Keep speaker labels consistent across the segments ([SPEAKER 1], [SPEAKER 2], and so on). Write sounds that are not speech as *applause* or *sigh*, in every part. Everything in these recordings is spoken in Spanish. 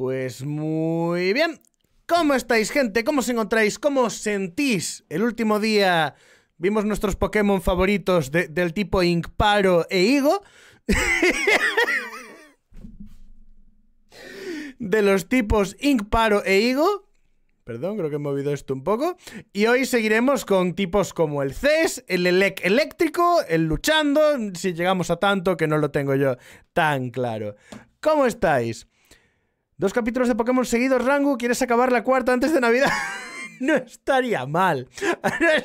[SPEAKER 1] Pues muy bien. ¿Cómo estáis, gente? ¿Cómo os encontráis? ¿Cómo os sentís? El último día vimos nuestros Pokémon favoritos del tipo Inkparo e Higo. *laughs* de los tipos Inkparo e Higo. Perdón, creo que he movido esto un poco. Y hoy seguiremos con tipos como el CES, el ELEC eléctrico, el luchando, si llegamos a tanto que no lo tengo yo tan claro. ¿Cómo estáis? Dos capítulos de Pokémon seguidos, Rangu? ¿Quieres acabar la cuarta antes de Navidad? *laughs* no estaría mal. *laughs*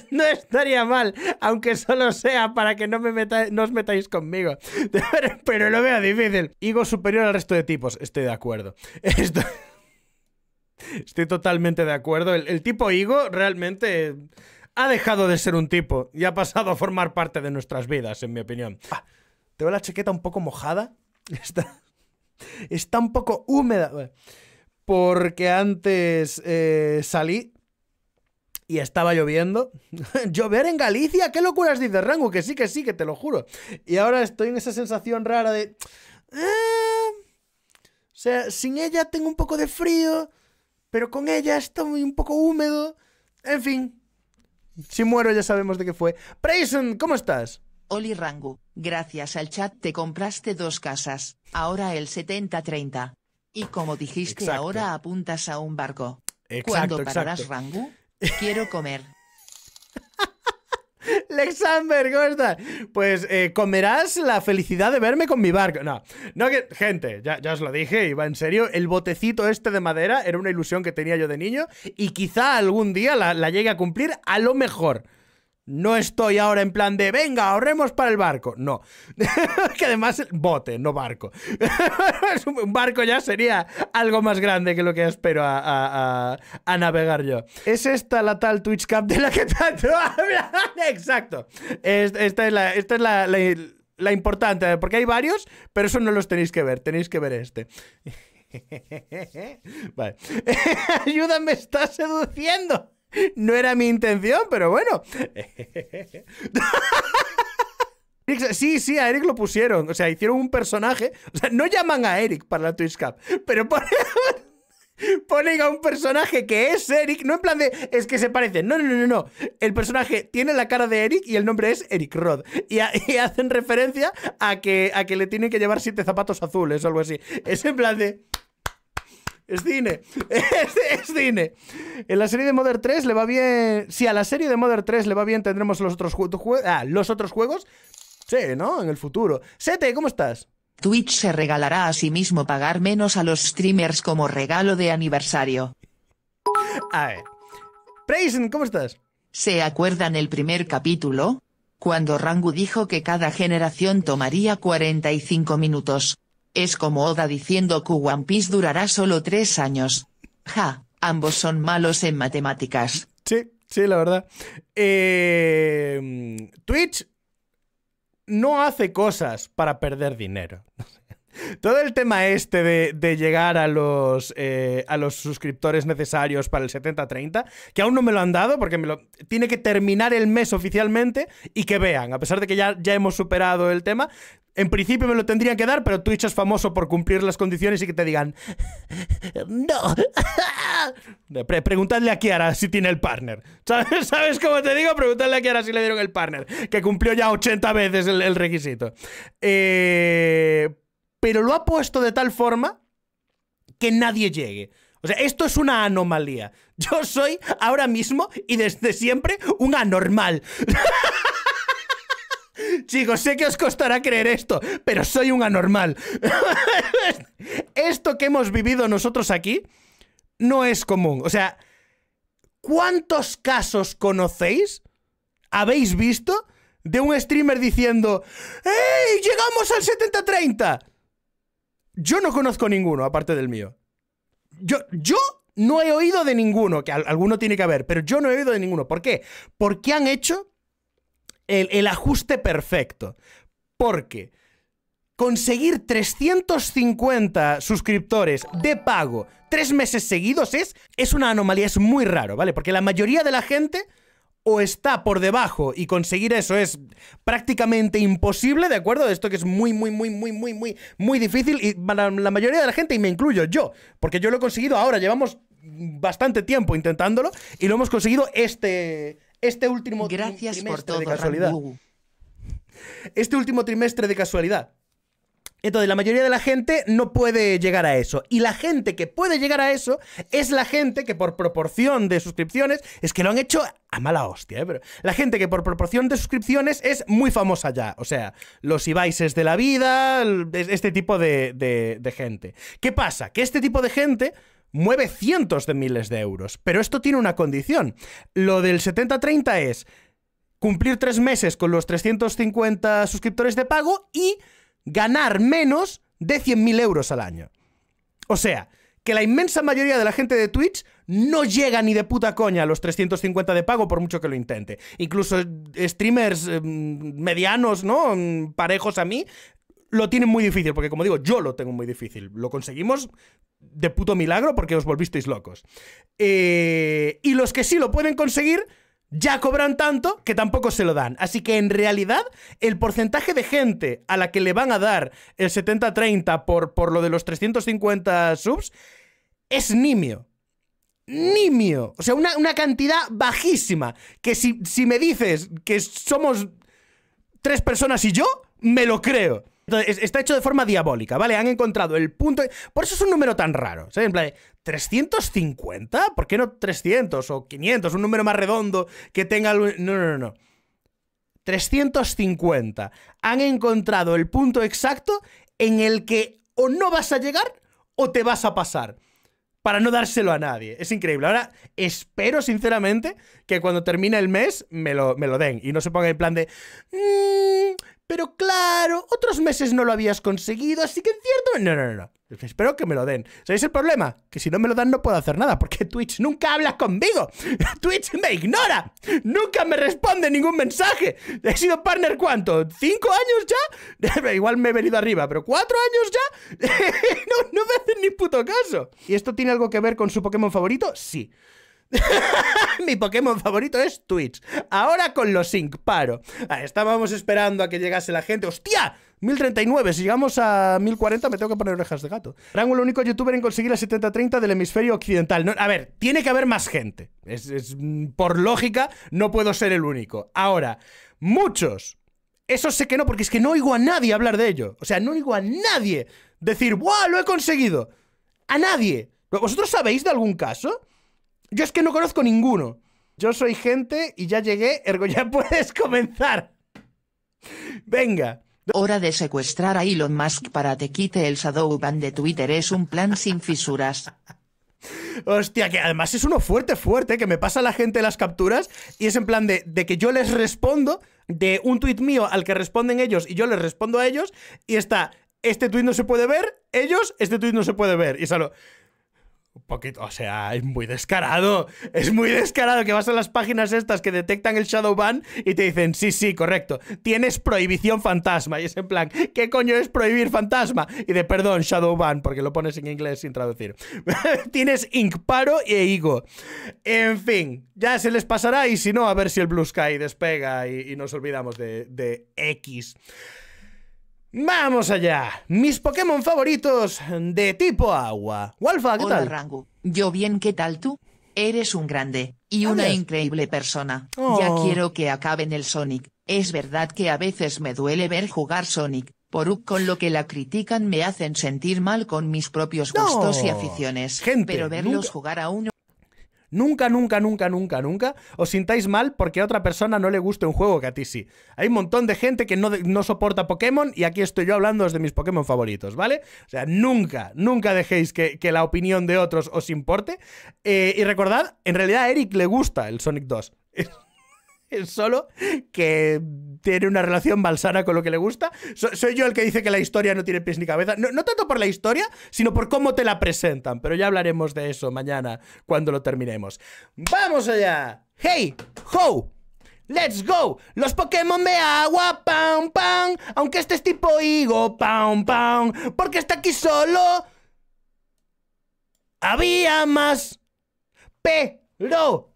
[SPEAKER 1] No, estaría mal, aunque solo sea para que no, me os metáis conmigo. *laughs* Pero, lo veo difícil. ¿Igo superior al resto de tipos. Estoy de acuerdo. Estoy, totalmente de acuerdo. El, tipo Igo realmente ha dejado de ser un tipo y ha pasado a formar parte de nuestras vidas, en mi opinión. Ah, te veo la chaqueta un poco mojada. Está. Está un poco húmeda. Porque antes eh, salí y estaba lloviendo. *laughs* ¿Llover en Galicia? ¿Qué locuras dices, Rango? Que sí, que sí, que te lo juro. Y ahora estoy en esa sensación rara de... Ah, o sea, sin ella tengo un poco de frío, pero con ella está un poco húmedo. En fin,
[SPEAKER 2] si muero ya sabemos de qué fue. Prayson, ¿cómo estás? Oli Rangu, gracias al chat te compraste dos casas, ahora el 70-30. Y como dijiste ahora apuntas a un barco.
[SPEAKER 1] Exacto, ¿Cuándo pararás
[SPEAKER 2] Rangu? *laughs* Quiero comer. Alexander, ¿cómo estás? Pues eh, comerás
[SPEAKER 1] la felicidad de verme con mi barco. No, no que. Gente, ya, os lo dije, iba en serio. El botecito este de madera era una ilusión que tenía yo de niño y quizá algún día la llegue a cumplir a lo mejor. No estoy ahora en plan de, venga, ahorremos para el barco. No. *laughs* que además, bote, no barco. *laughs* un barco ya sería algo más grande que lo que espero a, navegar yo. ¿Es esta la tal Twitch Cup de la que tanto *laughs* habla? Exacto. Esta es la, esta es la, importante, porque hay varios, pero eso no los tenéis que ver. Tenéis que ver este. Ayúdame, está seduciendo. No era mi intención, pero bueno. *laughs* sí, sí, a Eric lo pusieron. O sea, hicieron un personaje. O sea, no llaman a Eric para la Twitch Cup, pero ponen, *laughs* a un personaje que es Eric. No en plan de es que se parecen. No, no, no, no. El personaje tiene la cara de Eric y el nombre es Eric Rod. Y, hacen referencia a que, a que le tienen que llevar siete zapatos azules o algo así. Es en plan de. Es cine. *laughs* Es, cine. En la serie de Modern 3 le va bien. Si a la serie de Modern 3 le va bien, tendremos los otros, ah, los otros juegos. Sí, ¿no? En el
[SPEAKER 2] futuro. Sete, ¿cómo estás? Twitch se regalará a sí mismo pagar menos a los streamers como regalo de aniversario. A ver. Prayson, ¿cómo estás? ¿Se acuerdan el primer capítulo? Cuando Rangu dijo que cada generación tomaría 45 minutos. Es como Oda diciendo que One Piece durará solo tres años. Ja, ambos son malos en matemáticas. Sí, sí, la verdad. Eh, Twitch no hace
[SPEAKER 1] cosas para perder dinero. *laughs* Todo el tema este de, llegar a los, eh, a los suscriptores necesarios para el 70-30, que aún no me lo han dado porque me lo, tiene que terminar el mes oficialmente y que vean, a pesar de que ya, ya hemos superado el tema, en principio me lo tendrían que dar, pero Twitch es famoso por cumplir las condiciones y que te digan, *laughs* no. *laughs* Pregúntale a Kiara si tiene el partner. ¿Sabes? cómo te digo? Preguntadle a Kiara si le dieron el partner, que cumplió ya 80 veces el, el requisito. Eh pero lo ha puesto de tal forma que nadie llegue. O sea, esto es una anomalía. Yo soy ahora mismo y desde siempre un anormal. *laughs* Chicos, sé que os costará creer esto, pero soy un anormal. *laughs* esto que hemos vivido nosotros aquí no es común. O sea, ¿cuántos casos conocéis? ¿Habéis visto? De un streamer diciendo, ¡Ey! Llegamos al 70-30. Yo no conozco ninguno, aparte del mío. Yo, yo no he oído de ninguno, que alguno tiene que haber, pero yo no he oído de ninguno. ¿Por qué? Porque han hecho el, ajuste perfecto. Porque conseguir 350 suscriptores de pago tres meses seguidos es, es una anomalía, es muy raro, ¿vale? Porque la mayoría de la gente o está por debajo y conseguir eso es prácticamente imposible, ¿de acuerdo? Esto que es muy, muy, muy, muy, muy, muy, muy difícil y la mayoría de la gente, y me incluyo yo, porque yo lo he conseguido ahora, llevamos bastante tiempo intentándolo y lo hemos conseguido este, este último trimestre de casualidad. Este último trimestre de casualidad. Entonces, la mayoría de la gente no puede llegar a eso. Y la gente que puede llegar a eso es la gente que por proporción de suscripciones, es que lo han hecho a mala hostia, ¿eh? Pero la gente que por proporción de suscripciones es muy famosa ya. O sea, los Ibaises de la vida, este tipo de gente. ¿Qué pasa? Que este tipo de gente mueve cientos de miles de euros. Pero esto tiene una condición. Lo del 70-30 es cumplir tres meses con los 350 suscriptores de pago y ganar menos de 100.000 euros al año. O sea, que la inmensa mayoría de la gente de Twitch no llega ni de puta coña a los 350 de pago por mucho que lo intente. Incluso eh, streamers eh, medianos, ¿no? Mm, parejos a mí, lo tienen muy difícil, porque como digo, yo lo tengo muy difícil. Lo conseguimos de puto milagro porque os volvisteis locos. Eh, y los que sí lo pueden conseguir ya cobran tanto que tampoco se lo dan. Así que en realidad el porcentaje de gente a la que le van a dar el 70-30 por, por lo de los 350 subs es nimio. Nimio. O sea, una, cantidad bajísima. Que si, si me dices que somos tres personas y yo, me lo creo. Entonces, está hecho de forma diabólica, ¿vale? Han encontrado el punto... Por eso es un número tan raro, ¿sabes? En plan, ¿350? ¿Por qué no 300 o 500? Un número más redondo que tenga... No, no, no, no. 350. Han encontrado el punto exacto en el que o no vas a llegar o te vas a pasar para no dárselo a nadie. Es increíble. Ahora espero sinceramente que cuando termine el mes me lo, me lo den y no se ponga en plan de... Mm, pero claro, otros meses no lo habías conseguido, así que en cierto... No, no, no, no. Espero que me lo den. ¿Sabéis el problema? Que si no me lo dan no puedo hacer nada, porque Twitch nunca habla conmigo. *laughs* Twitch me ignora. Nunca me responde ningún mensaje. He sido partner cuánto? ¿Cinco años ya? *laughs* Igual me he venido arriba, pero ¿cuatro años ya? *laughs* no, no me hacen ni puto caso. ¿Y esto tiene algo que ver con su Pokémon favorito? Sí. *laughs* Mi Pokémon favorito es Twitch. Ahora con los Inc, paro. Ah, estábamos esperando a que llegase la gente. ¡Hostia! 1039, si llegamos a 1040 me tengo que poner orejas de gato. Rango, el único youtuber en conseguir la 7030 del hemisferio occidental. No, a ver, tiene que haber más gente. Es, mm, por lógica, no puedo ser el único. Ahora, muchos. Eso sé que no, porque es que no oigo a nadie hablar de ello. O sea, no oigo a nadie decir, ¡buah, lo he conseguido! A nadie. ¿Vosotros sabéis de algún caso? Yo es que no conozco ninguno. Yo soy gente
[SPEAKER 2] y ya llegué, ergo ya *laughs* puedes comenzar. Venga. Hora de secuestrar a Elon Musk para te quite el Shadowban de Twitter es un plan sin fisuras.
[SPEAKER 1] Hostia, que además es uno fuerte, fuerte, que me pasa a la gente las capturas y es en plan de, que yo les respondo de un tuit mío al que responden ellos y yo les respondo a ellos y está, este tuit no se puede ver, ellos, este tuit no se puede ver. Y solo, poquito, o sea, es muy descarado. Es muy descarado que vas a las páginas estas que detectan el shadow ban y te dicen, sí, sí, correcto, tienes prohibición fantasma. Y es en plan, ¿qué coño es prohibir fantasma? Y de perdón, shadow ban, porque lo pones en inglés sin traducir. *laughs* tienes Inkparo e ego En fin, ya se les pasará y si no, a ver si el Blue Sky despega y, nos olvidamos de, de X.
[SPEAKER 2] ¡Vamos allá! Mis Pokémon favoritos de tipo agua. Walfa, ¿qué Hola, tal? Yo bien, ¿qué tal tú? Eres un grande y una increíble persona. Ya oh. quiero que acaben el Sonic. Es verdad que a veces me duele ver jugar Sonic, por con lo que la critican me hacen sentir mal con mis propios gustos y aficiones. Gente, pero verlos jugar a uno Nunca, nunca, nunca, nunca, nunca os sintáis
[SPEAKER 1] mal porque a otra persona no le guste un juego que a ti sí. Hay un montón de gente que no, soporta Pokémon y aquí estoy yo hablando de mis Pokémon favoritos, ¿vale? O sea, nunca, nunca dejéis que, la opinión de otros os importe. Eh, y recordad, en realidad a Eric le gusta el Sonic 2. *laughs* *laughs* solo que tiene una relación balsana con lo que le gusta. soy yo el que dice que la historia no tiene pies ni cabeza. No, tanto por la historia, sino por cómo te la presentan. Pero ya hablaremos de eso mañana cuando lo terminemos. ¡Vamos allá! ¡Hey! ¡Ho! ¡Let's go! Los Pokémon de agua, ¡pam, pam! Aunque este es tipo higo, ¡pam, pam! Porque está aquí solo... Había más... Pero...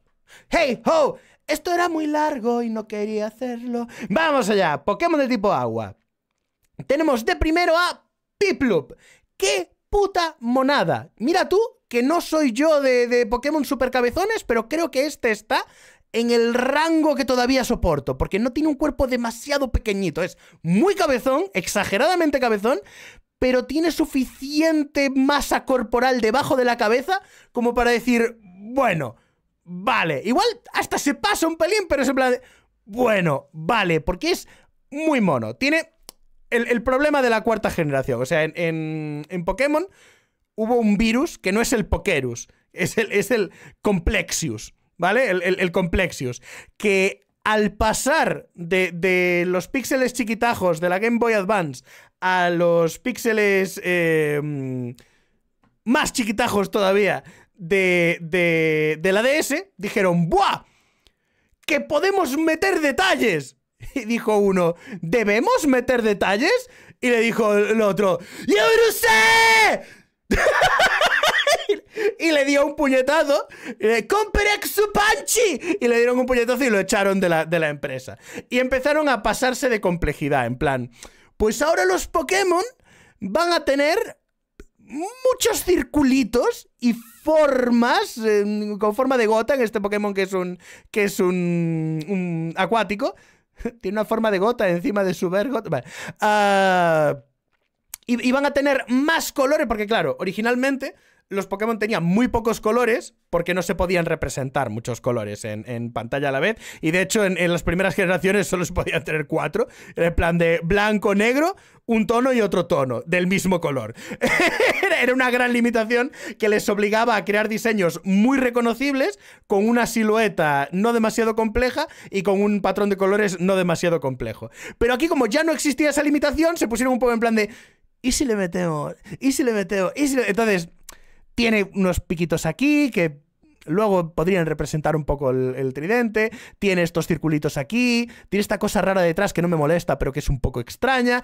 [SPEAKER 1] ¡Hey, ho! Esto era muy largo y no quería hacerlo. Vamos allá, Pokémon de tipo agua. Tenemos de primero a Piplup. ¡Qué puta monada! Mira tú, que no soy yo de, de Pokémon Supercabezones, pero creo que este está en el rango que todavía soporto, porque no tiene un cuerpo demasiado pequeñito. Es muy cabezón, exageradamente cabezón, pero tiene suficiente masa corporal debajo de la cabeza como para decir, bueno, vale. Igual hasta se pasa un pelín, pero es en plan de, bueno, vale, porque es muy mono. Tiene el, problema de la cuarta generación. O sea, en, en, Pokémon hubo un virus que no es el Pokerus, es el, Complexius, ¿vale? El, Complexius. Que al pasar de, los píxeles chiquitajos de la Game Boy Advance a los píxeles eh, más chiquitajos todavía de, de, de la DS dijeron, ¡buah! ¡Que podemos meter detalles! *laughs* Y dijo uno, ¿debemos meter detalles? Y le dijo el otro, ¡Yo sé! *laughs* y le dio un puñetazo. Eh, y le dieron un puñetazo y lo echaron de la, de la empresa. Y empezaron a pasarse de complejidad, en plan. Pues ahora los Pokémon van a tener muchos circulitos y formas con forma de gota en este Pokémon que es un que es un, acuático *laughs* tiene una forma de gota encima de su vergo. vale. Ah, y, van a tener más colores porque claro originalmente los Pokémon tenían muy pocos colores porque no se podían representar muchos colores en, pantalla a la vez. Y de hecho, en, las primeras generaciones solo se podían tener cuatro. En el plan de blanco, negro, un tono y otro tono, del mismo color. *laughs* Era una gran limitación que les obligaba a crear diseños muy reconocibles, con una silueta no demasiado compleja y con un patrón de colores no demasiado complejo. Pero aquí, como ya no existía esa limitación, se pusieron un poco en plan de. ¿Y si le metemos? ¿Y si le metemos? ¿Y si Entonces, tiene unos piquitos aquí que luego podrían representar un poco el, tridente, tiene estos circulitos aquí, tiene esta cosa rara detrás que no me molesta, pero que es un poco extraña.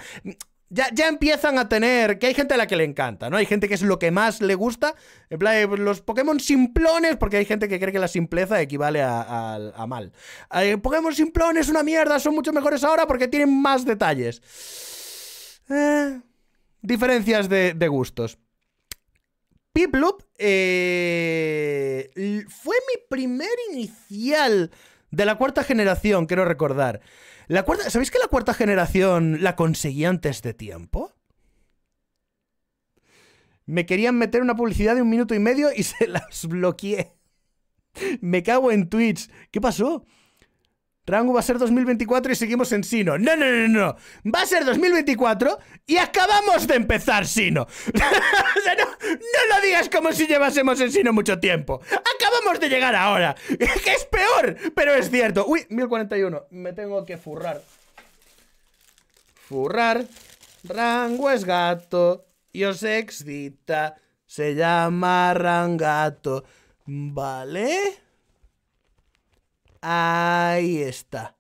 [SPEAKER 1] Ya, ya, empiezan a tener. Que hay gente a la que le encanta, ¿no? Hay gente que es lo que más le gusta. En plan, eh, los Pokémon simplones, porque hay gente que cree que la simpleza equivale a, mal. Eh, Pokémon simplones, una mierda, son mucho mejores ahora porque tienen más detalles. Eh, diferencias de gustos. Piplup eh, fue mi primer inicial de la cuarta generación, quiero recordar. La cuarta, ¿Sabéis que la cuarta generación la conseguí antes de tiempo? Me querían meter una publicidad de un minuto y medio y *laughs* se las bloqueé. Me cago en Twitch. ¿Qué pasó? Rango va a ser 2024 y seguimos en Sino. No, no, no, no. Va a ser 2024 y acabamos de empezar Sino. *laughs* no, lo digas como si llevásemos en Sino mucho tiempo. Acabamos de llegar ahora. *laughs* que es peor, pero es cierto. Uy, 1041. Me tengo que furrar. Furrar. Rango es gato y os excita. Se llama Rangato. ¿Vale? Ahí está.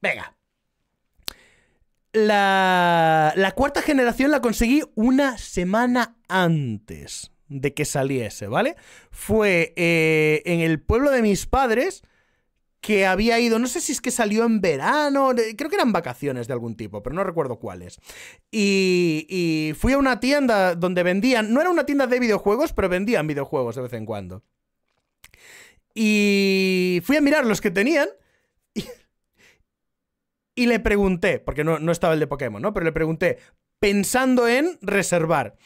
[SPEAKER 1] Venga. La, cuarta generación la conseguí una semana antes de que saliese, ¿vale? Fue eh, en el pueblo de mis padres que había ido, no sé si es que salió en verano, creo que eran vacaciones de algún tipo, pero no recuerdo cuáles. y fui a una tienda donde vendían, no era una tienda de videojuegos, pero vendían videojuegos de vez en cuando. Y fui a mirar los que tenían y, le pregunté, porque no, no, estaba el de Pokémon, ¿no? Pero le pregunté, pensando en reservar.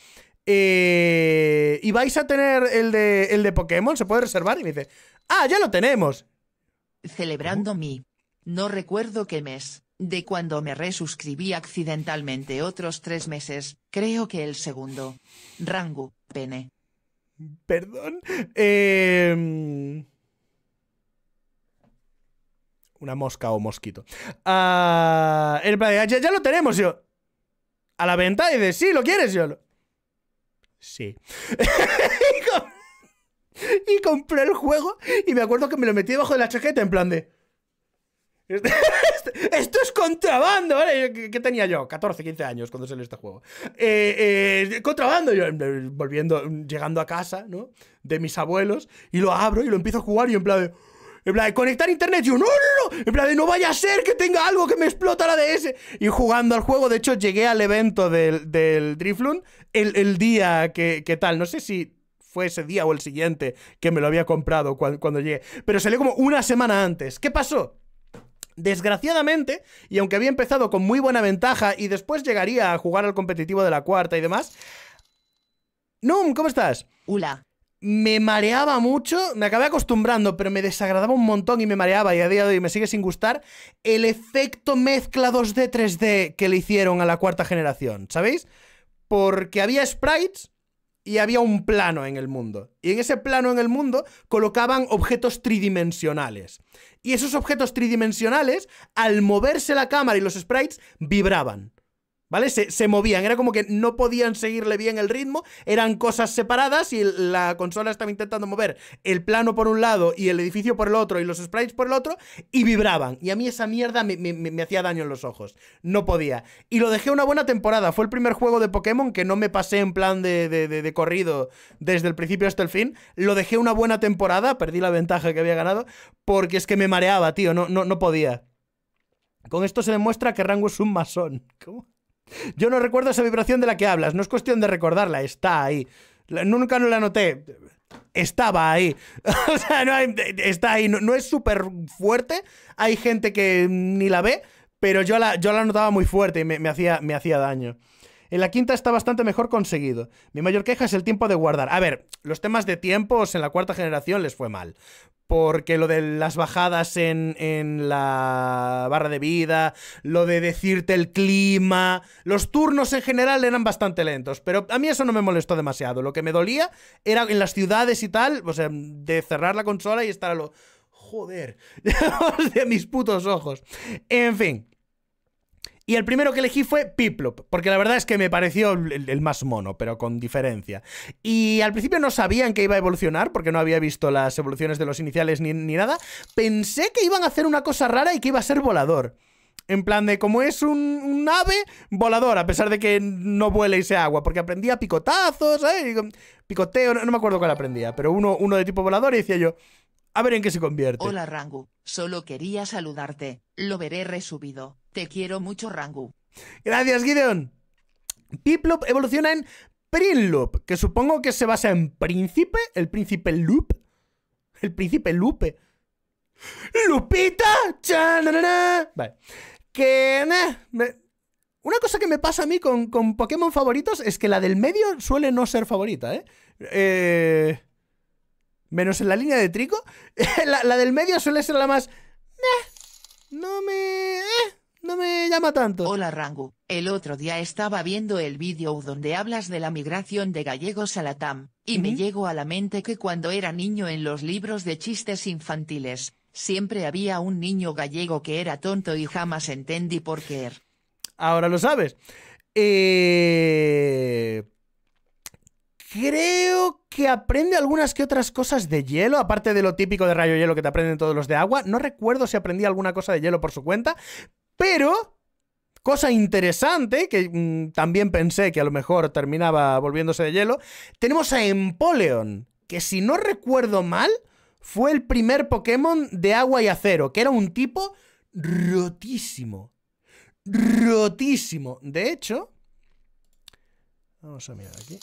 [SPEAKER 1] Eh, ¿Y vais a tener el de, el de Pokémon? ¿Se puede reservar? Y me dice, ah, ya lo
[SPEAKER 2] tenemos. Celebrando mi. No recuerdo qué mes de cuando me resuscribí accidentalmente otros tres meses, creo que el segundo. Rangu, pene. Perdón. Eh,
[SPEAKER 1] una mosca o mosquito. Ah, en plan, ya, ya, lo tenemos, yo. A la venta y dice, sí, ¿lo quieres, yo? Sí. *laughs* y, compré el juego y me acuerdo que me lo metí debajo de la chaqueta en plan de... Este, este, esto es contrabando, ¿vale? ¿Qué, tenía yo? 14, 15 años cuando salió este juego. Eh, eh, contrabando, yo volviendo, llegando a casa, ¿no? De mis abuelos, y lo abro y lo empiezo a jugar y en plan de... En plan, de conectar internet. Yo, no, no, no. En plan, de no vaya a ser que tenga algo que me explota la DS. Y jugando al juego, de hecho, llegué al evento del, del Drifloon el, día que, tal. No sé si fue ese día o el siguiente que me lo había comprado cuando, llegué. Pero salió como una semana antes. ¿Qué pasó? Desgraciadamente, y aunque había empezado con muy buena ventaja y después llegaría a jugar al competitivo de la cuarta y demás. Noom, ¿cómo estás? Hola me mareaba mucho, me acabé acostumbrando, pero me desagradaba un montón y me mareaba y a día de hoy me sigue sin gustar el efecto mezcla 2D 3D que le hicieron a la cuarta generación, ¿sabéis? Porque había sprites y había un plano en el mundo. Y en ese plano en el mundo colocaban objetos tridimensionales. Y esos objetos tridimensionales, al moverse la cámara y los sprites, vibraban. ¿Vale? Se, movían, era como que no podían seguirle bien el ritmo, eran cosas separadas y la consola estaba intentando mover el plano por un lado y el edificio por el otro y los sprites por el otro y vibraban. Y a mí esa mierda me, hacía daño en los ojos, no podía. Y lo dejé una buena temporada, fue el primer juego de Pokémon que no me pasé en plan de, corrido desde el principio hasta el fin, lo dejé una buena temporada, perdí la ventaja que había ganado, porque es que me mareaba, tío, no, no, no podía. Con esto se demuestra que Rango es un masón. ¿Cómo? Yo no recuerdo esa vibración de la que hablas, no es cuestión de recordarla, está ahí. Nunca no la noté. Estaba ahí. *laughs* o sea, no está ahí. No, es súper fuerte. Hay gente que ni la ve, pero yo la, notaba muy fuerte y me hacía daño. En la quinta está bastante mejor conseguido. Mi mayor queja es el tiempo de guardar. A ver, los temas de tiempos en la cuarta generación les fue mal. Porque lo de las bajadas en, la barra de vida, lo de decirte el clima, los turnos en general eran bastante lentos. Pero a mí eso no me molestó demasiado. Lo que me dolía era en las ciudades y tal, o sea, de cerrar la consola y estar a lo joder, *laughs* de mis putos ojos. En fin. Y el primero que elegí fue Piplop, porque la verdad es que me pareció el, más mono, pero con diferencia. Y al principio no sabían que iba a evolucionar, porque no había visto las evoluciones de los iniciales ni, nada. Pensé que iban a hacer una cosa rara y que iba a ser volador. En plan de como es un, ave volador, a pesar de que no vuela y sea agua, porque aprendía picotazos, picoteo, no, me acuerdo cuál aprendía, pero uno, uno de tipo volador y decía yo, a ver en qué se convierte. Hola
[SPEAKER 2] Rangu, solo quería saludarte, lo veré resubido. Te quiero mucho, Rangu.
[SPEAKER 1] Gracias, Gideon. Piplop evoluciona en Prinloop, que supongo que se basa en Príncipe, el Príncipe Loop. El Príncipe Lupe. ¡Lupita! ¡Chanana! Vale. Que... Una cosa que me pasa a mí con, Pokémon favoritos es que la del medio suele no ser favorita, ¿eh? eh menos en la línea de trico. *laughs* la,
[SPEAKER 2] del medio suele ser la más... no me... Eh" no me llama tanto. Hola Rangu, el otro día estaba viendo el vídeo donde hablas de la migración de gallegos a la TAM, y me llegó a la mente que cuando era niño en los libros de chistes infantiles, siempre había un niño gallego que era tonto y jamás entendí por qué. Er.
[SPEAKER 1] Ahora lo sabes. Eh... Creo que aprende algunas que otras cosas de hielo, aparte de lo típico de rayo hielo que te aprenden todos los de agua. No recuerdo si aprendí alguna cosa de hielo por su cuenta, pero, cosa interesante, que mm, también pensé que a lo mejor terminaba volviéndose de hielo, tenemos a Empoleon, que si no recuerdo mal, fue el primer Pokémon de agua y acero, que era un tipo rotísimo.
[SPEAKER 2] Rotísimo. De hecho, vamos a mirar aquí.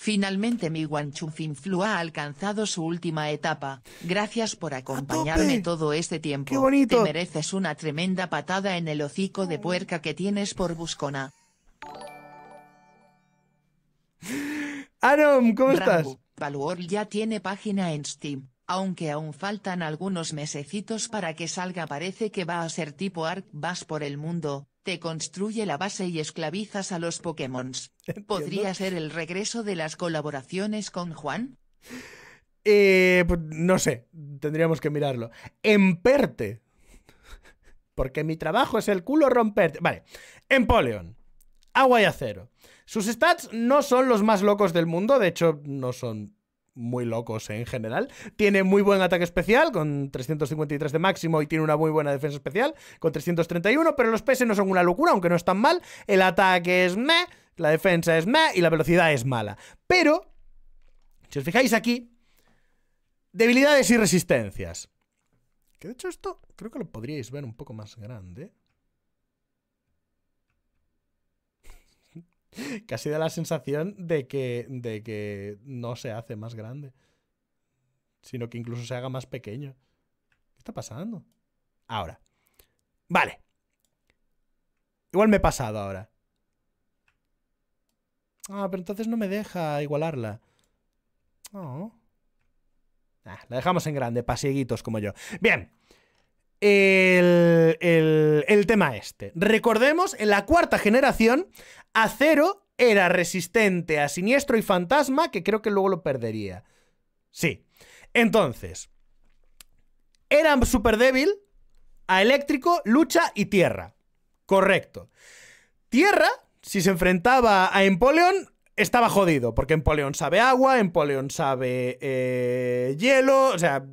[SPEAKER 2] Finalmente mi Wanchufin Flu ha alcanzado su última etapa. Gracias por acompañarme todo este tiempo. bonito! Te mereces una tremenda patada en el hocico de puerca que tienes por buscona. *laughs* Anom, ¿cómo estás? Palworld ya tiene página en Steam. Aunque aún faltan algunos mesecitos para que salga parece que va a ser tipo Ark vas por el mundo, te construye la base y esclavizas a los Pokémons. ¿Podría ser el regreso de las colaboraciones con Juan? Eh,
[SPEAKER 1] pues, no sé, tendríamos que mirarlo. Emperte. Porque mi trabajo es el culo romperte. Vale, Empoleon. Agua y acero. Sus stats no son los más locos del mundo, de hecho no son muy locos ¿eh? en general. Tiene muy buen ataque especial, con 353 de máximo, y tiene una muy buena defensa especial, con 331, pero los PS no son una locura, aunque no están mal. El ataque es meh, la defensa es meh, y la velocidad es mala. Pero, si os fijáis aquí, debilidades y resistencias. Que de hecho esto creo que lo podríais ver un poco más grande. *laughs* Casi da la sensación de que, de que no se hace más grande, sino que incluso se haga más pequeño. ¿Qué está pasando? Ahora. Vale. Igual me he pasado ahora. Ah, pero entonces no me deja igualarla. No. Oh. Ah, la dejamos en grande, pasieguitos como yo. Bien el, tema este. Recordemos, en la cuarta generación, acero era resistente a siniestro y fantasma, que creo que luego lo perdería. Sí. Entonces, era súper débil a eléctrico, lucha y tierra. Correcto. Tierra, si se enfrentaba a Empoleon, estaba jodido, porque Empoleon sabe agua, Empoleon sabe eh, hielo, o sea,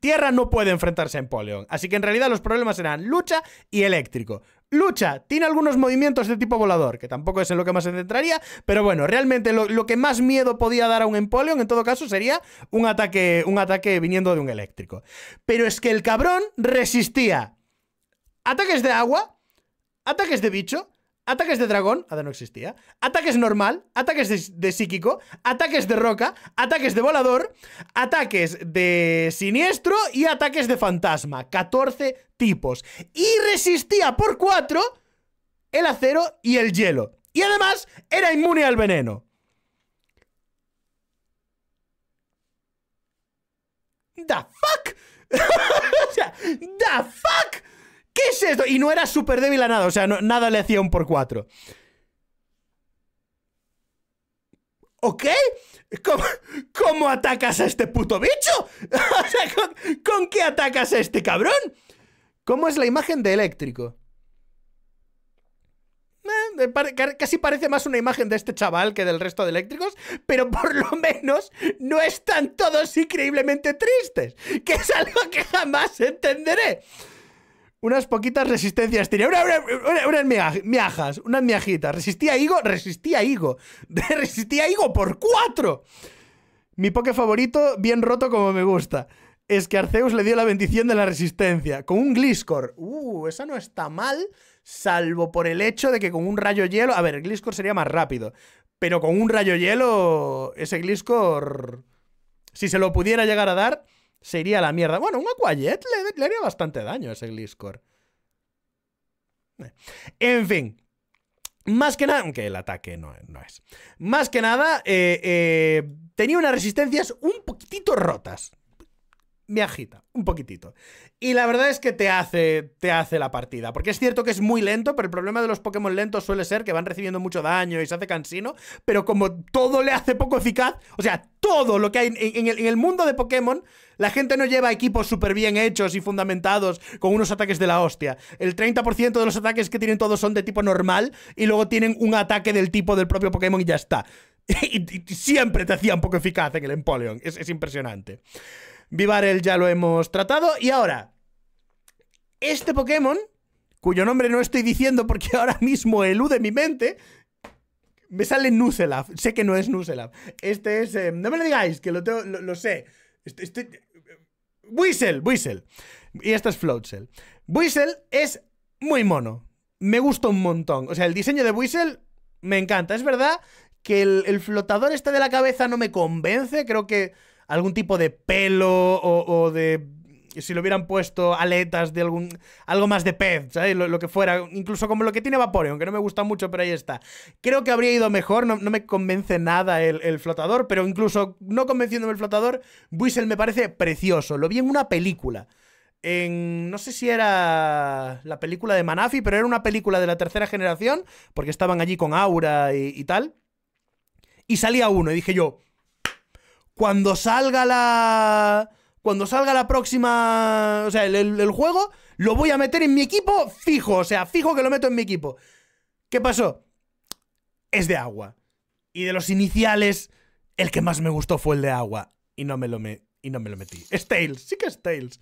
[SPEAKER 1] Tierra no puede enfrentarse a Empoleon, así que en realidad los problemas serán lucha y eléctrico. Lucha tiene algunos movimientos de tipo volador, que tampoco es en lo que más se centraría, pero bueno, realmente lo, que más miedo podía dar a un Empoleon en todo caso sería un ataque, un ataque viniendo de un eléctrico. Pero es que el cabrón resistía ataques de agua, ataques de bicho, Ataques de dragón, nada, no existía. Ataques normal, ataques de, psíquico, ataques de roca, ataques de volador, ataques de siniestro y ataques de fantasma. 14 tipos. Y resistía por 4 el acero y el hielo. Y además era inmune al veneno. The fuck? *laughs* the fuck? ¿Qué es esto? Y no era súper débil a nada, o sea, no, nada le hacía un por cuatro. ¿Ok? ¿Cómo, ¿Cómo, atacas a este puto bicho? *laughs* o sea, ¿con, qué atacas a este cabrón? ¿Cómo es la imagen de eléctrico? Eh, casi parece más una imagen de este chaval que del resto de eléctricos, pero por lo menos no están todos increíblemente tristes, que es algo que jamás entenderé unas poquitas resistencias tenía. unas miajas, unas miajitas. Resistía higo, resistía higo. *laughs* resistía higo por cuatro. Mi poke favorito, bien roto como me gusta. Es que Arceus le dio la bendición de la resistencia. Con un Gliscor. Uh, esa no está mal. Salvo por el hecho de que con un rayo hielo. A ver, el Gliscor sería más rápido. Pero con un rayo hielo. Ese Gliscor. Si se lo pudiera llegar a dar sería la mierda. Bueno, un Aquajet le, le haría bastante daño a ese Gliscor. Eh, en fin. Más que nada, aunque el ataque no, no es. Más que nada, eh, eh, tenía unas resistencias un poquitito rotas me agita un poquitito. Y la verdad es que te hace, te hace la partida. Porque es cierto que es muy lento, pero el problema de los Pokémon lentos suele ser que van recibiendo mucho daño y se hace cansino. Pero como todo le hace poco eficaz, o sea, todo lo que hay en, el, mundo de Pokémon, la gente no lleva equipos súper bien hechos y fundamentados con unos ataques de la hostia. El 30% de los ataques que tienen todos son de tipo normal y luego tienen un ataque del tipo del propio Pokémon y ya está. *laughs* y, siempre te un poco eficaz en el Empoleon. es, es impresionante. Vivarel ya lo hemos tratado. Y ahora, este Pokémon, cuyo nombre no estoy diciendo porque *laughs* ahora mismo elude mi mente, me sale Nuselaf. Sé que no es Nuselaf. Este es... Eh, no me lo digáis, que lo, lo, sé. Este, este, Y este es Floatzel Whistle es muy mono. Me gusta un montón. O sea, el diseño de Whistle me encanta. Es verdad que el, el flotador este de la cabeza no me convence. Creo que algún tipo de pelo o, de si lo hubieran puesto aletas de algún. algo más de pez, ¿sabes? Lo, que fuera. Incluso como lo que tiene Vaporeon, que no me gusta mucho, pero ahí está. Creo que habría ido mejor, no, me convence nada el, flotador, pero incluso no convenciéndome el flotador, Buisel me parece precioso. Lo vi en una película. En. no sé si era. la película de Manafi, pero era una película de la tercera generación, porque estaban allí con Aura y tal. Y salía uno, y dije yo cuando salga la. Cuando salga la próxima. O sea, el, juego, lo voy a meter en mi equipo fijo. O sea, fijo que lo meto en mi equipo. ¿Qué pasó? Es de agua. Y de los iniciales, el que más me gustó fue el de agua. Y no me lo, me, y no me lo
[SPEAKER 2] metí. Es Tails, sí que es Tails.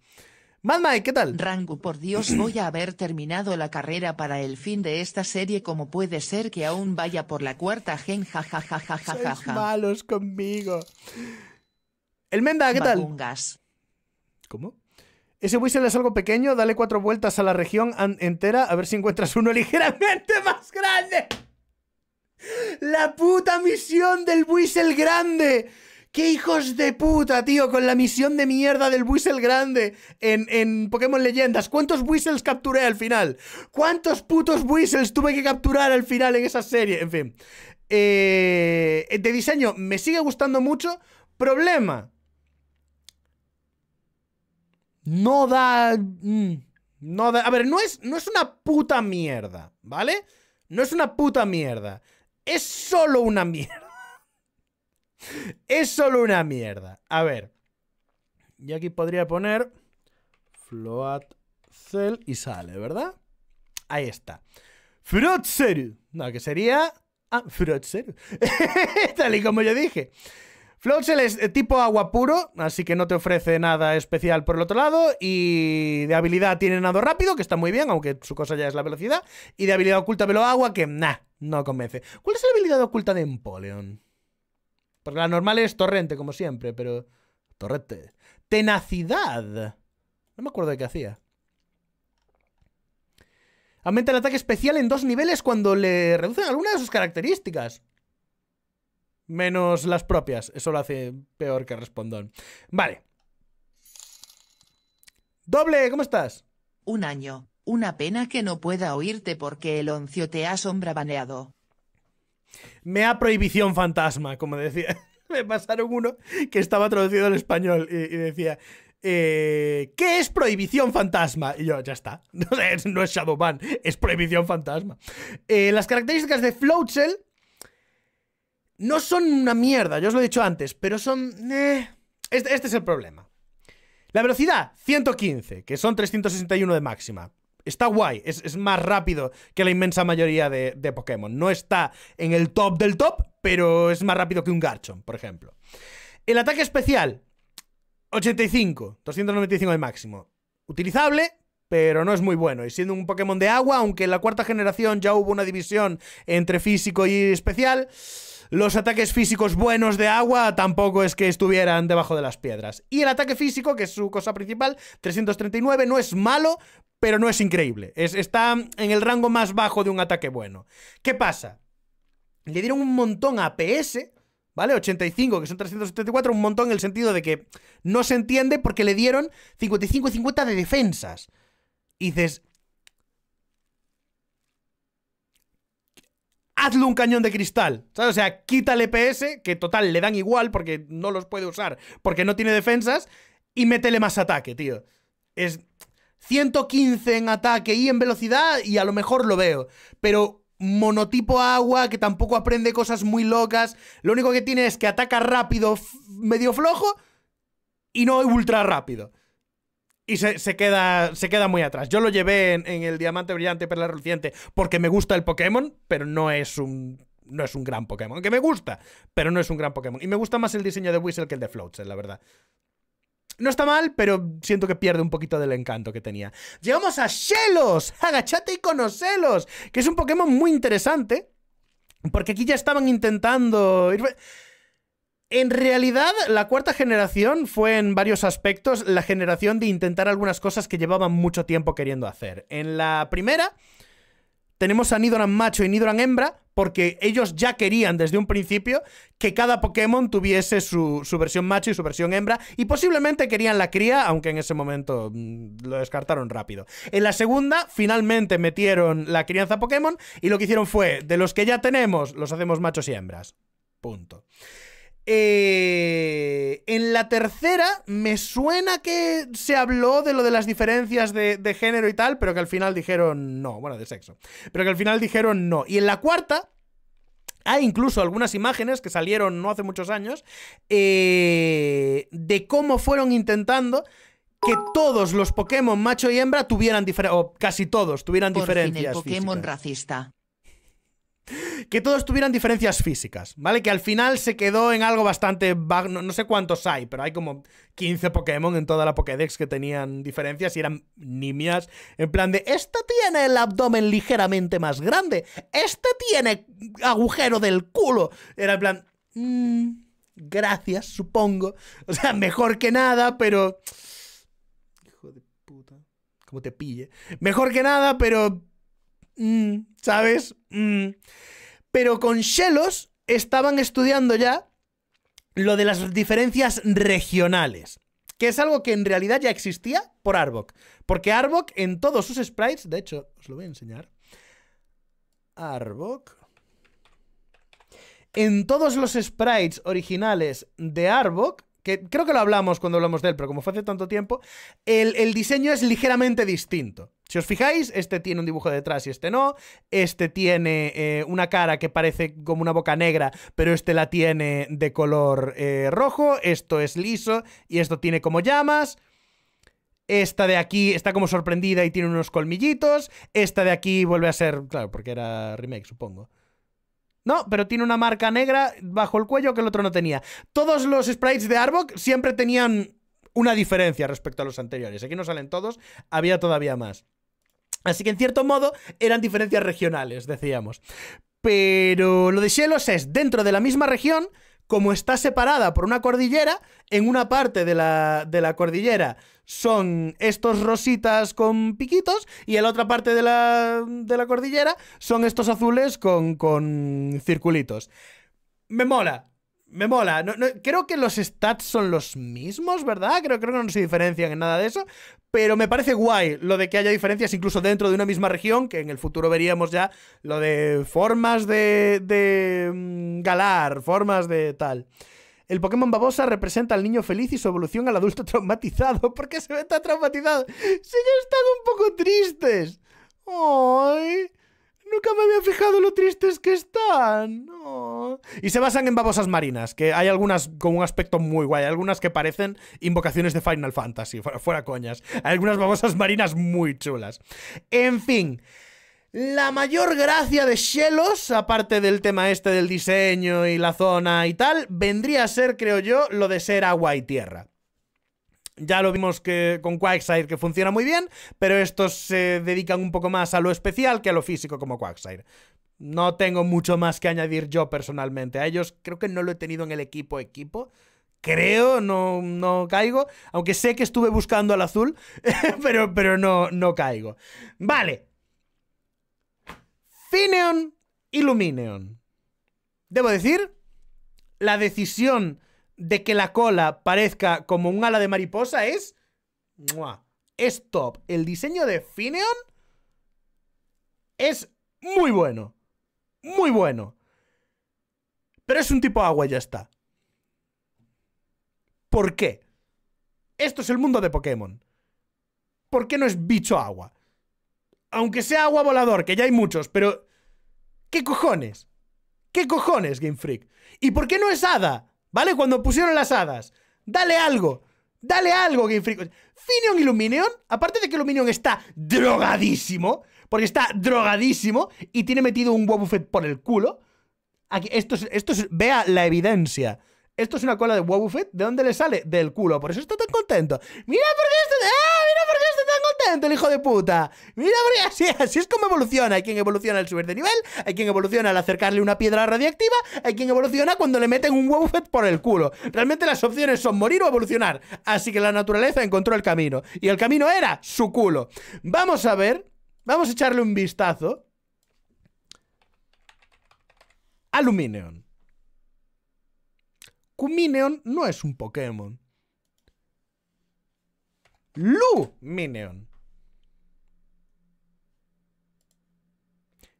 [SPEAKER 2] Mad Mike, ¿qué tal? Rango, por Dios, voy a haber terminado la carrera para el fin de esta serie. como puede ser que aún vaya por la cuarta gen? ja, ja, ja, ja, ja,
[SPEAKER 1] malos conmigo.
[SPEAKER 2] El Menda, ¿qué tal?
[SPEAKER 1] ¿Cómo? Ese whistle es algo pequeño, dale cuatro vueltas a la región entera a ver si encuentras uno *laughs* ligeramente más grande. La puta misión del whistle grande. ¡Qué hijos de puta, tío! Con la misión de mierda del Whistle Grande en, en, Pokémon Leyendas. ¿Cuántos Whistles capturé al final? ¿Cuántos putos Whistles tuve que capturar al final en esa serie? En fin. Eh, de diseño, me sigue gustando mucho. Problema no da... Mm, no da... A ver, no es, no es una puta mierda, ¿vale? No es una puta mierda. Es solo una mierda. *laughs* Es solo una mierda. A ver. Y aquí podría poner float cell y sale, ¿verdad? Ahí está. Frotzer. No, que sería... Ah, Frotzer. *laughs* Tal y como yo dije. Floatzel es eh, tipo agua puro, así que no te ofrece nada especial por el otro lado. Y de habilidad tiene nado rápido, que está muy bien, aunque su cosa ya es la velocidad. Y de habilidad oculta velo agua, que nah, no convence. ¿Cuál es la habilidad oculta de Empoleon? Porque la normal es torrente, como siempre, pero... Torrente. Tenacidad. No me acuerdo de qué hacía. Aumenta el ataque especial en dos niveles cuando le reducen alguna de sus características menos las propias. Eso lo hace peor que respondón. Vale.
[SPEAKER 2] Doble, ¿cómo estás? Un año. Una pena que no pueda oírte porque el oncio te ha sombrabaneado. baneado. Me ha
[SPEAKER 1] prohibición fantasma, como decía. *laughs* Me pasaron uno que estaba traducido al español y, decía, eh, ¿qué es prohibición fantasma? Y yo, ya está. *laughs* No es, no es es prohibición fantasma. Eh, las características de Shell... No son una mierda, yo os lo he dicho antes, pero son... Eh, este, este, es el problema. La velocidad, 115, que son 361 de máxima está guay, es, más rápido que la inmensa mayoría de, de, Pokémon. No está en el top del top, pero es más rápido que un Garchomp, por ejemplo. El ataque especial, 85, 295 de máximo. Utilizable, pero no es muy bueno. Y siendo un Pokémon de agua, aunque en la cuarta generación ya hubo una división entre físico y especial, los ataques físicos buenos de agua tampoco es que estuvieran debajo de las piedras. Y el ataque físico, que es su cosa principal, 339, no es malo, pero no es increíble. está en el rango más bajo de un ataque bueno. ¿Qué pasa? Le dieron un montón a PS, ¿vale? 85, que son 374, un montón en el sentido de que no se entiende porque le dieron 55 y 50 de defensas. Y dices, hazle un cañón de cristal. ¿Sabes? O sea, quítale PS, que total le dan igual porque no los puede usar, porque no tiene defensas, y métele más ataque, tío. Es 115 en ataque y en velocidad, y a lo mejor lo veo. Pero monotipo agua, que tampoco aprende cosas muy locas. Lo único que tiene es que ataca rápido, medio flojo, y no ultra rápido y se, queda, se queda muy atrás. Yo lo llevé en, el Diamante Brillante Perla Reluciente porque me gusta el Pokémon, pero no es un no es un gran Pokémon. Que me gusta, pero no es un gran Pokémon. Y me gusta más el diseño de Whistle que el de Floatzel, eh, la verdad. No está mal, pero siento que pierde un poquito del encanto que tenía. Llegamos a Shelos. *laughs* Agachate y conocelos. Que es un Pokémon muy interesante. Porque aquí ya estaban intentando... Ir... En realidad, la cuarta generación fue en varios aspectos la generación de intentar algunas cosas que llevaban mucho tiempo queriendo hacer. En la primera, tenemos a Nidoran macho y Nidoran hembra, porque ellos ya querían desde un principio que cada Pokémon tuviese su, versión macho y su versión hembra, y posiblemente querían la cría, aunque en ese momento mm, lo descartaron rápido. En la segunda, finalmente metieron la crianza Pokémon, y lo que hicieron fue, de los que ya tenemos, los hacemos machos y hembras. Punto. Eh, en la tercera me suena que se habló de lo de las diferencias de, género y tal, pero que al final dijeron no, bueno, de sexo, pero que al final dijeron no. Y en la cuarta hay incluso algunas imágenes que salieron no hace muchos años eh, de cómo fueron intentando que todos los Pokémon macho y hembra tuvieran diferencias, o casi todos tuvieran diferencias. Fin el Pokémon racista que todos tuvieran diferencias físicas, ¿vale? Que al final se quedó en algo bastante no, sé cuántos hay, pero hay como 15 Pokémon en toda la Pokédex que tenían diferencias y eran nimias, en plan de, este tiene el abdomen ligeramente más grande, este tiene agujero del culo, era en plan, mm, gracias, supongo, o sea, mejor que nada, pero... Hijo de puta, como te pille. Mejor que nada, pero Mm, ¿sabes? Mm. Pero con Shelos estaban estudiando ya lo de las diferencias regionales, que es algo que en realidad ya existía por Arbok, porque Arbok en todos sus sprites, de hecho, os lo voy a enseñar, Arbok, en todos los sprites originales de Arbok, que creo que lo hablamos cuando hablamos de él, pero como fue hace tanto tiempo, el, diseño es ligeramente distinto. Si os fijáis, este tiene un dibujo detrás y este no, este tiene eh, una cara que parece como una boca negra, pero este la tiene de color eh, rojo, esto es liso y esto tiene como llamas. Esta de aquí está como sorprendida y tiene unos colmillitos. Esta de aquí vuelve a ser, claro, porque era remake, supongo. No, pero tiene una marca negra bajo el cuello que el otro no tenía. Todos los sprites de Arbok siempre tenían una diferencia respecto a los anteriores. Aquí no salen todos, había todavía más. Así que en cierto modo eran diferencias regionales, decíamos. Pero lo de Shelos es dentro de la misma región, como está separada por una cordillera, en una parte de la, de la cordillera son estos rositas con piquitos y en la otra parte de la, de la cordillera son estos azules con, con circulitos. Me mola, me mola. No, creo que los stats son los mismos, ¿verdad? Creo, que no se diferencian en nada de eso. Pero me parece guay lo de que haya diferencias incluso dentro de una misma región, que en el futuro veríamos ya lo de formas de, de mm, galar, formas de tal. El Pokémon Babosa representa al niño feliz y su evolución al adulto *laughs* traumatizado. ¿Por qué se ve tan traumatizado? Si ya están un poco tristes. ¡Ay! Nunca me había fijado lo tristes que están. Y se basan en babosas marinas, que hay algunas con un aspecto muy guay, hay algunas que parecen invocaciones de Final Fantasy, fuera, fuera coñas. Hay algunas babosas marinas muy chulas. En fin. La mayor gracia de Shelos, aparte del tema este del diseño y la zona y tal, vendría a ser, creo yo, lo de ser agua y tierra. Ya lo vimos que con Quagsire que funciona muy bien, pero estos se dedican un poco más a lo especial que a lo físico como Quagsire. No tengo mucho más que añadir yo personalmente. A ellos creo que no lo he tenido en el equipo equipo. Creo, no, no caigo. Aunque sé que estuve buscando al azul, *laughs* pero, pero no, no caigo. Vale. Fineon Illumineon. Debo decir, la decisión de que la cola parezca como un ala de mariposa es... ¡mua! Es top. El diseño de Fineon es muy bueno. Muy bueno. Pero es un tipo agua y ya está. ¿Por qué? Esto es el mundo de Pokémon. ¿Por qué no es bicho agua? Aunque sea agua volador, que ya hay muchos, pero... ¿Qué cojones? ¿Qué cojones, Game Freak? ¿Y por qué no es hada? ¿Vale? Cuando pusieron las hadas. Dale algo. Dale algo, Game Freak. Finion y Luminion, aparte de que Luminion está drogadísimo, porque está drogadísimo y tiene metido un Wobbuffet por el culo. Aquí, esto es, esto es, vea la evidencia. Esto es una cola de Wobbuffet. ¿De dónde le sale? Del culo. Por eso está tan contento. Mira por qué esto. ¡Ah! Mira por qué este el hijo de puta. Mira, así, es como evoluciona. Hay quien evoluciona al subir de nivel, hay quien evoluciona al acercarle una piedra radiactiva, hay quien evoluciona cuando le meten un huevo por el culo. Realmente las opciones son morir o evolucionar. Así que la naturaleza encontró el camino. Y el camino era su culo. Vamos a ver, vamos a echarle un vistazo. Aluminion. Cumineon no es un Pokémon. Lumineon.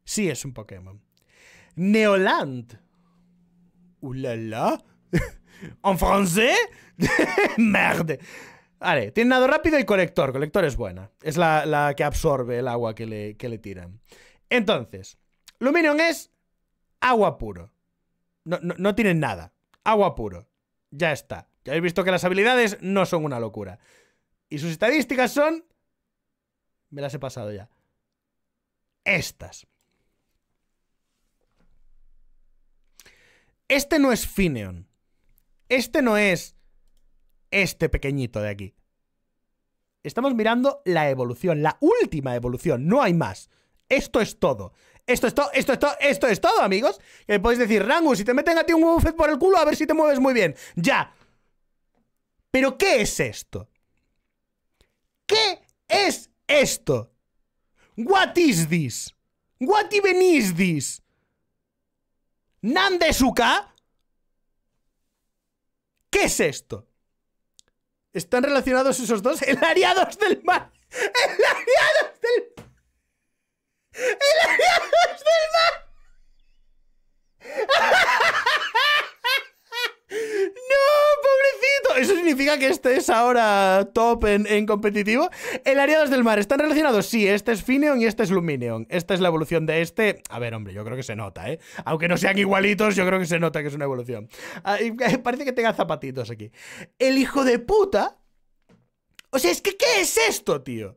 [SPEAKER 1] Sí, es un Pokémon. Neoland. ¡Ulala! *laughs* ¿En francés? *laughs* ¡Merde! Vale, tiene nado rápido y colector. Colector es buena. Es la, que absorbe el agua que le, tiran. Entonces, Luminion es agua puro. No, no tienen nada. Agua puro. Ya está. Ya habéis visto que las habilidades no son una locura. Y sus estadísticas son... Me las he pasado ya. Estas. Este no es Fineon. Este no es este pequeñito de aquí. Estamos mirando la evolución, la última evolución, no hay más. Esto es todo. Esto es todo, esto es todo, esto es todo, amigos. Que podéis decir, Rangu, si te meten a ti un buffet por el culo, a ver si te mueves muy bien. Ya. Pero ¿qué es esto? ¿Qué es esto? What is this? What even is this? Nandesuka. ¿Qué es esto? ¿Están relacionados esos dos? El Ariados del mar. El Ariados del El Ariados del mar. *laughs* ¡No! pobrecito! ¿Eso significa que este es ahora top en, competitivo? El Ariados del Mar, ¿están relacionados? Sí, este es Fineon y este es Lumineon. Esta es la evolución de este. A ver, hombre, yo creo que se nota, ¿eh? Aunque no sean igualitos, yo creo que se nota que es una evolución. Ah, eh, parece que tenga zapatitos aquí. El hijo de puta... O sea, es que ¿qué es esto, tío?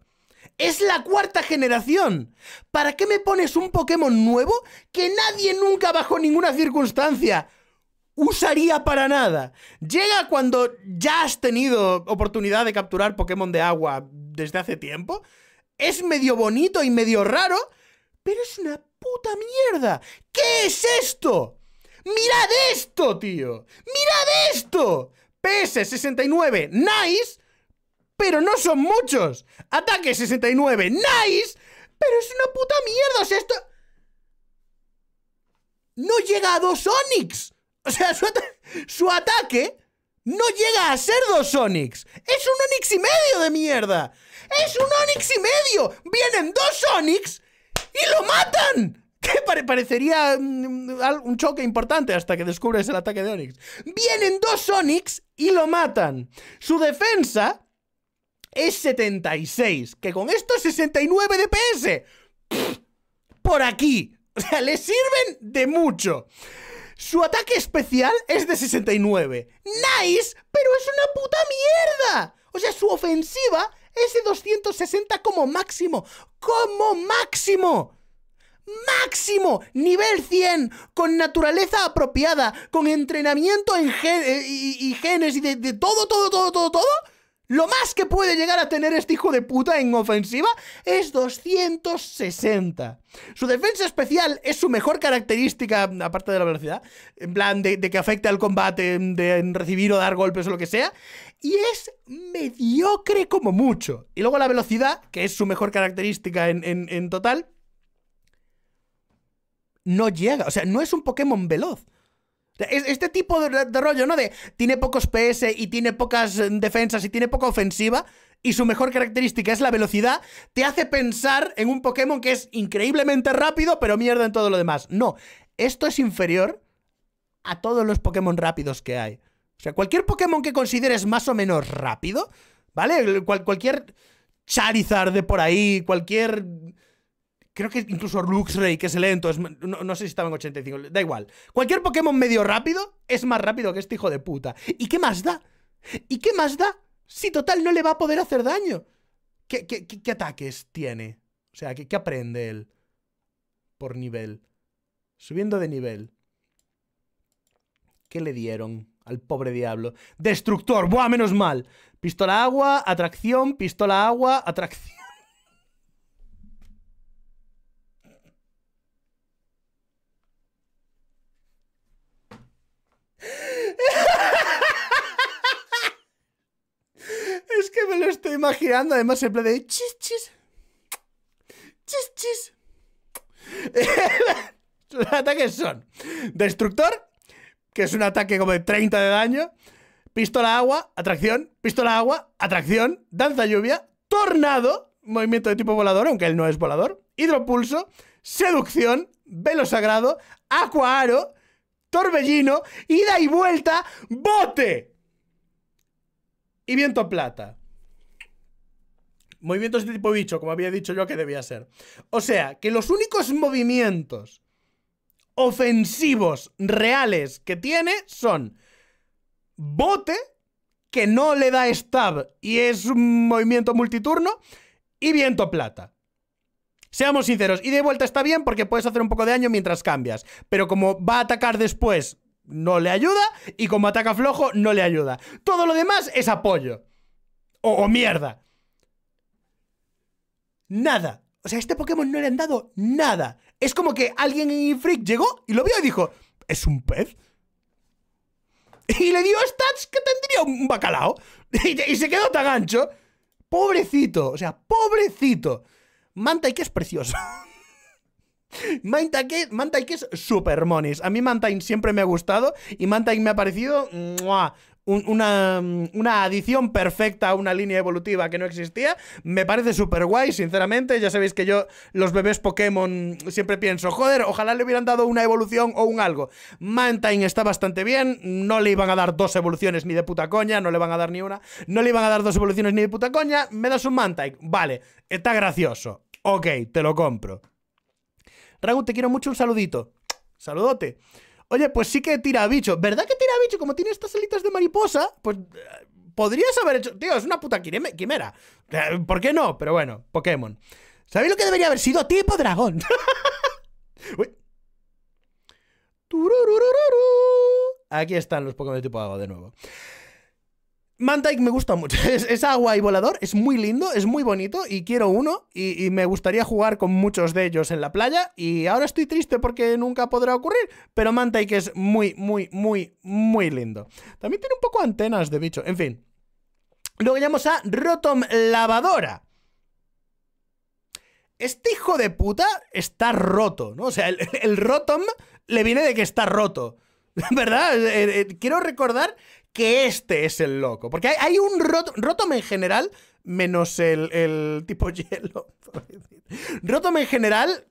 [SPEAKER 1] Es la cuarta generación. ¿Para qué me pones un Pokémon nuevo que nadie nunca bajo ninguna circunstancia usaría para nada. Llega cuando ya has tenido oportunidad de capturar Pokémon de agua desde hace tiempo. Es medio bonito y medio raro, pero es una puta mierda. ¿Qué es esto? ¡Mirad esto, tío! ¡Mirad esto! PS69, nice, pero no son muchos. Ataque 69, nice, pero es una puta mierda. esto... No llega a dos Onix. *laughs* O sea, su, ataque no llega a ser dos Sonics. Es un Onix y medio de mierda. Es un Onix y medio. Vienen dos Sonics y lo matan. *laughs* Que parecería mm, mm, un choque importante hasta que descubres el ataque de Onix. Vienen dos Sonics y lo matan. Su defensa es 76, que con esto 69 DPS. por aquí. *laughs* O sea, le sirven de mucho. Su ataque especial es de 69. ¡Nice! Pero es una puta mierda. O sea, su ofensiva es de 260 como máximo. ¡Como máximo! máximo, nivel 100, con naturaleza apropiada, con entrenamiento en eh, y, genes y de, todo, todo, todo, todo, todo, lo más que puede llegar a tener este hijo de puta en ofensiva es 260. Su defensa especial es su mejor característica, aparte de la velocidad, en plan de, que afecte al combate, de recibir o dar golpes o lo que sea, y es mediocre como mucho. Y luego la velocidad, que es su mejor característica en total, no llega. O sea, no es un Pokémon veloz. Este tipo de, rollo, ¿no? De tiene pocos PS y tiene pocas eh, defensas y tiene poca ofensiva y su mejor característica es la velocidad, te hace pensar en un Pokémon que es increíblemente rápido, pero mierda en todo lo demás. No, esto es inferior a todos los Pokémon rápidos que hay. O sea, cualquier Pokémon que consideres más o menos rápido, ¿vale? cualquier Charizard de por ahí, cualquier creo que incluso Luxray, que es lento, no, sé si estaba en 85, da igual. Cualquier Pokémon medio rápido es más rápido que este hijo de puta. ¿Y qué más da? ¿Y qué más da? Si total no le va a poder hacer daño. ¿Qué, ataques tiene? O sea, ¿qué, ¿qué aprende él? Por nivel. Subiendo de nivel. ¿Qué le dieron al pobre diablo? Destructor, buah, menos mal. Pistola agua, atracción, pistola agua, atracción. me lo estoy imaginando. Además, en plan de chis, chis. Chis, chis. *laughs* Los ataques son Destructor, que es un ataque como de 30 de daño. Pistola agua, atracción. Pistola agua, atracción. Danza lluvia. Tornado, movimiento de tipo volador, aunque él no es volador. Hidropulso, seducción, velo sagrado, aqua aro torbellino, ida y vuelta, bote. Y viento plata. Movimientos de tipo bicho, como había dicho yo que debía ser. O sea, que los únicos movimientos ofensivos reales que tiene son bote, que no le da stab y es un movimiento multiturno, y viento plata. Seamos sinceros, y de vuelta está bien porque puedes hacer un poco de daño mientras cambias, pero como va a atacar después, no le ayuda, y como ataca flojo, no le ayuda. Todo lo demás es apoyo. o, o mierda nada. O sea, este Pokémon no le han dado nada. Es como que alguien en Freak llegó y lo vio y dijo, ¿es un pez? Y le dio stats que tendría un bacalao. *laughs* Y, se quedó tan gancho Pobrecito, o sea, pobrecito. que es precioso. y *laughs* que es super A mí Mantaik siempre me ha gustado y y me ha parecido ¡mua! una, mm, una adición perfecta a una línea evolutiva que no existía. Me parece súper guay, sinceramente. Ya sabéis que yo, los bebés Pokémon, siempre pienso, joder, ojalá le hubieran dado una evolución o un algo. Mantine está bastante bien, no le iban a dar dos evoluciones ni de puta coña, no le van a dar ni una. No le iban a dar dos evoluciones ni de puta coña, me das un Mantine. Vale, está gracioso. Ok, te lo compro. Ragut te quiero mucho, un saludito. Saludote. Oye, pues sí que tira bicho. ¿Verdad que tira bicho? Como tiene estas alitas de mariposa, pues eh, podrías haber hecho... Tío, es una puta quimera. Eh, ¿Por qué no? Pero bueno, Pokémon. ¿Sabéis lo que debería haber sido? Tipo dragón. *laughs* Uy. Aquí están los Pokémon de tipo agua de nuevo. Mantike me gusta mucho. *laughs* Es, agua y volador, es muy lindo, es muy bonito y quiero uno y, me gustaría jugar con muchos de ellos en la playa y ahora estoy triste porque nunca podrá ocurrir, pero Mantike es muy, muy, muy, muy lindo. También tiene un poco antenas de bicho, en fin. Luego llamamos a Rotom Lavadora. Este hijo de puta está roto, ¿no? O sea, el, Rotom le viene de que está roto. *laughs* ¿Verdad? Eh, eh, quiero recordar que este es el loco. Porque hay, un Rotom en general, menos el, tipo *laughs* hielo. Rotom en general,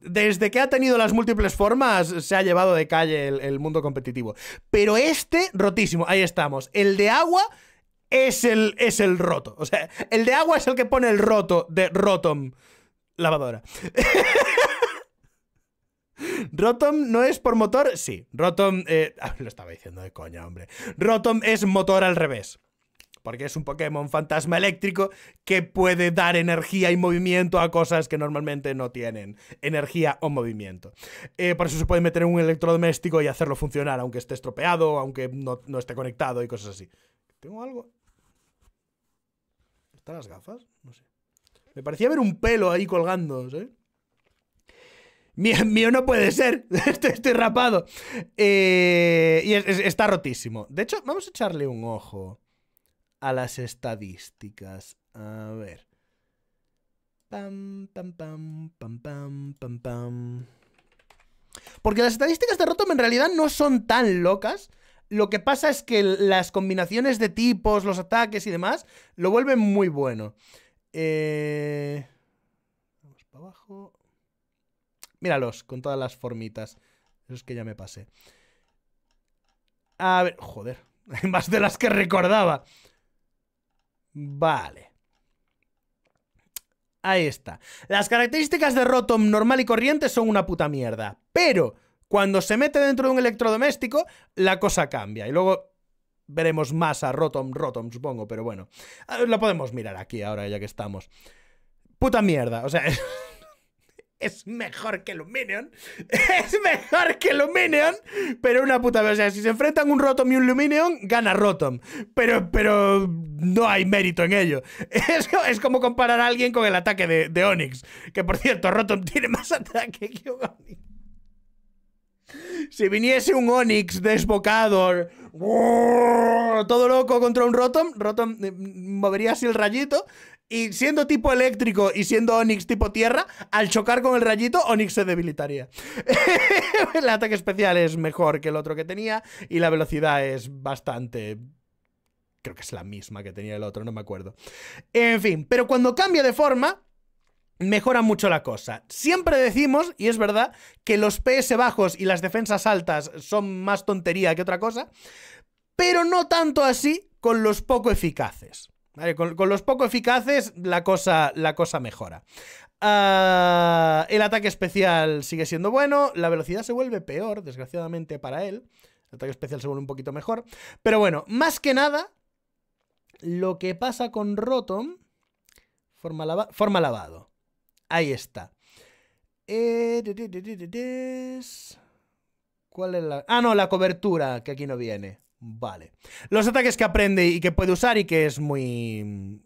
[SPEAKER 1] desde que ha tenido las múltiples formas, se ha llevado de calle el, mundo competitivo. Pero este, rotísimo, ahí estamos. El de agua es el, es el roto. O sea, el de agua es el que pone el roto de Rotom. Lavadora. *laughs* Rotom no es por motor, sí. Rotom, eh, *laughs* lo estaba diciendo de coña, hombre. Rotom es motor al revés. Porque es un Pokémon fantasma eléctrico que puede dar energía y movimiento a cosas que normalmente no tienen energía o movimiento. Eh, por eso se puede meter en un electrodoméstico y hacerlo funcionar, aunque esté estropeado, aunque no, esté conectado y cosas así. ¿Tengo algo? ¿Están las gafas? No sé. Me parecía ver un pelo ahí colgando, ¿eh? Mío, no puede ser, *laughs* estoy, rapado. Eh, y está rotísimo. De hecho, vamos a echarle un ojo a las estadísticas. A ver. Pam, pam, pam, pam, pam, pam, pam. Porque las estadísticas de Rotom en realidad no son tan locas. Lo que pasa es que las combinaciones de tipos, los ataques y demás, lo vuelven muy bueno. Eh, vamos para abajo. Míralos, con todas las formitas. Eso es que ya me pasé. A ver, joder, *laughs* más de las que recordaba. Vale. Ahí está. Las características de Rotom normal y corriente son una puta mierda. Pero cuando se mete dentro de un electrodoméstico, la cosa cambia. Y luego veremos más a Rotom, Rotom, supongo, pero bueno. Lo podemos mirar aquí ahora, ya que estamos. Puta mierda. O sea, *laughs* es mejor que Luminion. *laughs* Es mejor que Luminion. Pero una puta vez. O sea, si se enfrentan un Rotom y un Lumineon, gana Rotom. Pero, pero no hay mérito en ello. *laughs* Es, es como comparar a alguien con el ataque de, de Onix. Que por cierto, Rotom tiene más *laughs* ataque que un Onix. Si viniese un Onix desbocado, todo loco contra un Rotom, Rotom eh, movería así el rayito y siendo tipo eléctrico y siendo Onix tipo tierra, al chocar con el rayito, Onix se debilitaría. *laughs* el ataque especial es mejor que el otro que tenía y la velocidad es bastante creo que es la misma que tenía el otro, no me acuerdo. En fin, pero cuando cambia de forma, mejora mucho la cosa. Siempre decimos, y es verdad, que los PS bajos y las defensas altas son más tontería que otra cosa, pero no tanto así con los poco eficaces con, los poco eficaces la cosa, la cosa mejora. Ah, el ataque especial sigue siendo bueno, la velocidad se vuelve peor, desgraciadamente para él. El ataque especial se vuelve un poquito mejor. Pero bueno, más que nada, lo que pasa con Rotom, forma, forma lavado. Ahí está. Eh, ¿Cuál es la...? Ah, no, la cobertura, que aquí no viene. Vale. Los ataques que aprende y que puede usar y que es muy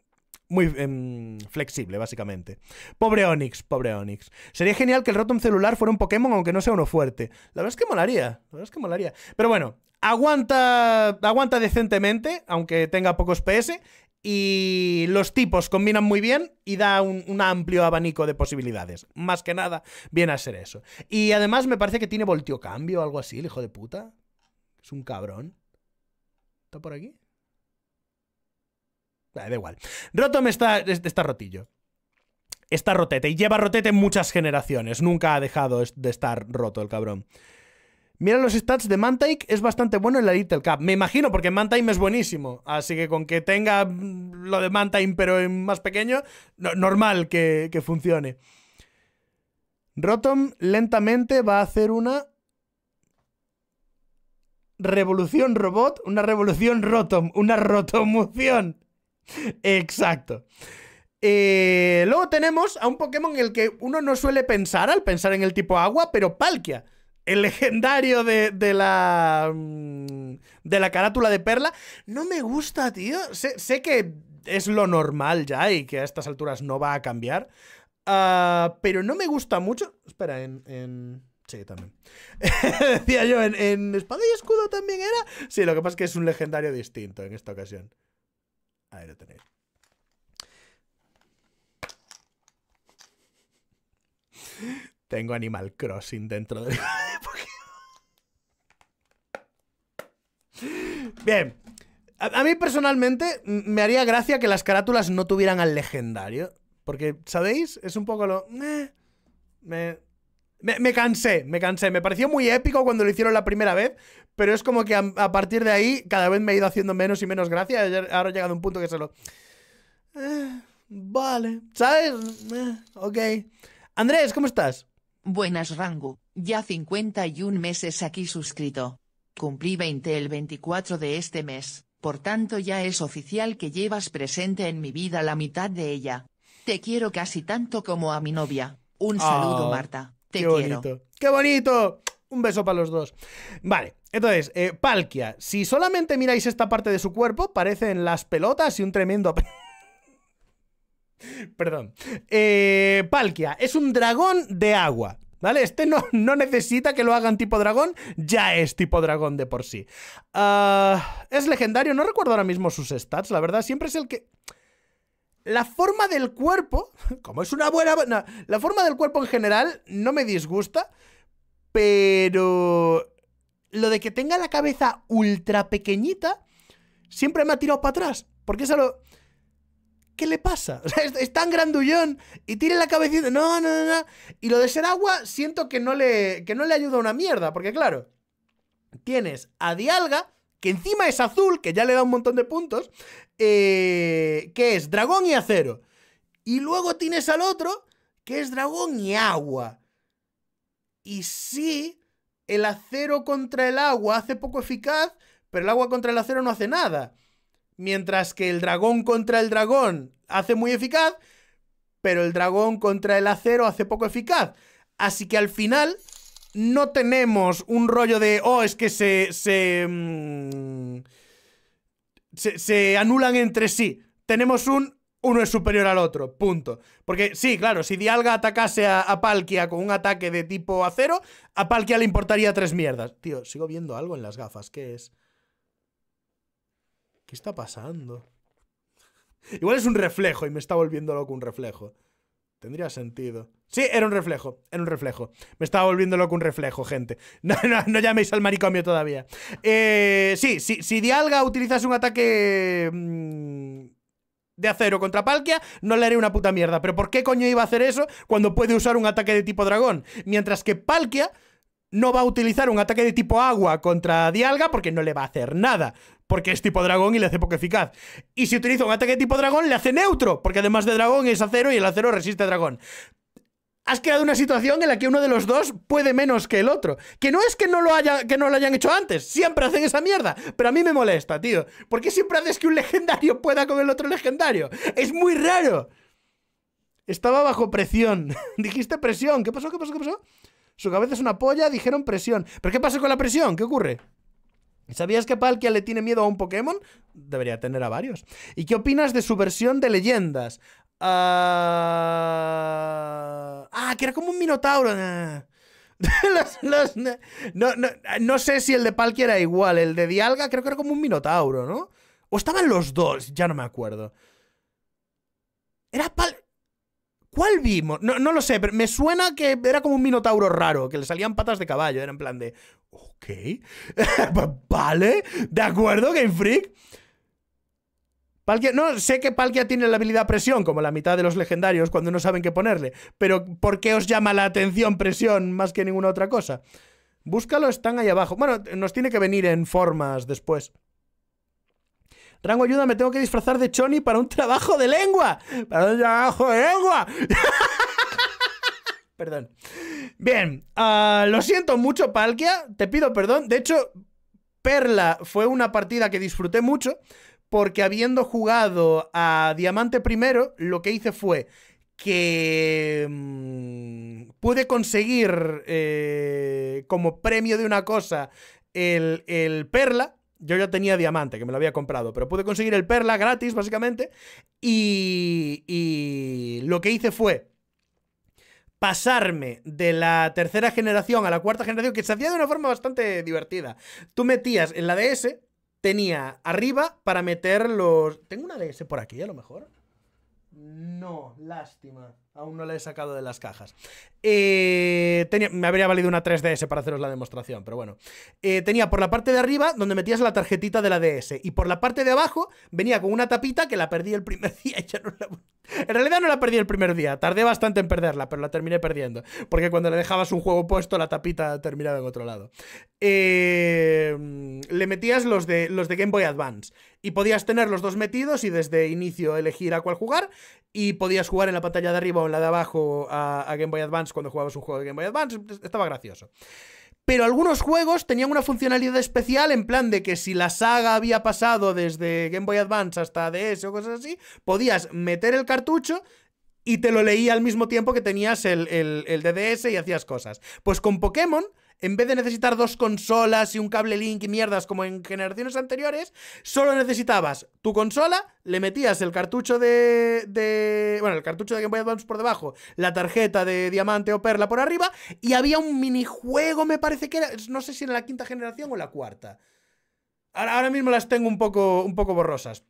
[SPEAKER 1] muy em, flexible, básicamente. Pobre Onix, pobre Onix. Sería genial que el Rotom celular fuera un Pokémon, aunque no sea uno fuerte. La verdad es que molaría, la verdad es que molaría. Pero bueno, aguanta, aguanta decentemente, aunque tenga pocos PS. Y los tipos combinan muy bien y da un, amplio abanico de posibilidades. Más que nada, viene a ser eso. Y además me parece que tiene voltio cambio o algo así, el hijo de puta. Es un cabrón por aquí? da igual. Rotom está, está rotillo. Está rotete. Y lleva rotete muchas generaciones. Nunca ha dejado de estar roto el cabrón. Mira los stats de Mantike, es bastante bueno en la Little Cap Me imagino, porque Mantime es buenísimo. Así que con que tenga lo de Mantime, pero en más pequeño, normal que, que funcione. Rotom lentamente va a hacer una revolución robot, una revolución rotom, una rotomoción. Exacto. Eh, luego tenemos a un Pokémon en el que uno no suele pensar al pensar en el tipo agua, pero Palkia, el *laughs* legendario de, la. Mm, de la carátula de Perla. No me gusta, tío. Sé, que es lo normal ya y que a estas alturas no va a cambiar. Ah, pero no me gusta mucho. Espera, en... Sí, también. *laughs* Decía yo, ¿en, Espada y Escudo también era? Sí, lo que pasa es que es un legendario distinto en esta ocasión. Ahí lo tenéis. Tengo Animal Crossing dentro de *laughs* Bien. A, mí personalmente me haría gracia que las carátulas no tuvieran al legendario. Porque, ¿sabéis? Es un poco lo... me, me, cansé, me cansé. Me pareció muy épico cuando lo hicieron la primera vez, pero es como que a, partir de ahí cada vez me he ido haciendo menos y menos gracia. Ahora he llegado a un punto que se lo...
[SPEAKER 2] Eh, vale, ¿sabes? Eh, ok. Andrés, ¿cómo estás? Buenas, Rangu. Ya 51 meses aquí suscrito. Cumplí 20 el 24 de este mes, por tanto ya es oficial que llevas presente en mi vida la mitad de ella. Te quiero casi tanto como a mi novia. Un saludo, ah. Marta. Qué bonito.
[SPEAKER 1] ¡Qué bonito! Un beso para los dos. Vale, entonces, eh, Palkia. Si solamente miráis esta parte de su cuerpo, parecen las pelotas y un tremendo... *laughs* Perdón. Eh, Palkia es un dragón de agua. ¿Vale? Este no, no, necesita que lo hagan tipo dragón, ya es tipo dragón de por sí. Ah, es legendario, no recuerdo ahora mismo sus stats, la verdad, siempre es el que la forma del cuerpo, *laughs* como es una buena... la forma del cuerpo en general no me disgusta, pero lo de que tenga la cabeza ultra pequeñita siempre me ha tirado para atrás, porque eso. lo... ¿Qué le pasa? *laughs* O sea, es, tan grandullón y tiene la cabecita... No, no, no, no. Y lo de ser agua siento que no le, que no le ayuda una mierda, porque claro, tienes a Dialga que encima es azul, que ya le da un montón de puntos, eh, que es dragón y acero. Y luego tienes al otro, que es dragón y agua. Y sí, el acero contra el agua hace poco eficaz, pero el agua contra el acero no hace nada. Mientras que el dragón contra el dragón hace muy eficaz, pero el dragón contra el acero hace poco eficaz. Así que al final no tenemos un rollo de, oh, es que se, mm, se, se, anulan entre sí. Tenemos un uno es superior al otro, punto. Porque sí, claro, si Dialga atacase a, a, Palkia con un ataque de tipo acero, a Palkia le importaría tres mierdas. Tío, sigo viendo algo en las gafas, ¿qué es? ¿Qué está pasando? Igual es un reflejo y me está volviendo loco un reflejo. Tendría sentido. Sí, era un reflejo, era un reflejo. Me estaba volviendo loco un reflejo, gente. *laughs* No, no, llaméis al maricomio todavía. Eh, sí, sí, si Dialga utilizase un ataque mm, de acero contra Palkia, no le haré una puta mierda. Pero ¿por qué coño iba a hacer eso cuando puede usar un ataque de tipo dragón? Mientras que Palkia no va a utilizar un ataque de tipo agua contra Dialga porque no le va a hacer nada porque es tipo dragón y le hace poco eficaz. Y si utiliza un ataque tipo dragón, le hace neutro, porque además de dragón es acero y el acero resiste dragón. Has creado una situación en la que uno de los dos puede menos que el otro. Que no es que no lo, haya, que no lo hayan hecho antes, siempre hacen esa mierda. Pero a mí me molesta, tío. Porque siempre haces que un legendario *laughs* pueda con el otro legendario. Es muy raro. Estaba bajo presión. *laughs* Dijiste presión. ¿Qué pasó? ¿Qué pasó? ¿Qué pasó? Su cabeza es una polla, dijeron presión. ¿Pero qué pasa con la presión? ¿Qué ocurre? ¿Sabías que Palkia le tiene miedo a un Pokémon? Debería tener a varios. ¿Y qué opinas de su versión de leyendas? Ah, ah que era como un Minotauro. *laughs* No, sé si el de Palkia era igual. El de Dialga creo que era como un Minotauro, ¿no? O estaban los dos, ya no me acuerdo. Era Pal... ¿Cuál vimos? No, no, lo sé, pero me suena que era como un minotauro raro, que le salían patas de caballo, era en plan de, ok, *laughs* vale, de acuerdo, Game Freak. Palkia, no, sé que Palkia tiene la habilidad presión, como la mitad de los legendarios cuando no saben qué ponerle, pero ¿por qué os llama la atención presión más que ninguna otra cosa? Búscalo, están ahí abajo. Bueno, nos tiene que venir en formas después. Rango, ayuda, me tengo que disfrazar de Choni para un trabajo de lengua. Para un trabajo de lengua. *laughs* Perdón. Bien, ah, lo siento mucho, Palkia. Te pido perdón. De hecho, Perla fue una partida que disfruté mucho porque habiendo jugado a Diamante primero, lo que hice fue que mm, pude conseguir eh, como premio de una cosa el, el Perla. Yo ya tenía diamante, que me lo había comprado, pero pude conseguir el perla gratis, básicamente. Y, y, lo que hice fue pasarme de la tercera generación a la cuarta generación, que se hacía de una forma bastante divertida. Tú metías en la DS, tenía arriba para meter los... Tengo una DS por aquí, a lo mejor. No, lástima. Aún no la he sacado de las cajas. Eh, me habría valido una 3DS para haceros la demostración, pero bueno. Eh, tenía por la parte de arriba donde metías la tarjetita de la DS. Y por la parte de abajo venía con una tapita que la perdí el primer *laughs* día. En realidad no la perdí el primer día. Tardé bastante en perderla, pero la terminé perdiendo. Porque cuando le dejabas un juego puesto, la tapita terminaba en otro lado. Eh, le metías los de, los de Game Boy Advance. Y podías tener los dos metidos y desde inicio elegir a cuál jugar. Y podías jugar en la pantalla de arriba la de abajo a, Game Boy Advance cuando jugabas un juego de Game Boy Advance, estaba gracioso. Pero algunos juegos tenían una funcionalidad especial en plan de que si la saga había pasado desde Game Boy Advance hasta DS o cosas así, podías meter el cartucho y te lo leía al mismo tiempo que tenías el, el, el DDS y hacías cosas. Pues con Pokémon en vez de necesitar dos consolas y un cable link y mierdas como en generaciones anteriores, solo necesitabas tu consola, le metías el cartucho de, de bueno, el cartucho de Game Boy Advance por debajo, la tarjeta de diamante o perla por arriba, y había un minijuego, me parece que era, no sé si en la quinta generación o la cuarta. Ahora, ahora mismo las tengo un poco, un poco borrosas.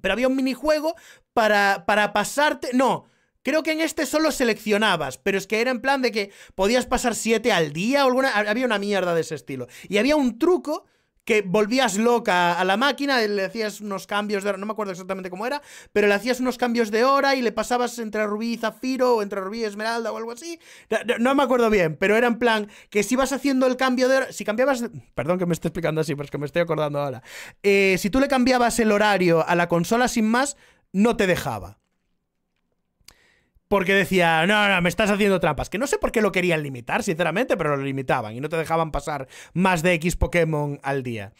[SPEAKER 1] Pero había un minijuego para, para pasarte. No, Creo que en este solo seleccionabas, pero es que era en plan de que podías pasar siete al día o alguna. Había una mierda de ese estilo. Y había un truco que volvías loca a la máquina, le hacías unos cambios de hora, no me acuerdo exactamente cómo era, pero le hacías unos cambios de hora y le pasabas entre rubí y zafiro o entre rubí y esmeralda o algo así. No, me acuerdo bien, pero era en plan que si vas haciendo el cambio de hora, si cambiabas, perdón que me esté explicando así, pero es que me estoy acordando ahora, eh, si tú le cambiabas el horario a la consola sin más, no te dejaba porque decía, no, no, me estás haciendo trampas. Que no sé por qué lo querían limitar, sinceramente, pero lo limitaban y no te dejaban pasar más de X Pokémon al día.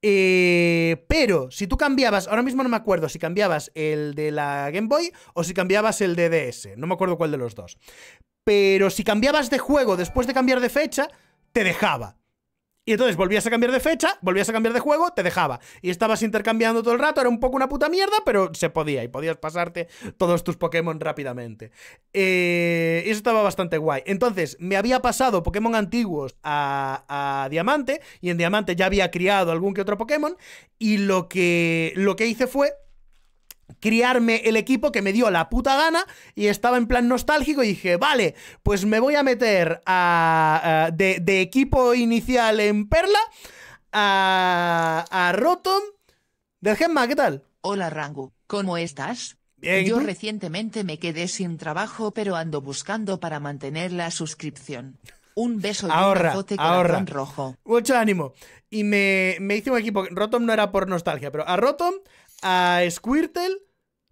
[SPEAKER 1] Eh, pero si tú cambiabas, ahora mismo no me acuerdo si cambiabas el de la Game Boy o si cambiabas el de DS, no me acuerdo cuál de los dos. Pero si cambiabas de juego después de cambiar de fecha, te dejaba. Y entonces volvías a cambiar de fecha, volvías a cambiar de juego, te dejaba. Y estabas intercambiando todo el rato, era un poco una puta mierda, pero se podía y podías pasarte todos tus Pokémon rápidamente. Eh, eso estaba bastante guay. Entonces, me había pasado Pokémon antiguos a, a, Diamante, y en Diamante ya había criado algún que otro Pokémon, y lo que, lo que hice fue criarme el equipo que me dio la puta gana y estaba en plan nostálgico y dije, vale, pues me voy a meter a, de, equipo inicial en Perla a,
[SPEAKER 2] a Rotom del Gemma, ¿qué tal? Hola Rangu, ¿cómo estás? Yo recientemente me quedé sin trabajo pero ando buscando para mantener la suscripción. Un beso y ahorra, ahorra. rojo. Mucho ánimo. Y me, me hice un equipo, Rotom no era por nostalgia, pero a Rotom a Squirtle.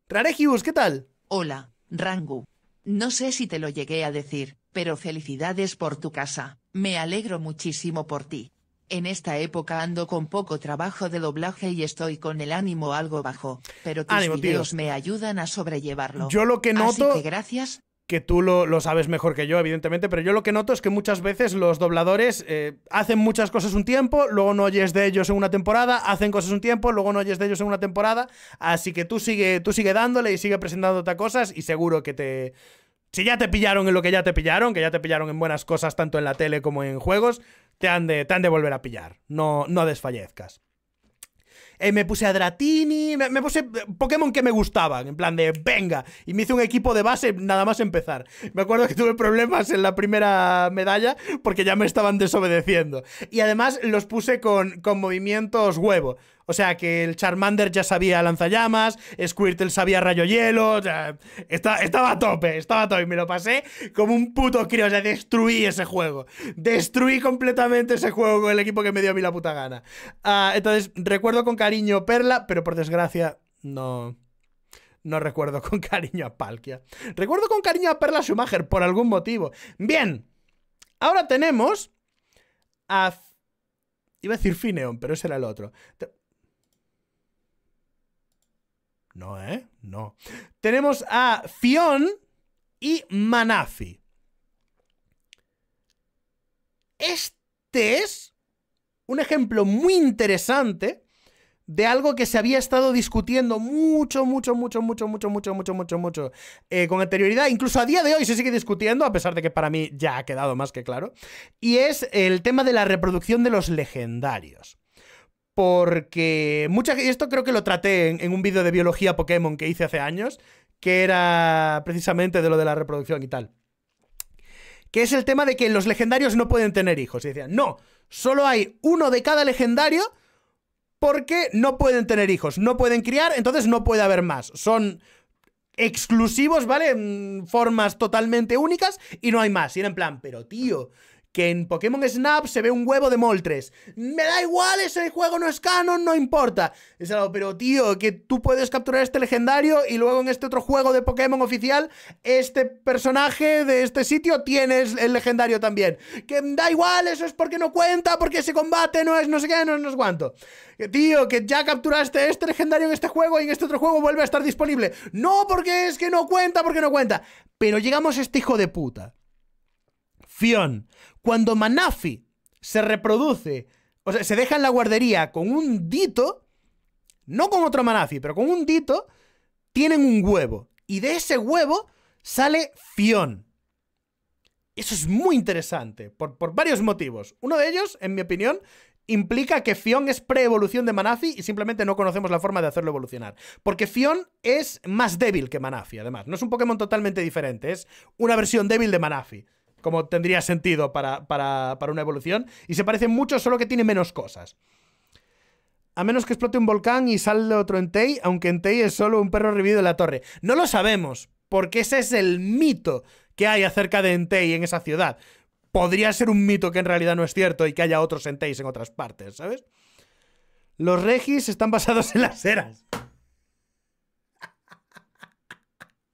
[SPEAKER 2] Raregius, ¿qué tal? Hola, Rangu. No sé si te lo llegué a decir, pero felicidades por tu casa. Me alegro muchísimo por ti. En esta época ando con poco trabajo de doblaje y estoy con el ánimo algo bajo, pero tus videos me ayudan a sobrellevarlo. Yo lo que noto. Así que gracias,
[SPEAKER 1] que tú lo, sabes mejor que yo, evidentemente, pero yo lo que noto es que muchas veces los dobladores eh, hacen muchas cosas un tiempo, luego no oyes de ellos en una temporada, hacen cosas un tiempo, luego no oyes de ellos en una temporada, así que tú sigue, tú sigue dándole y sigue presentándote a cosas y seguro que te... Si ya te pillaron en lo que ya te pillaron, que ya te pillaron en buenas cosas tanto en la tele como en juegos, te han de, te de volver a pillar, no, no desfallezcas. Eh, me puse a Dratini, me, me, puse eh, Pokémon que me gustaban, en plan de venga. Y me hice un equipo de base nada más empezar. Me acuerdo que tuve problemas en la primera medalla porque ya me estaban desobedeciendo. Y además los puse con, con movimientos huevo. O sea, que el Charmander ya sabía lanzallamas, Squirtle sabía rayo hielo, o sea, estaba a tope, estaba a tope. Y Me lo pasé como un puto crío, o sea, destruí ese juego. Destruí completamente ese juego con el equipo que me dio a mí la puta gana. Ah, entonces, recuerdo con cariño Perla, pero por desgracia, no no recuerdo con *laughs* cariño a Palkia. Recuerdo con cariño a Perla Schumacher por algún motivo. Bien, ahora tenemos a... Iba a decir Fineon, pero ese era el otro. No, ¿eh? No. Tenemos a Fion y Manafi. Este es un ejemplo muy interesante de algo que se había estado discutiendo mucho, mucho, mucho, mucho, mucho, mucho, mucho, mucho, mucho eh, con anterioridad. Incluso a día de hoy se sigue discutiendo, a pesar de que para mí ya ha quedado más que claro. Y es el tema de la reproducción de los legendarios porque mucha esto creo que lo traté en, un vídeo de biología Pokémon que hice hace años, que era precisamente de lo de la reproducción y tal. Que es el tema de que los legendarios no pueden tener hijos. Y decían, no, solo hay uno de cada legendario porque no pueden tener hijos, no pueden criar, entonces no puede haber más. Son exclusivos, ¿vale? Mm, formas totalmente únicas y no hay más. Y era en plan, pero tío, que en Pokémon Snap se ve un huevo de Moltres. Me da igual, ese juego no es canon, no importa. Es algo, pero tío, que tú puedes capturar este legendario y luego en este otro juego de Pokémon oficial, este personaje de este sitio tienes el legendario también. Que da igual, eso es porque no cuenta, porque ese combate no es no sé qué, no es no sé cuánto. tío, que ya capturaste este legendario en este juego y en este otro juego vuelve a estar disponible. No, porque es que no cuenta, porque no cuenta. Pero llegamos a este hijo de puta. Fion, cuando Manafi se reproduce, o sea, se deja en la guardería con un dito, no con otro Manafi, pero con un dito, tienen un huevo. Y de ese huevo sale Fion. Eso es muy interesante, por, varios motivos. Uno de ellos, en mi opinión, implica que Fion es pre-evolución de Manafi y simplemente no conocemos la forma de hacerlo evolucionar. Porque Fion es más débil que Manafi, además. No es un Pokémon totalmente diferente, es una versión débil de Manafi como tendría sentido para, una evolución, y se parece mucho, solo que tiene menos cosas. A menos que explote un volcán y salga otro Entei, aunque Entei es solo un perro revivido en la torre. No lo sabemos, porque ese es el mito que hay acerca de Entei en esa ciudad. Podría ser un mito que en realidad no es cierto y que haya otros Enteis en otras partes, ¿sabes? Los Regis están basados en las eras.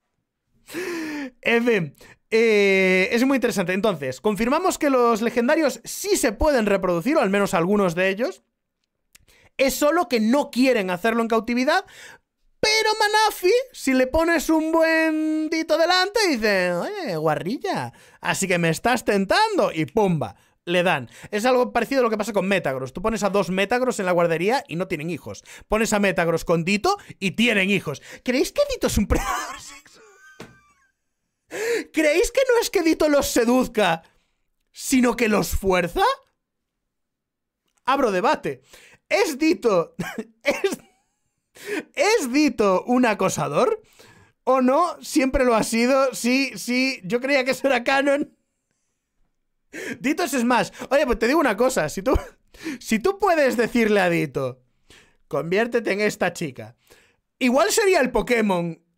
[SPEAKER 1] *laughs* fin. Eh, es muy interesante. Entonces, confirmamos que los legendarios sí se pueden reproducir, o al menos algunos de ellos. Es solo que no quieren hacerlo en cautividad. Pero Manafi, si le pones un buen dito delante, dice, oye, guarrilla, así que me estás tentando. Y pumba, le dan. Es algo parecido a lo que pasa con Metagross. Tú pones a dos Metagross en la guardería y no tienen hijos. Pones a Metagross con Dito y tienen hijos. ¿Creéis que Dito es un *laughs* ¿Creéis que no es que Dito los seduzca, sino que los fuerza? Abro debate. ¿Es Dito... *laughs* ¿Es, Dito un acosador? ¿O no? Siempre lo ha sido. Sí, sí, yo creía que eso era canon. Dito es más. Oye, pues te digo una cosa. Si tú, *laughs* si tú puedes decirle a Dito, conviértete en esta chica. Igual sería el Pokémon *laughs*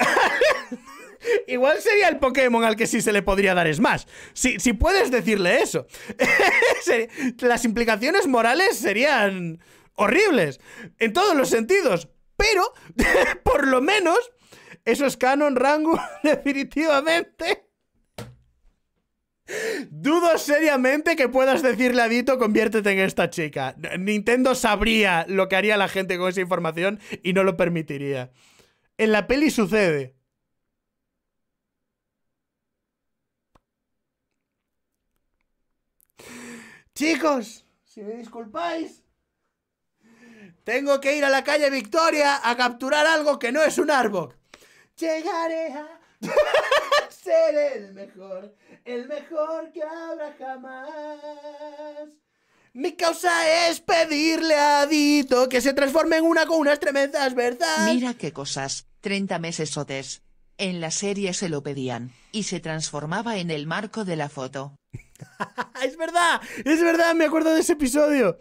[SPEAKER 1] Igual sería el Pokémon al que sí se le podría dar Smash. Si, si puedes decirle eso. *laughs* Las implicaciones morales serían horribles. En todos los sentidos. Pero, *laughs* por lo menos, eso es canon Rango *laughs* definitivamente. Dudo seriamente que puedas decirle a Dito conviértete en esta chica. Nintendo sabría lo que haría la gente con esa información y no lo permitiría. En la peli sucede, Chicos, si me disculpáis, tengo que ir a la calle Victoria a capturar algo que no es un árbol. Llegaré a *laughs* ser el mejor, el mejor que habrá jamás. Mi causa es pedirle a Dito
[SPEAKER 2] que se transforme en una con unas tremendas verdades. Mira qué cosas, 30 meses SOTES. En la serie se lo pedían, y se transformaba en el marco de la foto. *laughs*
[SPEAKER 1] es verdad, es verdad, me acuerdo de ese episodio.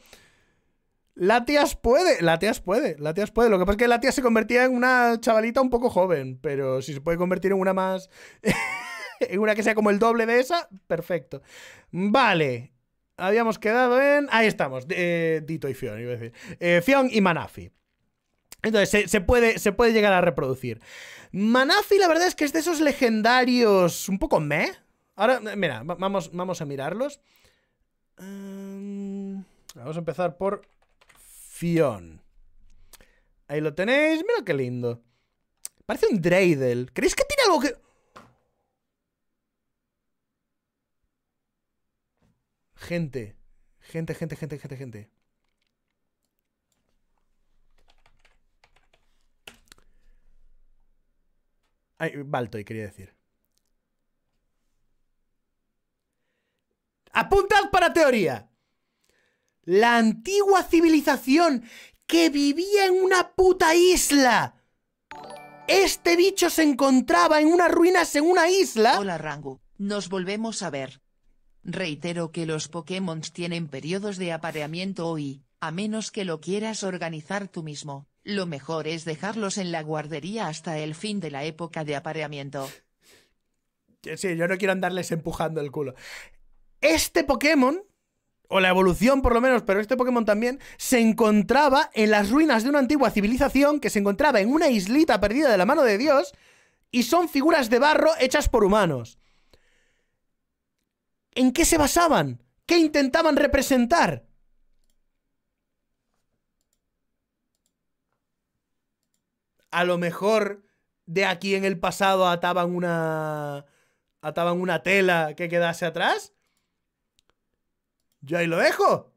[SPEAKER 1] Latias puede, Latias puede, Latias puede. Lo que pasa es que Latias se convertía en una chavalita un poco joven, pero si se puede convertir en una más... *laughs* en una que sea como el doble de esa, perfecto. Vale, habíamos quedado en... Ahí estamos, eh, Dito y Fion, iba a decir. Eh, Fion y Manafi. Entonces, se, puede, se puede llegar a reproducir. Manafi, la verdad es que es de esos legendarios un poco meh, Ahora, eh, mira, vamos, vamos a mirarlos. Em, vamos a empezar por Fion. Ahí lo tenéis, mira qué lindo. Parece un Dreidel. ¿Creéis que tiene algo que...? Gente, gente, gente, gente, gente, gente. Ay, Baltoy, quería decir. Apuntad para teoría. La antigua civilización
[SPEAKER 2] que vivía en una puta isla. Este bicho se encontraba en unas ruinas en una isla. Hola Rangu, nos volvemos a ver. Reitero que los Pokémon tienen periodos de apareamiento hoy, a menos que lo quieras organizar tú mismo. Lo mejor es dejarlos en la guardería hasta el fin de la época de apareamiento.
[SPEAKER 1] Sí, yo no quiero andarles empujando el culo este Pokémon, o la evolución por lo menos, pero este Pokémon también, se encontraba en las ruinas de una antigua civilización que se encontraba en una islita perdida de la mano de Dios y son figuras de barro hechas por humanos. ¿En qué se basaban? ¿Qué intentaban representar? A lo mejor de aquí en el pasado ataban una ataban una tela que quedase atrás. Yo ahí lo dejo.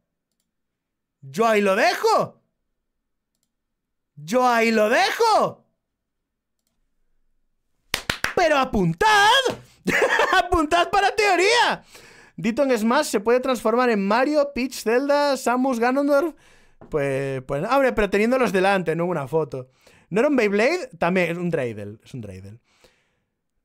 [SPEAKER 1] Yo ahí lo dejo. Yo ahí lo dejo. Pero apuntad. *laughs* apuntad para teoría. Ditton Smash se puede transformar en Mario, Peach, Zelda, Samus, Ganondorf. Pues, pues, hombre, pero teniéndolos delante, no una foto. ¿No era un Beyblade? También, es un Dreidel, es un Dreidel.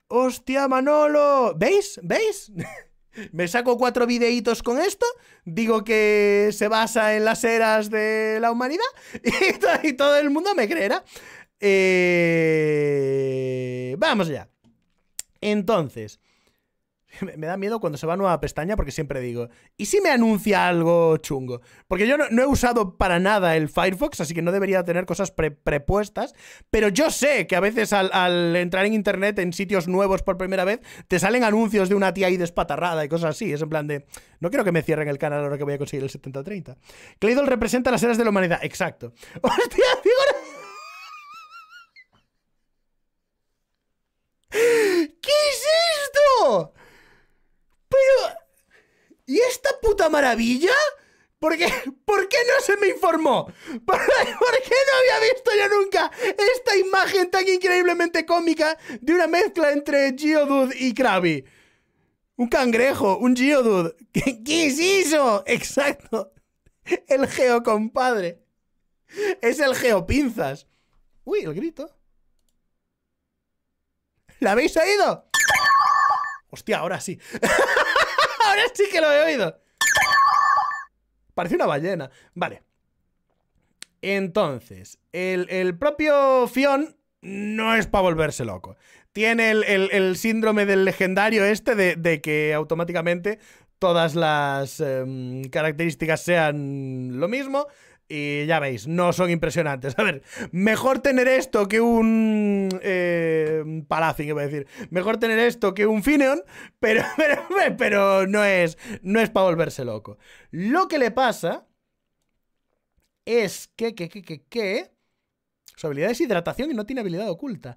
[SPEAKER 1] ¡Hostia, Manolo! ¿Veis? ¿Veis? *laughs* Me saco cuatro videitos con esto, digo que se basa en las eras de la humanidad *laughs* y, todo el mundo me creerá. Eh, vamos ya. Entonces, *laughs* me da miedo cuando se va a nueva pestaña porque siempre digo, ¿y si me anuncia algo chungo? Porque yo no, he usado para nada el Firefox, así que no debería tener cosas prepuestas, pero yo sé que a veces al, entrar en internet en sitios nuevos por primera vez, te salen anuncios de una tía ahí despatarrada y cosas así. Es en plan de, no quiero que me cierren el canal ahora que voy a conseguir el 7030. Claydol representa las eras de la humanidad, exacto. *laughs* ¡Hostia, *laughs* ¿Qué es esto? ¿Y esta puta maravilla? ¿Por qué, no se me informó? *laughs* ¿Por, qué no había visto yo nunca esta imagen tan increíblemente cómica de una mezcla entre Geodude y Krabby? Un cangrejo, un Geodude. *laughs* ¿Qué, es eso? Exacto. El geocompadre. Es el geopinzas. Uy, el grito. ¿La habéis oído? Hostia, ahora sí. *laughs* sí que lo he oído. Parece una ballena. Vale. Entonces, el, propio Fion no es para volverse loco. Tiene el, síndrome del legendario este de, que automáticamente todas las em, características sean lo mismo, y ya veis, no son impresionantes. A ver, mejor tener esto que un. Eh, que iba a decir. Mejor tener esto que un Fineon, pero, *laughs* pero, no es, no es para volverse loco. Lo que le pasa es que, que, que, que, que. Su habilidad es hidratación y no tiene habilidad oculta.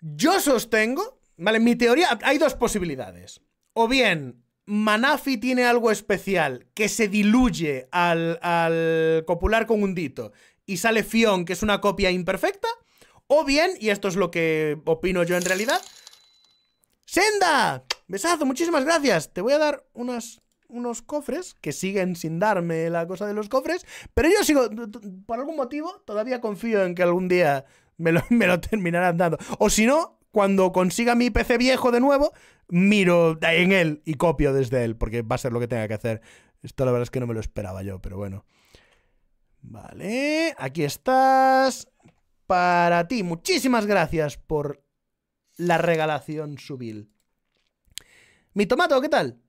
[SPEAKER 1] Yo sostengo, ¿vale? Mi teoría. Hay dos posibilidades. O bien Manafi tiene algo especial que se diluye al, copular con un dito y sale Fion, que es una copia imperfecta. O bien, y esto es lo que opino yo en realidad, ¡Senda! Besazo, muchísimas gracias. Te voy a dar unos cofres que siguen sin darme la cosa de los cofres, pero yo sigo, por algún motivo, todavía confío en que algún día me lo, *laughs* me lo terminarán dando. O si no, cuando consiga mi PC viejo de nuevo, miro en él y copio desde él, porque va a ser lo que tenga que hacer. Esto la verdad es que no me lo esperaba yo, pero bueno. Vale, aquí estás. Para ti, muchísimas gracias por la regalación subil. Mi tomato, ¿qué tal?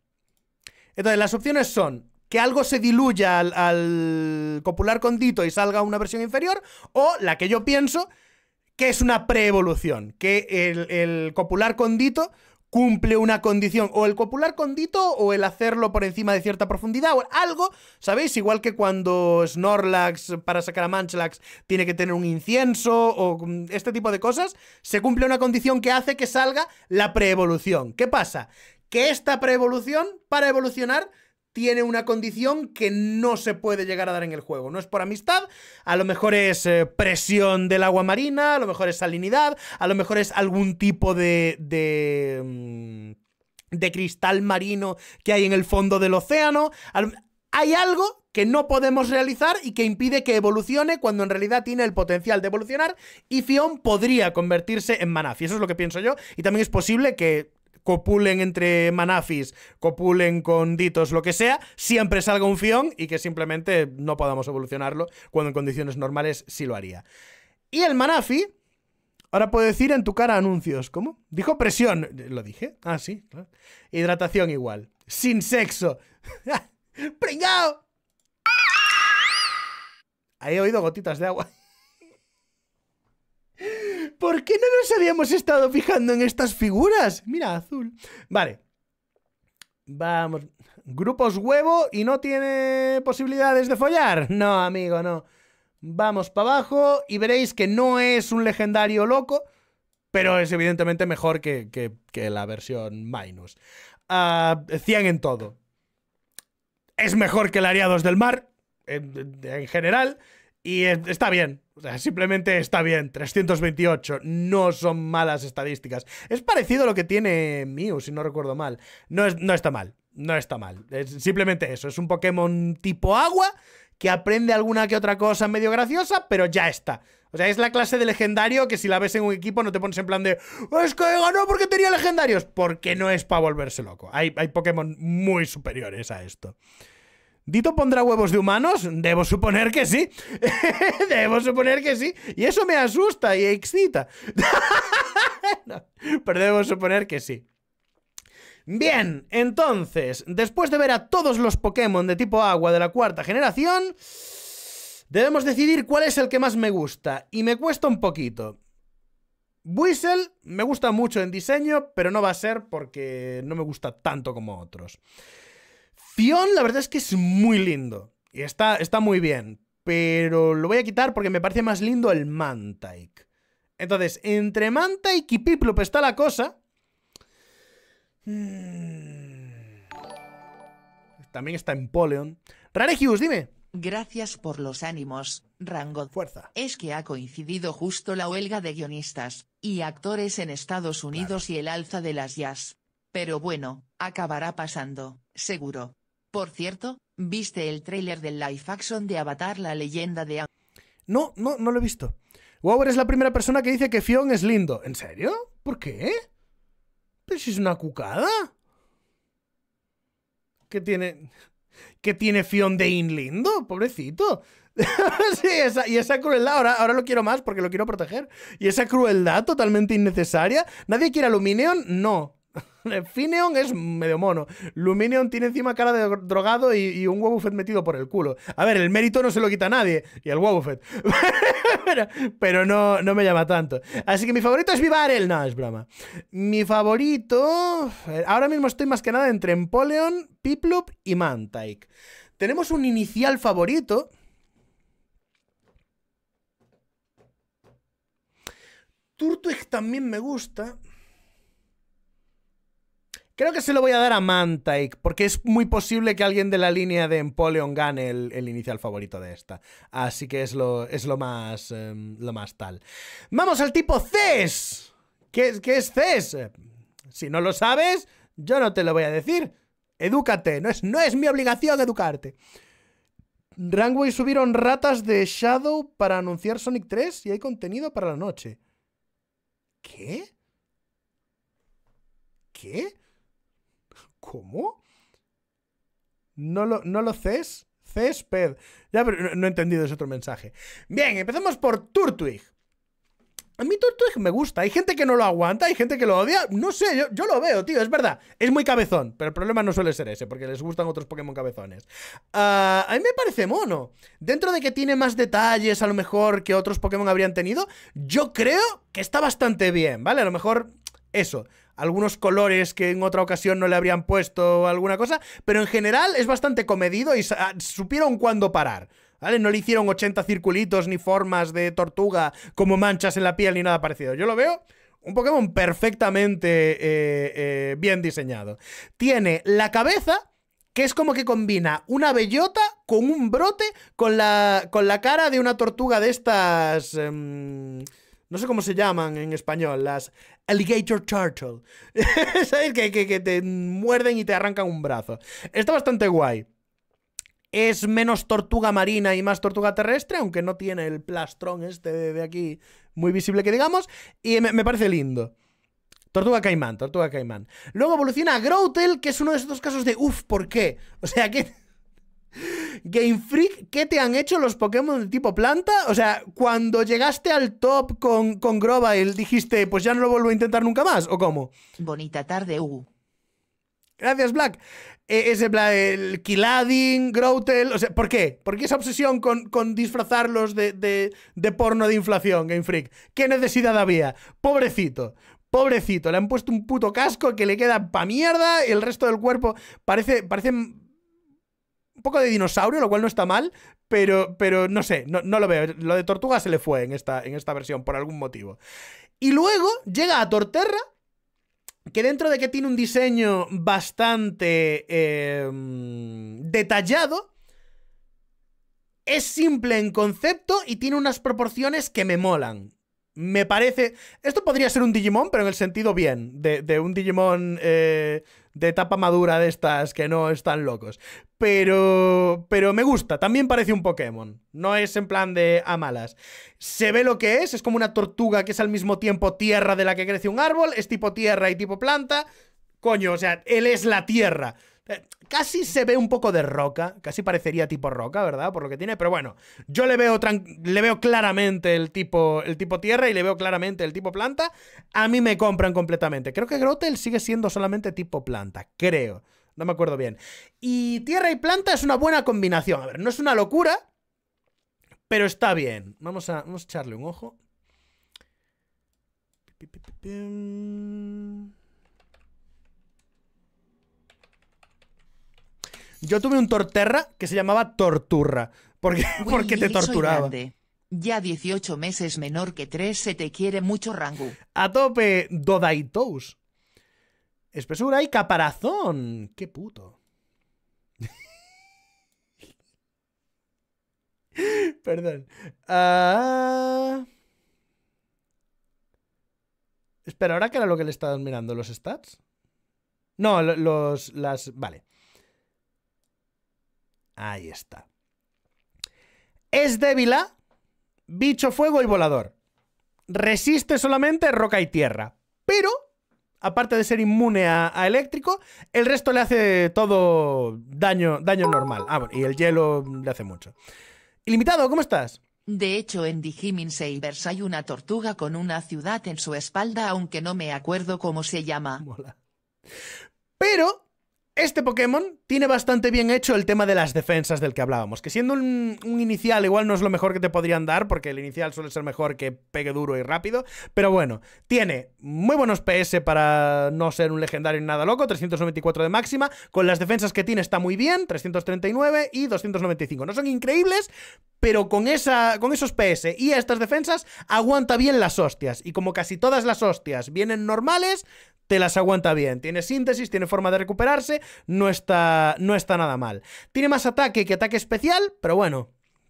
[SPEAKER 1] Entonces, las opciones son que algo se diluya al, copular con y salga una versión inferior, o la que yo pienso, que es una preevolución? Que el, el copular condito cumple una condición, o el copular condito, o el hacerlo por encima de cierta profundidad, o algo, ¿sabéis? Igual que cuando Snorlax para sacar a Manchlax tiene que tener un incienso, o mm, este tipo de cosas, se cumple una condición que hace que salga la preevolución. ¿Qué pasa? Que esta preevolución, para evolucionar, tiene una condición que no se puede llegar a dar en el juego. No es por amistad, a lo mejor es eh, presión del agua marina, a lo mejor es salinidad, a lo mejor es algún tipo de... de, mm, de cristal marino que hay en el fondo del océano. Hay algo que no podemos realizar y que impide que evolucione cuando en realidad tiene el potencial de evolucionar y Fion podría convertirse en Manafi. eso es lo que pienso yo. Y también es posible que copulen entre manafis, copulen con ditos, lo que sea, siempre salga un fión y que simplemente no podamos evolucionarlo cuando en condiciones normales sí lo haría. Y el manafi, ahora puedo decir en tu cara anuncios, ¿cómo? Dijo presión, lo dije, ah, sí, claro. Hidratación igual, sin sexo. *laughs* ¡Pringao! Ahí he oído gotitas de agua. ¿Por qué no nos habíamos estado fijando en estas figuras? Mira, azul. Vale. Vamos. Grupos huevo y no tiene posibilidades de follar. No, amigo, no. Vamos para abajo y veréis que no es un legendario loco, pero es evidentemente mejor que, la versión Minus. 100 ah, en todo. Es mejor que el Ariados del Mar, en, en general. Y está bien, o sea, simplemente está bien, 328, no son malas estadísticas. Es parecido a lo que tiene Mew, si no recuerdo mal. No, es, no está mal, no está mal. simplemente eso, es un Pokémon tipo agua que aprende alguna que otra cosa medio graciosa, pero ya está. O sea, es la clase de legendario que si la ves en un equipo no te pones en plan de es que ganó porque tenía legendarios, porque no es para volverse loco. Hay, hay Pokémon muy superiores a esto. ¿Dito pondrá huevos de humanos? Debo suponer que sí. *laughs* Debo suponer que sí. Y eso me asusta y excita. *laughs* pero debo suponer que sí. Bien, entonces, después de ver a todos los Pokémon de tipo agua de la cuarta generación, debemos decidir cuál es el que más me gusta. Y me cuesta un poquito. Whistle me gusta mucho en diseño, pero no va a ser porque no me gusta tanto como otros la verdad es que es muy lindo. Y está, está muy bien. Pero lo voy a quitar porque me parece más lindo el Mantike. Entonces, entre Mantike y Piplup está la cosa. Hmm.
[SPEAKER 2] También está en Empoleon. Raregius, dime. Gracias por los ánimos, Rango. Fuerza. Es que ha coincidido justo la huelga de guionistas y actores en Estados Unidos y el alza de las jazz. Pero bueno, acabará pasando, seguro. Por cierto, ¿viste el tráiler del Life action de Avatar la leyenda de No, no, no lo he visto. Wow, es la primera persona que dice que Fion es lindo. ¿En serio? ¿Por
[SPEAKER 1] qué? Pero si es una cucada. ¿Qué tiene? ¿Qué tiene Fion de in lindo? Pobrecito. *laughs* sí, y esa crueldad, ahora, ahora lo quiero más porque lo quiero proteger. Y esa crueldad totalmente innecesaria. ¿Nadie quiere Lumineon? No. *laughs* Fineon es medio mono. Lumineon tiene encima cara de drogado y, un Wobbuffet metido por el culo. A ver, el mérito no se lo quita a nadie. Y el Wobbuffet. *laughs* pero, pero no, no, me llama tanto. Así que mi favorito es Vivarel. No, es broma. Mi favorito. Ahora mismo estoy más que nada entre Empoleon, Piplup y Mantike. Tenemos un inicial favorito. Turtwig también me gusta. Creo que se lo voy a dar a Mantaik, porque es muy posible que alguien de la línea de Empoleon gane el, el inicial favorito de esta. Así que es lo, es lo, más, em, lo más tal. ¡Vamos al tipo CES! ¿Qué, ¿Qué es CES? Si no lo sabes, yo no te lo voy a decir. Edúcate, no es, no es mi obligación educarte. Rangway subieron ratas de Shadow para anunciar Sonic 3 y hay contenido para la noche. ¿Qué? ¿Qué? ¿Cómo? No lo, no lo ces. Césped. Ya, pero no, he entendido ese otro mensaje. Bien, empezamos por Turtwig. A mí Turtwig me gusta. Hay gente que no lo aguanta, hay gente que lo odia. No sé, yo, yo, lo veo, tío, es verdad. Es muy cabezón, pero el problema no suele ser ese, porque les gustan otros Pokémon cabezones. Ah, a mí me parece mono. Dentro de que tiene más detalles, a lo mejor, que otros Pokémon habrían tenido, yo creo que está bastante bien, ¿vale? A lo mejor eso algunos colores que en otra ocasión no le habrían puesto alguna cosa, pero en general es bastante comedido y ah, supieron cuándo parar. ¿Vale? No le hicieron 80 circulitos ni formas de tortuga como manchas en la piel ni nada parecido. Yo lo veo un Pokémon perfectamente eh, eh, bien diseñado. Tiene la cabeza, que es como que combina una bellota con un brote, con la, con la cara de una tortuga de estas... Em, no sé cómo se llaman en español, las Alligator Turtle. *laughs* ¿Sabes? Que, que, te muerden y te arrancan un brazo. Está bastante guay. Es menos tortuga marina y más tortuga terrestre, aunque no tiene el plastrón este de, aquí muy visible que digamos. Y me, parece lindo. Tortuga Caimán, Tortuga Caimán. Luego evoluciona a Groutel, que es uno de esos casos de uff, ¿por qué? O sea, que Game Freak, ¿qué te han hecho los Pokémon de tipo planta? O sea, cuando llegaste al top con, con él dijiste, pues ya no lo vuelvo a intentar nunca más, ¿o cómo? Bonita tarde, U. Gracias, Black. Es ese el Kiladin, Grotel, o sea, ¿por qué? ¿Por qué esa obsesión con, disfrazarlos de, de, de porno de inflación, Game Freak? ¿Qué necesidad había? Pobrecito. Pobrecito, le han puesto un puto casco que le queda pa' mierda, el resto del cuerpo parece, parece un poco de dinosaurio, lo cual no está mal, pero, pero no sé, no, lo veo. Lo de tortuga se le fue en esta, en esta versión, por algún motivo. Y luego llega a Torterra, que dentro de que tiene un diseño bastante em, detallado, es simple en concepto y tiene unas proporciones que me molan. Me parece. Esto podría ser un Digimon, pero en el sentido bien. De, de un Digimon eh, de etapa madura de estas que no están locos. Pero, pero me gusta, también parece un Pokémon. No es en plan de amalas. Se ve lo que es, es como una tortuga que es al mismo tiempo tierra de la que crece un árbol, es tipo tierra y tipo planta. Coño, o sea, él es la tierra. Casi se ve un poco de roca, casi parecería tipo roca, ¿verdad? Por lo que tiene, pero bueno, yo le veo, le veo claramente el tipo, el tipo tierra y le veo claramente el tipo planta. A mí me compran completamente. Creo que Grotel sigue siendo solamente tipo planta, creo. No me acuerdo bien. Y tierra y planta es una buena combinación. A ver, no es una locura, pero está bien. Vamos a, echarle un ojo. Yo tuve un torterra que se llamaba torturra, porque, *laughs* porque te torturaba.
[SPEAKER 2] Ya 18 meses menor que 3 se te quiere mucho Rangu. A tope, Dodaitous Espesura y caparazón. Qué puto.
[SPEAKER 1] *laughs* Perdón. Ah. Espera, ¿ahora qué era lo que le estabas mirando? ¿Los stats? No, los... las... Vale. Ahí está. Es débil a bicho fuego y volador. Resiste solamente roca y tierra. Pero, aparte de ser inmune a, eléctrico, el resto le hace todo daño,
[SPEAKER 2] daño normal. Ah, y el hielo le hace mucho. Ilimitado, ¿cómo estás? De hecho, en Digimin Savers hay una tortuga con una ciudad en su espalda, aunque no me acuerdo cómo se llama. Pero este Pokémon tiene bastante
[SPEAKER 1] bien hecho el tema de las defensas del que hablábamos. Que siendo un, inicial igual no es lo mejor que te podrían dar, porque el inicial suele ser mejor que pegue duro y rápido. Pero bueno, tiene muy buenos PS para no ser un legendario ni nada loco, 394 de máxima. Con las defensas que tiene está muy bien, 339 y 295. No son increíbles, pero con, esa, con esos PS y estas defensas aguanta bien las hostias. Y como casi todas las hostias vienen normales, te las aguanta bien. Tiene síntesis, tiene forma de recuperarse, no está no está nada mal. Tiene más ataque que ataque especial, pero bueno,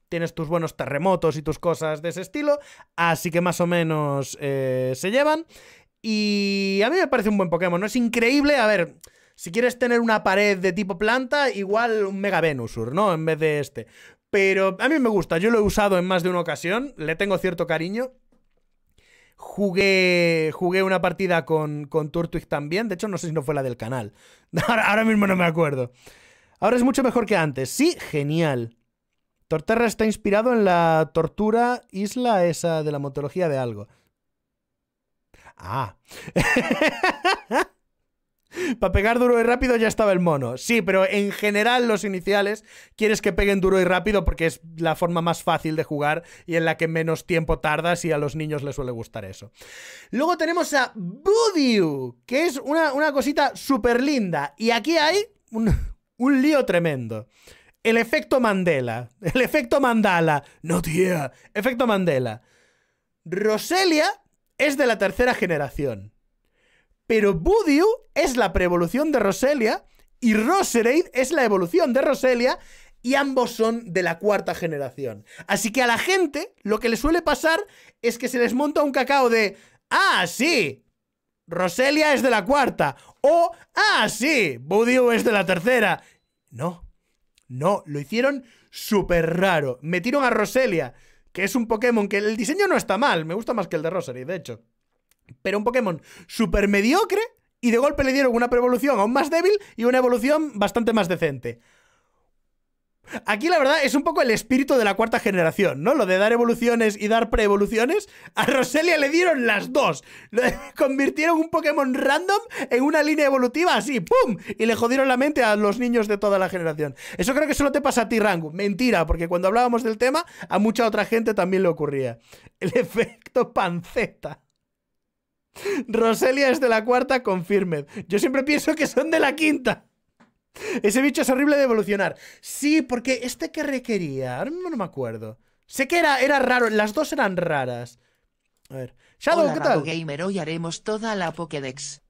[SPEAKER 1] tienes tus buenos terremotos y tus cosas de ese estilo, así que más o menos eh, se llevan. Y a mí me parece un buen Pokémon, ¿no? Es increíble, a ver, si quieres tener una pared de tipo planta, igual un Mega Venusur, ¿no? En vez de este. Pero a mí me gusta, yo lo he usado en más de una ocasión, le tengo cierto cariño. Jugué, jugué una partida con, con Turtwig también. De hecho, no sé si no fue la del canal. *laughs* Ahora, mismo no me acuerdo. Ahora es mucho mejor que antes. Sí, genial. Torterra está inspirado en la tortura isla esa de la mitología de algo. Ah. *laughs* Para pegar duro y rápido ya estaba el mono. Sí, pero en general los iniciales quieres que peguen duro y rápido porque es la forma más fácil de jugar y en la que menos tiempo tardas y a los niños les suele gustar eso. Luego tenemos a Budiu, que es una, cosita súper linda. Y aquí hay un, un lío tremendo. El efecto Mandela. El efecto Mandala. No, tía. Efecto Mandela. Roselia es de la tercera generación. Pero Budiu es la preevolución de Roselia y Roserade es la evolución de Roselia y ambos son de la cuarta generación. Así que a la gente lo que le suele pasar es que se les monta un cacao de, ah, sí, Roselia es de la cuarta. O, ah, sí, Budiu es de la tercera. No, no, lo hicieron súper raro. Metieron a Roselia, que es un Pokémon que el diseño no está mal, me gusta más que el de Roserade, de hecho pero un Pokémon súper mediocre y de golpe le dieron una preevolución aún más débil y una evolución bastante más decente. Aquí la verdad es un poco el espíritu de la cuarta generación, ¿no? Lo de dar evoluciones y dar preevoluciones. A Roselia le dieron las dos. Le *laughs* convirtieron un Pokémon random en una línea evolutiva así, ¡pum! Y le jodieron la mente a los niños de toda la generación. Eso creo que solo te pasa a ti, Rangu Mentira, porque cuando hablábamos del tema, a mucha otra gente también le ocurría. El *laughs* efecto panceta. Roselia es de la cuarta, confirmed. Yo siempre pienso que son de la quinta. Ese bicho es horrible de evolucionar. Sí, porque este que requería. Ahora mismo no me acuerdo. Sé que era, era raro, las
[SPEAKER 2] dos eran raras.
[SPEAKER 1] A ver. Shadow, ¿qué tal?
[SPEAKER 2] Gamer, hoy haremos toda la Pokédex.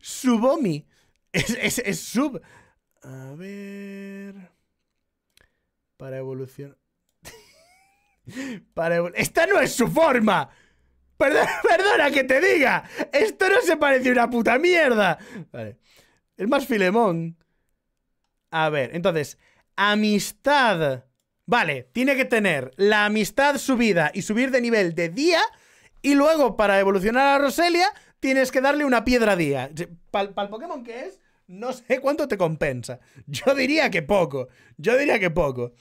[SPEAKER 1] Subomi. Es, sub. A ver. Para evolucionar. *laughs* Para ¡Esta no es su forma! *laughs* Perdona, que te diga. Esto no se parece una puta mierda. Vale. Es más Filemón. A ver, entonces, amistad. Vale, tiene que tener la amistad subida y subir de nivel de día. Y luego, para evolucionar a Roselia, tienes que darle una piedra día. Para el Pokémon que es, no sé cuánto te compensa. Yo diría que poco. Yo diría que poco.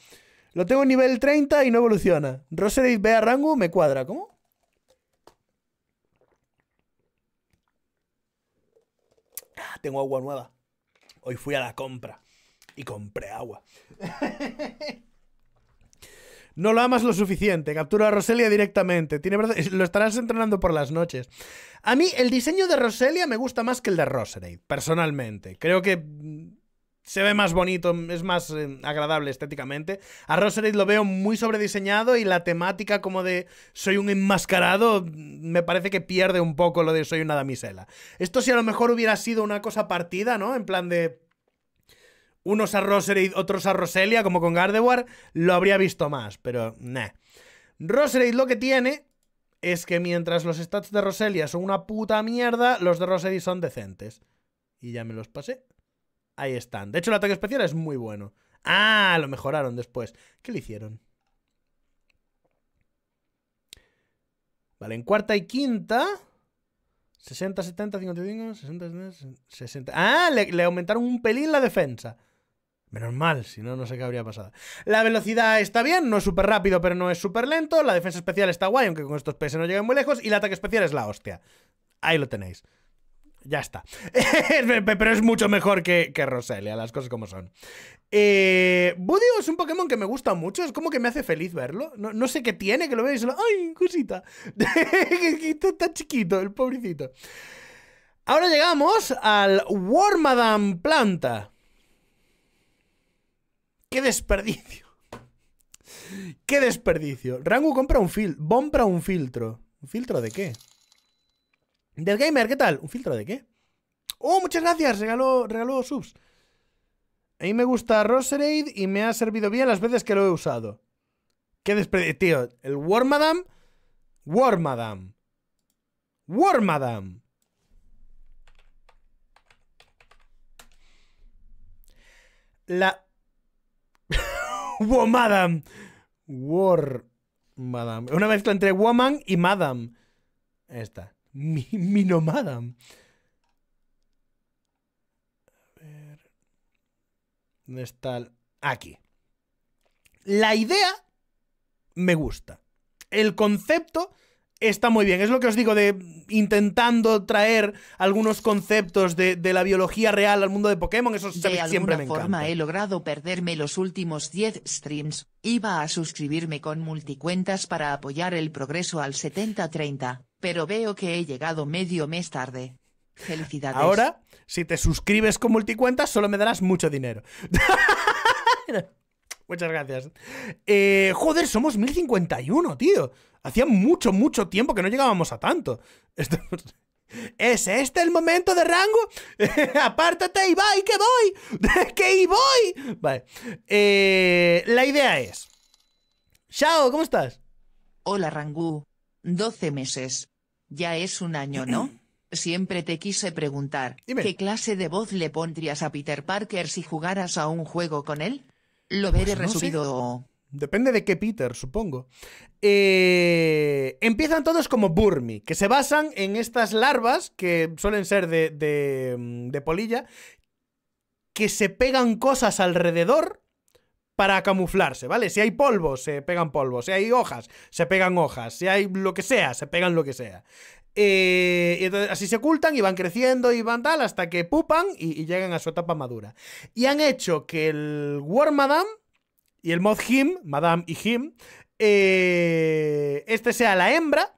[SPEAKER 1] Lo tengo en nivel 30 y no evoluciona. Roselia ve a Rango me cuadra. ¿Cómo? tengo agua nueva. Hoy fui a la compra y compré agua. *laughs* No lo amas lo suficiente. Captura a Roselia directamente. Lo estarás entrenando por las noches. A mí el diseño de Roselia me gusta más que el de Roserade, personalmente. Creo que mm, se ve más bonito, es más eh, agradable estéticamente. A Roserade lo veo muy sobrediseñado y la temática como de soy un enmascarado mm, me parece que pierde un poco lo de soy una damisela. Esto si a lo mejor hubiera sido una cosa partida, ¿no? En plan de unos a Roserade, otros a Roselia, como con Gardevoir, lo habría visto más, pero nah. Roserade lo que tiene es que mientras los stats de Roselia son una puta mierda, los de Roserade son decentes. Y ya me los pasé. Ahí están. De hecho, el ataque especial es muy bueno. Ah, lo mejoraron después. ¿Qué le hicieron? Vale, en cuarta y quinta... 60, 70, 55, 60, 60... Ah, le, aumentaron un pelín la defensa. Menos mal, si no, no sé qué habría pasado. La velocidad está bien, no es súper rápido, pero no es súper lento. La defensa especial está guay, aunque con estos PS no lleguen muy lejos. Y el ataque especial es la hostia. Ahí lo tenéis. Ya está. *laughs* Pero es mucho mejor que, que Roselia, las cosas como son. Eh, Budio es un Pokémon que me gusta mucho, es como que me hace feliz verlo. No, sé qué tiene, que lo veis. ¡Ay, cosita! *laughs* Está chiquito, el pobrecito. Ahora llegamos al Wormadam Planta. ¡Qué desperdicio! ¡Qué desperdicio! Rango compra un, fil compra un filtro. ¿Un filtro de qué? Del Gamer, ¿qué tal? ¿Un filtro de qué? ¡Oh, muchas gracias! Regaló, regalo subs. A mí me gusta Roserade y me ha servido bien las veces que lo he usado. Qué desperdicio? tío. El War Warmadam, War War La. *laughs* War warmadam. War Una mezcla entre Woman y Madam. está mi, A ver. ¿Dónde está? Aquí. La idea me gusta. El concepto está muy bien. Es lo que os digo de intentando
[SPEAKER 2] traer algunos
[SPEAKER 1] conceptos de, la biología real al mundo de Pokémon. Eso de alguna forma
[SPEAKER 2] he logrado perderme los últimos 10 streams. Iba a suscribirme con multicuentas para apoyar el progreso al 70-30 pero veo que he llegado medio mes tarde. Felicidades. Ahora,
[SPEAKER 1] si te suscribes con multicuentas, solo me darás mucho dinero. *laughs* Muchas gracias. Eh, joder, somos 1051, tío. Hacía mucho, mucho tiempo que no llegábamos a tanto. *laughs* ¿Es este el momento de rango? *laughs* Apártate y va, que voy.
[SPEAKER 2] que y voy. Vale. Eh, la idea es. Chao, ¿cómo estás? Hola, Rangu. 12 meses. Ya es un año, ¿no? *clears throat* Siempre te quise preguntar, ¿qué clase de voz le pondrías a Peter Parker si jugaras a un juego con él? Lo veré pues
[SPEAKER 1] resumido. Depende de qué Peter, supongo. Eh, empiezan todos como Burmy, que se basan en estas larvas, que suelen ser de, de, de polilla, que se pegan cosas alrededor para camuflarse, ¿vale? Si hay polvo, se pegan polvos. Si hay hojas, se pegan hojas. Si hay lo que sea, se pegan lo que sea. Eh, y entonces, así se ocultan y van creciendo y van tal hasta que pupan y, llegan a su etapa madura. Y han hecho que el War Madame y el Mod Him, Madame y Him, eh, este sea la hembra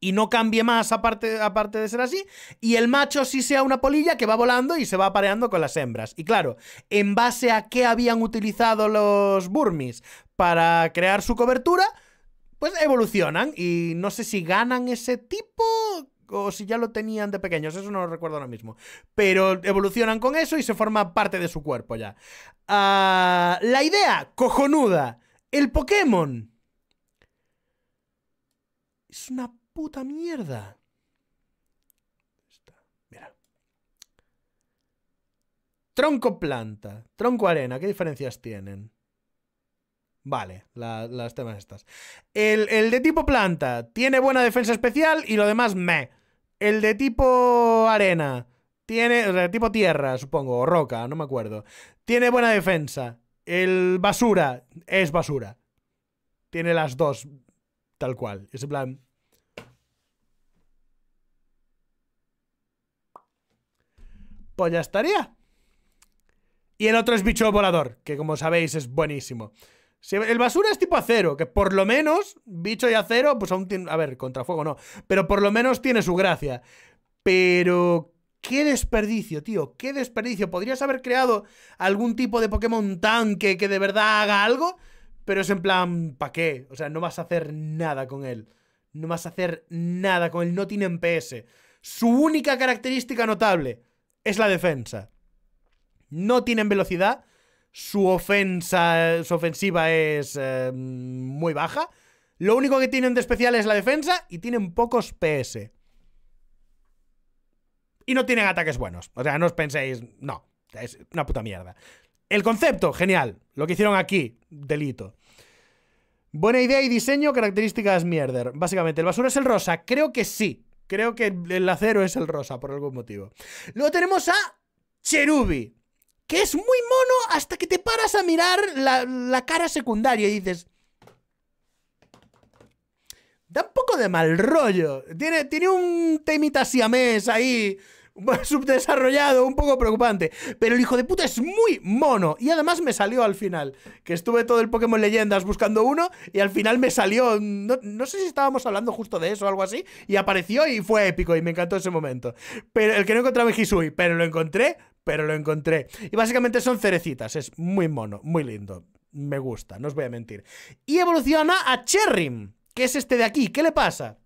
[SPEAKER 1] y no cambie más aparte, de ser así, y el macho sí sea una polilla que va volando y se va apareando con las hembras. Y claro, en base a qué habían utilizado los burmis para crear su cobertura, pues evolucionan y no sé si ganan ese tipo o si ya lo tenían de pequeños, eso no lo recuerdo ahora mismo. Pero evolucionan con eso y se forma parte de su cuerpo ya. Ah, la idea, cojonuda, el Pokémon. Es una puta mierda. Está, mira. Tronco planta, tronco arena, ¿qué diferencias tienen? Vale, las temas estas. El, el, de tipo planta tiene buena defensa especial y lo demás me. El de tipo arena tiene, o sea, tipo tierra, supongo, o roca, no me acuerdo. Tiene buena defensa. El basura es basura. Tiene las dos tal cual. Es en plan, pues ya estaría. Y el otro es bicho volador, que como sabéis es buenísimo. El basura es tipo acero, que por lo menos, bicho y acero, pues aún tiene. A ver, contra fuego no. Pero por lo menos tiene su gracia. Pero. Qué desperdicio, tío. Qué desperdicio. Podrías haber creado algún tipo de Pokémon tanque que de verdad haga algo. Pero es en plan, ¿pa' qué? O sea, no vas a hacer nada con él. No vas a hacer nada con él. No tiene PS. Su única característica notable es la defensa. No tienen velocidad, su ofensa, su ofensiva es eh, muy baja. Lo único que tienen de especial es la defensa y tienen pocos PS. Y no tienen ataques buenos. O sea, no os penséis, no, es una puta mierda. El concepto, genial. Lo que hicieron aquí, delito. Buena idea y diseño, características mierder. Básicamente, ¿el basura es el rosa? Creo que sí. Creo que el acero es el rosa por algún motivo. Luego tenemos a Cherubi, que es muy mono hasta que te paras a mirar la, cara secundaria y dices... Da un poco de mal rollo. Tiene, tiene un temita siamés ahí *laughs* subdesarrollado, un poco preocupante. Pero el hijo de puta es muy mono. Y además me salió al final. Que estuve todo el Pokémon Leyendas buscando uno y al final me salió. No, sé si estábamos hablando justo de eso o algo así. Y apareció y fue épico y me encantó ese momento. Pero el que no encontraba es Hisui, pero lo encontré, pero lo encontré. Y básicamente son cerecitas. Es muy mono, muy lindo. Me gusta, no os voy a mentir. Y evoluciona a Cherrim, que es este de aquí. ¿Qué le pasa?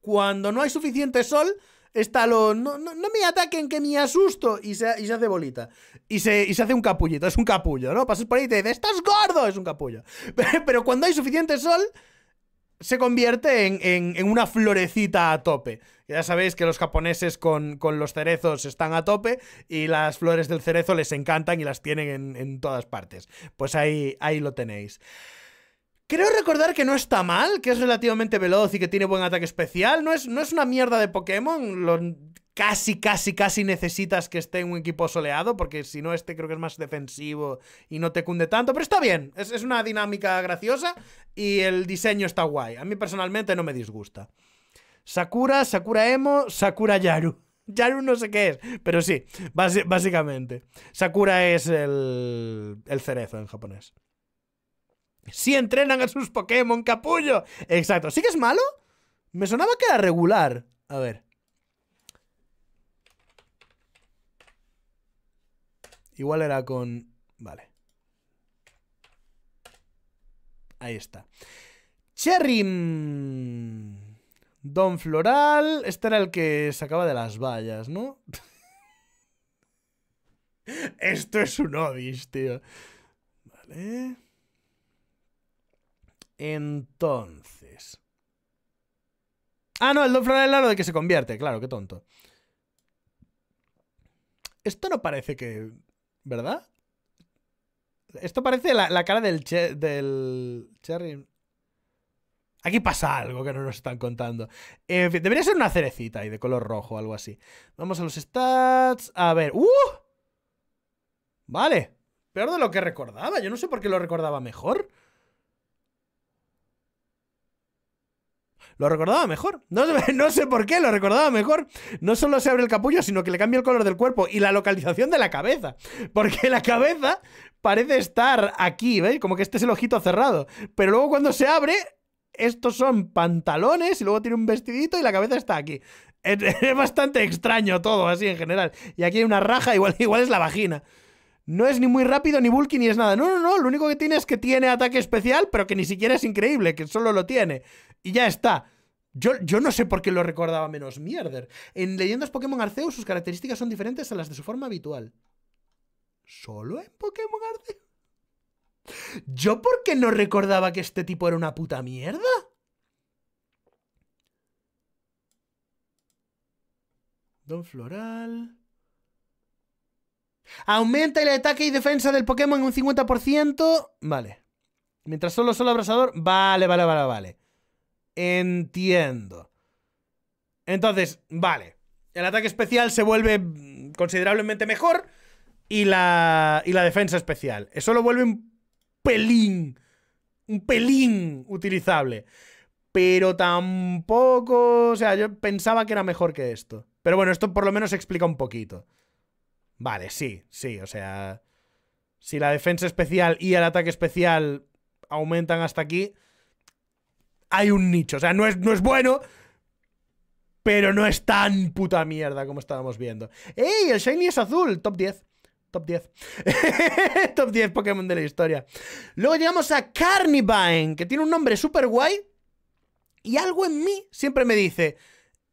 [SPEAKER 1] Cuando no hay suficiente sol, está lo. No, me ataquen, que me asusto. Y se, hace bolita. Y se, y se, hace un capullito. Es un capullo, ¿no? Pasas por ahí y te ¡estás gordo! Es un capullo. *laughs* Pero cuando hay suficiente sol, se convierte en, una florecita a tope. Ya sabéis que los japoneses con, los cerezos están a tope y las flores del cerezo les encantan y las tienen en, todas partes. Pues ahí, ahí lo tenéis. Creo recordar que no está mal, que es relativamente veloz y que tiene buen ataque especial. No es, no es una mierda de Pokémon. casi, casi, casi necesitas que esté en un equipo soleado, porque si no, este creo que es más defensivo y no te cunde tanto. Pero está bien, es, una dinámica graciosa y el diseño está guay. A mí personalmente no me disgusta. Sakura, Sakura Emo, Sakura Yaru. *laughs* Yaru no sé qué es, pero sí, básicamente. Sakura es el, el cerezo en japonés. Sí entrenan a sus Pokémon, capullo. Exacto. ¿Sí que es malo? Me sonaba que era regular. A ver. Igual era con... Vale. Ahí está. Cherry... Mm, Don Floral. Este era el que sacaba de las vallas, ¿no? *laughs* Esto es un odis, tío. Vale. Entonces. Ah, no, el Don es lo de que se convierte, claro, qué tonto. Esto no parece que. ¿Verdad? Esto parece la, cara del, del Cherry. Aquí pasa algo que no nos están contando. debería ser una cerecita y de color rojo, algo así. Vamos a los stats. A ver. ¡Uh! Vale. Peor de lo que recordaba. Yo no sé por qué lo recordaba mejor. Lo recordaba mejor. *laughs* No, no sé por qué, lo recordaba mejor. No solo se abre el capullo, sino que le cambia el color del cuerpo y la localización de la cabeza. *laughs* Porque la cabeza parece estar aquí, ¿veis? Como que este es el ojito cerrado. Pero luego cuando se abre, estos son pantalones y luego tiene un vestidito y la cabeza está aquí. *laughs* Es, bastante extraño todo, así en general. Y aquí hay una raja, igual, igual es la vagina. No es ni muy rápido, ni bulky, ni es nada. No, no, no. Lo único que tiene es que tiene ataque especial, pero que ni siquiera es increíble, que solo lo tiene. Y ya está. Yo, yo, no sé por qué lo recordaba menos mierder. En Leyendas Pokémon Arceus sus características son diferentes a las de su forma habitual. ¿Solo en Pokémon Arceus? ¿Yo por qué no recordaba que este tipo era una puta mierda? Don Floral... Aumenta el ataque y defensa del Pokémon en un 50%. Vale. Mientras solo solo abrasador. Vale, vale, vale, vale. Entiendo. Entonces, vale. El ataque especial se vuelve considerablemente mejor y la, y la defensa especial. Eso lo vuelve un pelín, un pelín utilizable. Pero tampoco, o sea, yo pensaba que era mejor que esto. Pero bueno, esto por lo menos explica un poquito. Vale, sí, sí, o sea, si la defensa especial y el ataque especial aumentan hasta aquí, hay un nicho. O sea, no es, no es bueno, pero no es tan puta mierda como estábamos viendo. ¡Ey! El Shiny es azul. Top 10. Top 10. *laughs* Top 10 Pokémon de la historia. Luego llegamos a Carnivine, que tiene un nombre súper guay. Y algo en mí siempre me dice: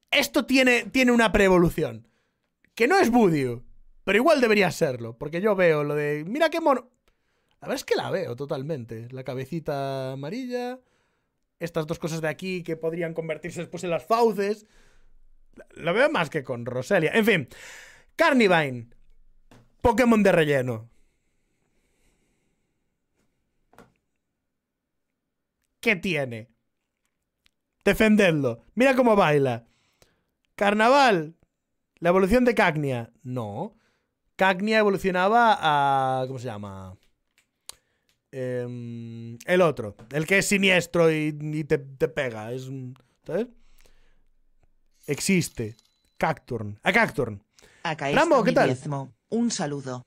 [SPEAKER 1] Esto tiene, tiene una preevolución. Que no es Budio, pero igual debería serlo. Porque yo veo lo de: Mira qué mono. A ver, es que la veo totalmente. La cabecita amarilla estas dos cosas de aquí que podrían convertirse después en las fauces. Lo veo más que con Roselia. En fin, Carnivine, Pokémon de relleno. ¿Qué tiene? Defendedlo. Mira cómo baila. Carnaval. La evolución de Cagnia. No. Cagnia evolucionaba a. ¿Cómo se llama? Em, el otro, el que es siniestro y, te, pega. Es, ¿Sabes? Existe. Cacturn. A Cacturn.
[SPEAKER 2] ¿qué tal? Un saludo.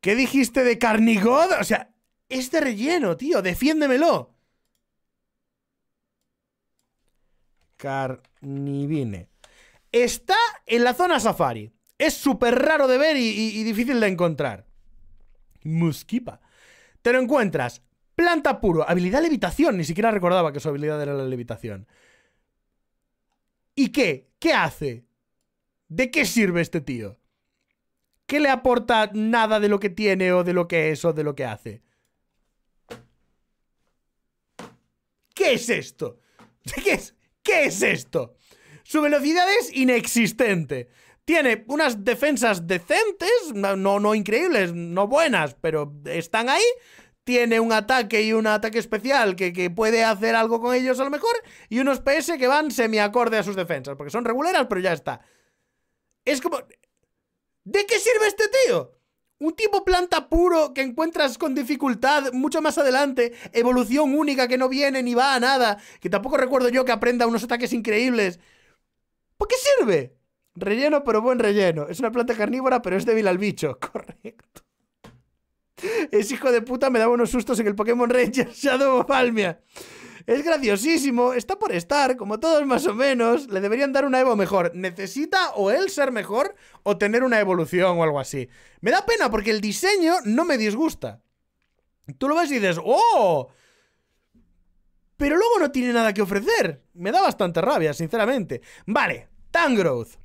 [SPEAKER 1] ¿Qué dijiste de Carnigod? O sea, es de relleno, tío. Defiéndemelo. Carnivine. Está en la zona safari. Es súper raro de ver y difícil de encontrar. Muskipa, Te lo encuentras. Planta puro. Habilidad levitación. Ni siquiera recordaba que su habilidad era la levitación. ¿Y qué? ¿Qué hace? ¿De qué sirve este tío? ¿Qué le aporta nada de lo que tiene o de lo que es o de lo que hace? ¿Qué es esto? *laughs* ¿Qué es, ¿Qué es esto? Su velocidad es inexistente. Tiene unas defensas decentes, no, no, increíbles, no buenas, pero están ahí tiene un ataque y un ataque especial que, puede hacer algo con ellos a lo mejor, y unos PS que van semiacorde a sus defensas, porque son regulares, pero ya está. Es como... ¿De qué sirve este tío? Un tipo planta puro que encuentras con dificultad mucho más adelante, evolución única que no viene ni va a nada, que tampoco recuerdo yo que aprenda unos ataques increíbles. ¿Por qué sirve? Relleno, pero buen relleno. Es una planta carnívora, pero es débil al bicho. *laughs* Correcto. Es hijo de puta, me daba unos sustos en el Pokémon Ranger Shadow of Almia. Es graciosísimo, está por estar, como todos más o menos. Le deberían dar una Evo mejor. Necesita o él ser mejor o tener una evolución o algo así. Me da pena porque el diseño no me disgusta. Tú lo ves y dices, ¡oh! Pero luego no tiene nada que ofrecer. Me da bastante rabia, sinceramente. Vale, Tangrowth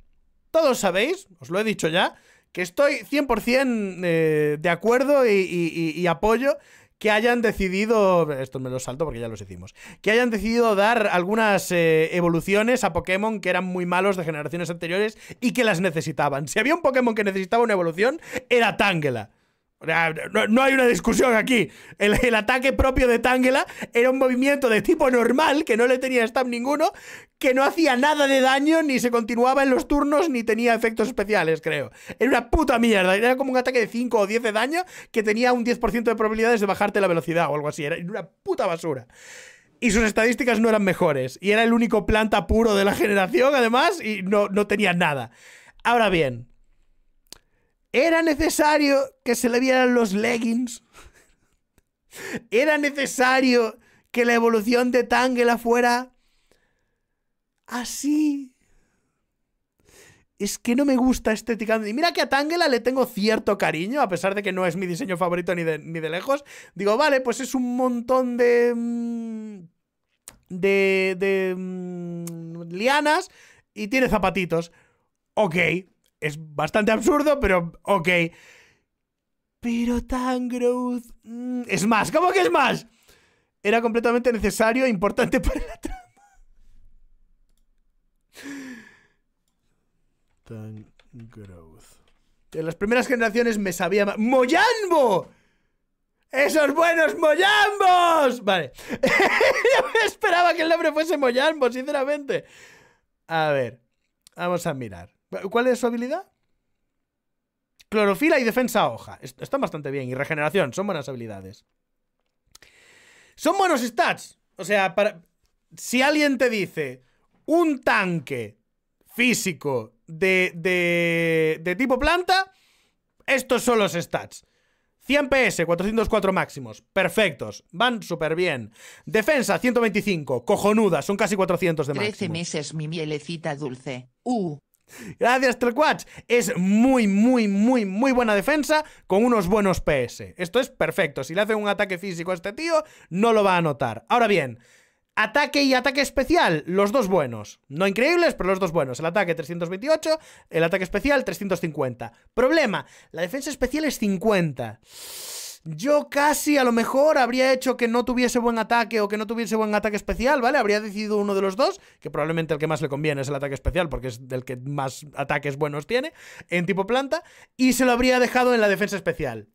[SPEAKER 1] todos sabéis, os lo he dicho ya, que estoy 100% eh, de acuerdo y, apoyo que hayan decidido, esto me lo salto porque ya los hicimos, que hayan decidido dar algunas eh, evoluciones a Pokémon que eran muy malos de generaciones anteriores y que las necesitaban. Si había un Pokémon que necesitaba una evolución, era Tangela. No, hay una discusión aquí. El, ataque propio de Tangela era un movimiento de tipo normal, que no le tenía stamp ninguno, que no hacía nada de daño, ni se continuaba en los turnos, ni tenía efectos especiales, creo. Era una puta mierda. Era como un ataque de 5 o 10 de daño que tenía un 10% de probabilidades de bajarte la velocidad o algo así. Era una puta basura. Y sus estadísticas no eran mejores. Y era el único planta puro de la generación, además, y no, no tenía nada. Ahora bien, ¿Era necesario que se le vieran los leggings? *laughs* ¿Era necesario que la evolución de Tangela fuera así? Es que no me gusta estéticamente. Y mira que a Tangela le tengo cierto cariño, a pesar de que no es mi diseño favorito ni de, ni de lejos. Digo, vale, pues es un montón de... Mm, de... de... Mm, lianas y tiene zapatitos. Ok es bastante absurdo, pero ok. Pero Tangrowth... Mm, es más, ¿cómo que es más? Era completamente necesario e importante *laughs* para la trama. Tangrowth. En las primeras generaciones me sabía más... ¡Moyambo! ¡Esos buenos Moyambos! Vale. *laughs* Yo esperaba que el nombre fuese Moyambo, sinceramente. A ver, vamos a mirar. ¿Cuál es su habilidad? Clorofila y defensa hoja. Están bastante bien. Y regeneración, son buenas habilidades. Son buenos stats. O sea, si alguien te dice un tanque físico de, de, tipo planta, estos son los stats. 100 PS, 404 máximos. Perfectos. Van súper bien. Defensa, 125. Cojonuda. Son casi 400 de máximo. 13 meses mi mielecita
[SPEAKER 2] dulce. Uh.
[SPEAKER 1] Gracias, Telquats. Es muy, muy, muy, muy buena defensa con unos buenos PS. Esto es perfecto. Si le hace un ataque físico a este tío, no lo va a notar. Ahora bien, ataque y ataque especial, los dos buenos. No increíbles, pero los dos buenos. El ataque 328, el ataque especial 350. Problema, la defensa especial es 50 yo casi a lo mejor habría hecho que no tuviese buen ataque o que no tuviese buen ataque especial, ¿vale? Habría decidido uno de los dos, que probablemente el que más le conviene es el ataque especial, porque es del que más ataques buenos tiene, en tipo planta, y se lo habría dejado en la defensa especial.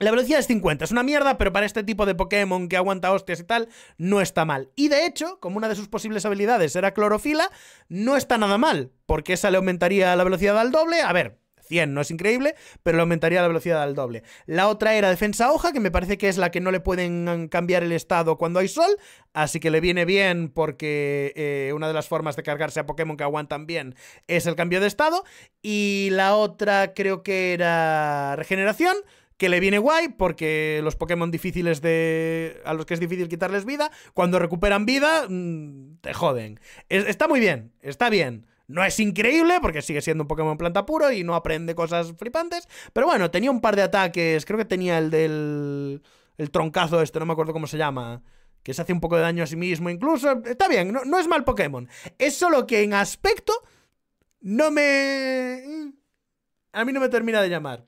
[SPEAKER 1] La velocidad es 50, es una mierda, pero para este tipo de Pokémon que aguanta hostias y tal, no está mal. Y de hecho, como una de sus posibles habilidades era clorofila, no está nada mal, porque esa le aumentaría la velocidad al doble. A ver, 100 no es increíble, pero le aumentaría la velocidad al doble. La otra era defensa hoja, que me parece que es la que no le pueden cambiar el estado cuando hay sol, así que le viene bien porque eh, una de las formas de cargarse a Pokémon que aguantan bien es el cambio de estado. Y la otra creo que era regeneración que le viene guay porque los Pokémon difíciles de a los que es difícil quitarles vida, cuando recuperan vida mm, te joden. está muy bien, está bien. No es increíble porque sigue siendo un Pokémon planta puro y no aprende cosas flipantes. Pero bueno, tenía un par de ataques. Creo que tenía el del. El troncazo este, no me acuerdo cómo se llama. Que se hace un poco de daño a sí mismo, incluso. Está bien, no, es mal Pokémon. Es solo que en aspecto. No me. A mí no me termina de llamar.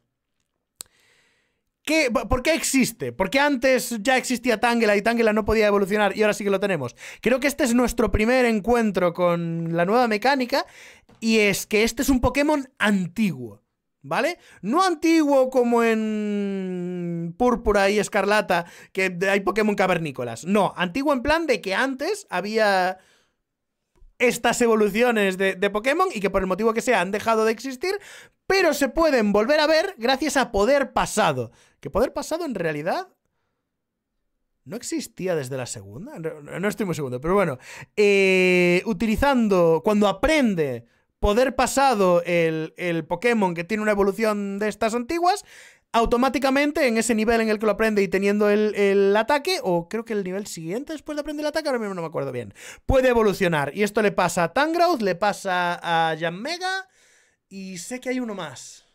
[SPEAKER 1] ¿Por qué existe? ¿Por qué antes ya existía Tangela y Tangela no podía evolucionar y ahora sí que lo tenemos? Creo que este es nuestro primer encuentro con la nueva mecánica y es que este es un Pokémon antiguo, ¿vale? No antiguo como en Púrpura y Escarlata, que hay Pokémon cavernícolas. No, antiguo en plan de que antes había estas evoluciones de, de, Pokémon y que por el motivo que sea han dejado de existir, pero se pueden volver a ver gracias a poder pasado. Que poder pasado en realidad no existía desde la segunda. No, estoy muy seguro, pero bueno. Eh, utilizando, cuando aprende poder pasado el, Pokémon que tiene una evolución de estas antiguas, automáticamente en ese nivel en el que lo aprende y teniendo el, ataque, o creo que el nivel siguiente después de aprender el ataque, ahora mismo no me acuerdo bien, puede evolucionar. Y esto le pasa a Tangrowth, le pasa a Yanmega y sé que hay uno más.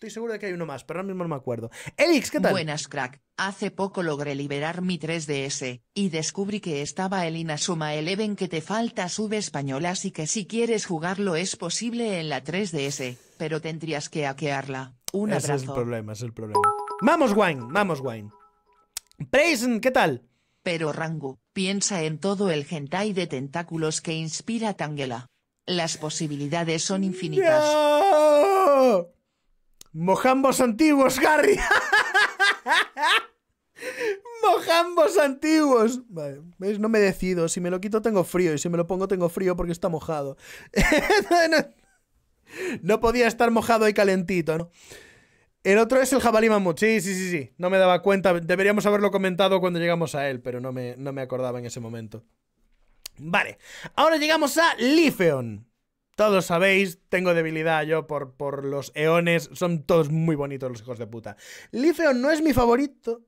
[SPEAKER 1] Estoy seguro de
[SPEAKER 2] que hay uno más, pero ahora mismo no me acuerdo. Elix, ¿qué tal? Buenas, crack. Hace poco logré liberar mi 3DS, y descubrí que estaba el Inazuma Eleven que te falta sube española, así que si quieres jugarlo es posible en la 3DS, pero tendrías que hackearla. Un Ese es el
[SPEAKER 1] problema, es el problema.
[SPEAKER 2] Vamos, Wine, vamos, Wine. Prison, ¿qué tal? Pero Rangu, piensa en todo el hentai de tentáculos que inspira Tangela. Las posibilidades son infinitas.
[SPEAKER 1] Mojambos antiguos, Gary. *laughs*
[SPEAKER 2] Mojambos
[SPEAKER 1] antiguos. Vale, ¿Veis? No me decido. Si me lo quito tengo frío y si me lo pongo tengo frío porque está mojado. *laughs* no podía estar mojado y calentito, ¿no? El otro es el jabalí mamut. Sí, sí, sí, sí. No me daba cuenta. Deberíamos haberlo comentado cuando llegamos a él, pero no me, no me acordaba en ese momento. Vale. Ahora llegamos a Lifeon. Todos sabéis, tengo debilidad yo por, por los eones. Son todos muy bonitos los hijos de puta. Lifeon no es mi favorito.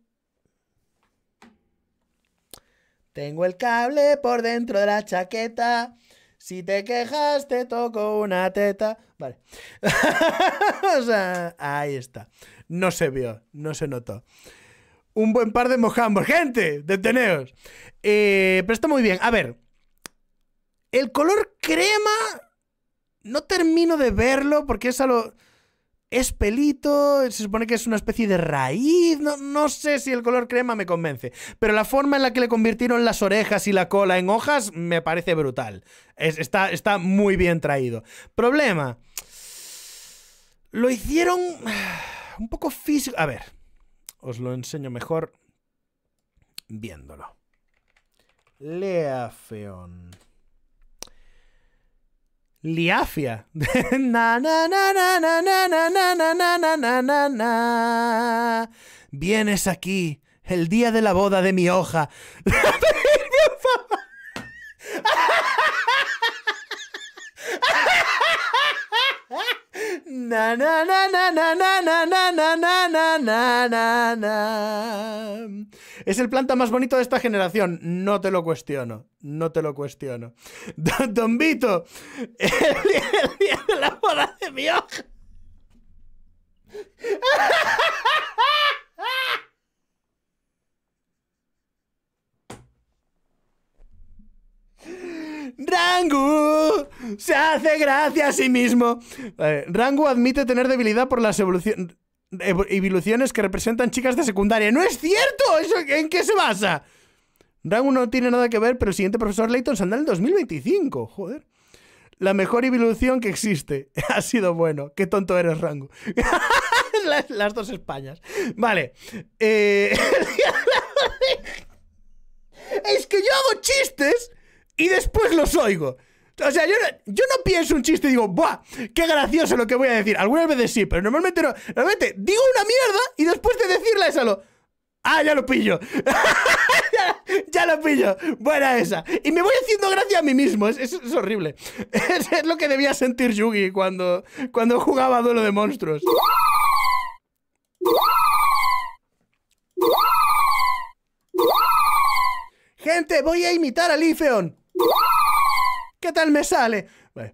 [SPEAKER 1] Tengo el cable por dentro de la chaqueta. Si te quejas, te toco una teta. Vale. *laughs* o sea, ahí está. No se vio, no se notó. Un buen par de mojambos. ¡Gente! ¡Deteneos! Eh, pero está muy bien. A ver. El color crema no termino de verlo porque es algo... Es pelito, se supone que es una especie de raíz, no, sé si el color crema me convence, pero la forma en la que le convirtieron las orejas y la cola en hojas me parece brutal. está, está muy bien traído. Problema, lo hicieron un poco físico. A ver, os lo enseño mejor viéndolo. Leafeon. Liafia. na, na, na, na, na, na, na, na, Vienes aquí el día de la boda de mi hoja. na na na na na na na na es el planta más bonito de esta generación. No te lo cuestiono. No te lo cuestiono. *laughs* Don, Vito, el día, de la boda de mi ojo. Rangu se hace gracia a sí mismo. Eh, Rangu admite tener debilidad por las evoluciones evoluciones eh, que representan chicas de secundaria. ¡No es cierto! en qué se basa? Rango no tiene nada que ver, pero el siguiente profesor Layton saldrá en el 2025. Joder. La mejor evolución que existe. *laughs* Ha sido bueno. Qué tonto eres, Rango. *laughs* las, dos Españas. Vale. Eh, *laughs* es que yo hago chistes y después los oigo. O sea, yo no, pienso un chiste y digo, ¡buah! ¡Qué gracioso lo que voy a decir! Algunas veces sí, pero normalmente no. Normalmente digo una mierda y después de decirla es lo. ¡Ah, ya lo pillo! *laughs* ya, lo pillo! Buena esa. Y me voy haciendo gracia a mí mismo. Es, es, horrible. *laughs* Es, lo que debía sentir Yugi cuando, cuando jugaba duelo de monstruos. Gente, voy a imitar a Leafeon. ¿Qué tal me sale? *laughs*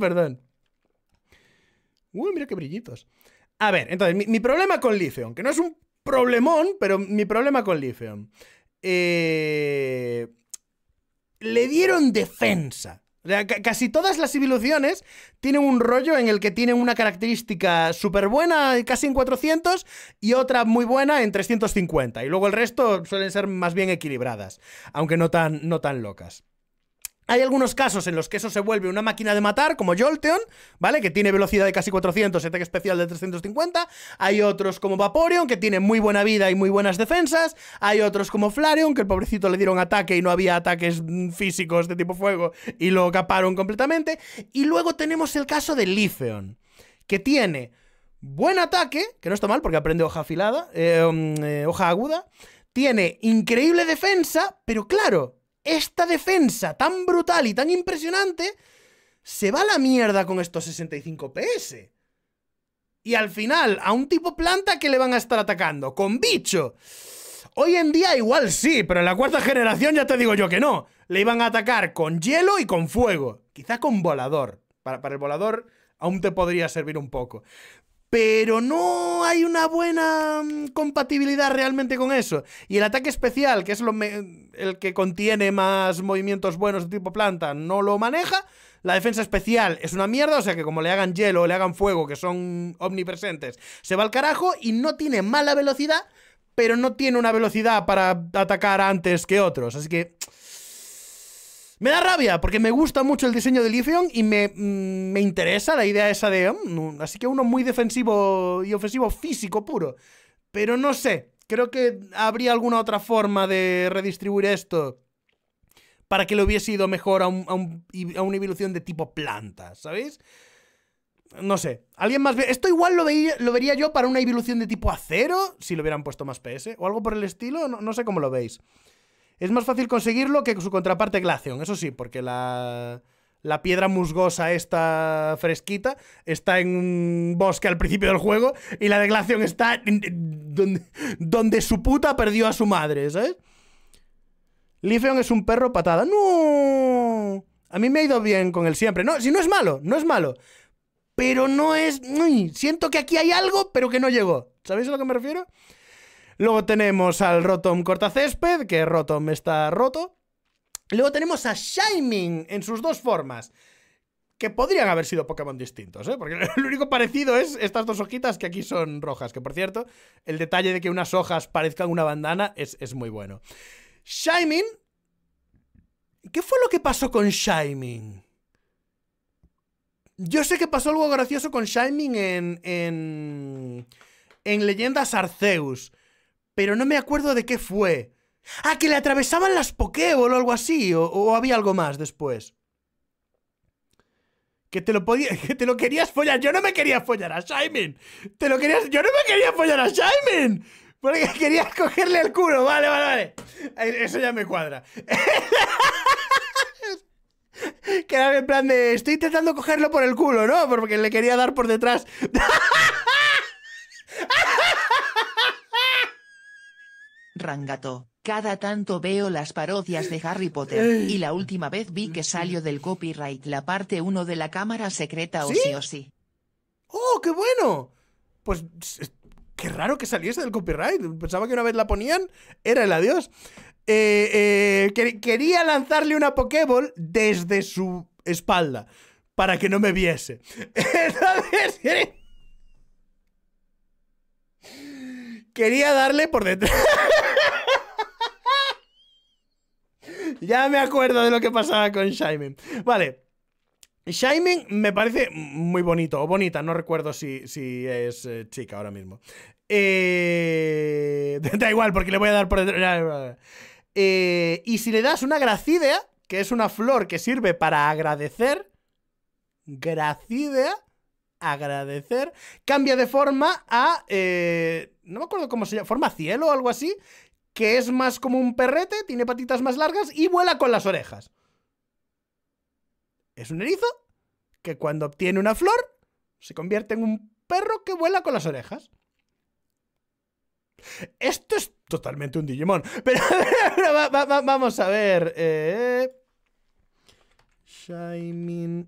[SPEAKER 1] Perdón. Uy, mira qué brillitos. A ver, entonces, mi, problema con Lithium, que no es un problemón, pero mi problema con Lithium. Eh, le dieron defensa. O sea, casi todas las evoluciones tienen un rollo en el que tienen una característica súper buena casi en 400 y otra muy buena en 350. Y luego el resto suelen ser más bien equilibradas, aunque no tan, no tan locas. Hay algunos casos en los que eso se vuelve una máquina de matar, como Jolteon, ¿vale? Que tiene velocidad de casi 400, ataque este especial de 350. Hay otros como Vaporeon, que tiene muy buena vida y muy buenas defensas. Hay otros como Flareon, que el pobrecito le dieron ataque y no había ataques mm, físicos de tipo fuego y lo caparon completamente. Y luego tenemos el caso de Lifeon, que tiene buen ataque, que no está mal porque aprende hoja afilada, eh, mm, eh, hoja aguda. Tiene increíble defensa, pero claro, esta defensa tan brutal y tan impresionante se va a la mierda con estos 65 PS. Y al final, a un tipo planta que le van a estar atacando, con bicho. Hoy en día igual sí, pero en la cuarta generación ya te digo yo que no. Le iban a atacar con hielo y con fuego. Quizá con volador. Para, para el volador aún te podría servir un poco pero no hay una buena mm, compatibilidad realmente con eso. Y el ataque especial, que es el que contiene más movimientos buenos de tipo planta, no lo maneja. La defensa especial es una mierda, o sea que como le hagan hielo o le hagan fuego, que son omnipresentes, se va al carajo y no tiene mala velocidad, pero no tiene una velocidad para atacar antes que otros. Así que me da rabia porque me gusta mucho el diseño de Lithion y mm, me, interesa la idea esa de... Mm, así que uno muy defensivo y ofensivo físico puro. Pero no sé, creo que habría alguna otra forma de redistribuir esto para que lo hubiese ido mejor a, una evolución de tipo planta, ¿sabéis? No sé, alguien más... Ve? Esto igual lo, vería yo para una evolución de tipo acero, si lo hubieran puesto más PS, o algo por el estilo, no sé cómo lo veis. Es más fácil conseguirlo que su contraparte Glaceon, eso sí, porque la, la piedra musgosa está fresquita está en un bosque al principio del juego y la de Glaceon está donde, donde su puta perdió a su madre, ¿sabes? Lifeon es un perro patada. ¡No! A mí me ha ido bien con él siempre. No, si no es malo, no es malo. Pero no es... siento que aquí hay algo, pero que no llegó. ¿Sabéis a lo que me refiero? Luego tenemos al Rotom Cortacésped, que Rotom está roto. Luego tenemos a Shining en sus dos formas. Que podrían haber sido Pokémon distintos, ¿eh? Porque *laughs* lo único parecido es estas dos hojitas que aquí son rojas. Que por cierto, el detalle de que unas hojas parezcan una bandana es, muy bueno. Shining. ¿Qué fue lo que pasó con Shining? Yo sé que pasó algo gracioso con Shining en, en. en. Leyendas Arceus pero no me acuerdo de qué fue. Ah, que le atravesaban las Pokéball o algo así, o, había algo más después. Que te lo podía, *laughs* que te lo querías follar. Yo no me quería follar a Simon. Te lo querías, yo no me quería follar a Simon. Porque *laughs* querías cogerle el culo. Vale, vale, vale. Eso ya me cuadra. *laughs* que era en plan de, estoy intentando cogerlo por el culo, ¿no? Porque le quería dar por detrás.
[SPEAKER 2] Rangato, cada tanto veo las parodias de Harry Potter, y la última vez vi que salió del copyright la parte 1 de la cámara secreta o ¿Sí? o sí. ¡Oh, qué bueno!
[SPEAKER 1] Pues qué raro que saliese del copyright. Pensaba que una vez la ponían, era el adiós. Eh, eh, quería lanzarle una Pokéball desde su espalda para que no me viese. *laughs* quería darle por detrás. Ya me acuerdo de lo que pasaba con Shiming. Vale. Shiming me parece muy bonito o bonita, no recuerdo si, es eh, chica ahora mismo. Eh, *laughs* da igual, porque le voy a dar por detrás. Eh, y si le das una gracidea, que es una flor que sirve para agradecer, gracidea, agradecer, cambia de forma a. Eh, no me acuerdo cómo se llama, forma cielo o algo así, que es más como un perrete, tiene patitas más largas y vuela con las orejas. Es un erizo que cuando obtiene una flor se convierte en un perro que vuela con las orejas. Esto es totalmente un Digimon. *laughs* Pero, vamos a ver. Eh. Shining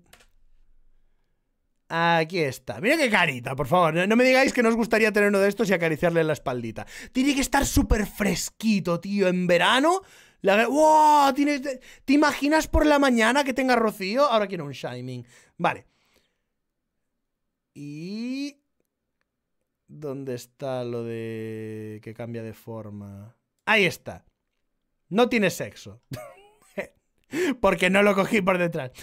[SPEAKER 1] Aquí está. Mira qué carita, por favor. No, me digáis que no os gustaría tener uno de estos y acariciarle la espaldita. Tiene que estar súper fresquito, tío. En verano. La... ¡Wow! ¿Te imaginas por la mañana que tenga rocío? Ahora quiero un shining. Vale. Y... ¿Dónde está lo de que cambia de forma? Ahí está. No tiene sexo. *laughs* Porque no lo cogí por detrás. *laughs*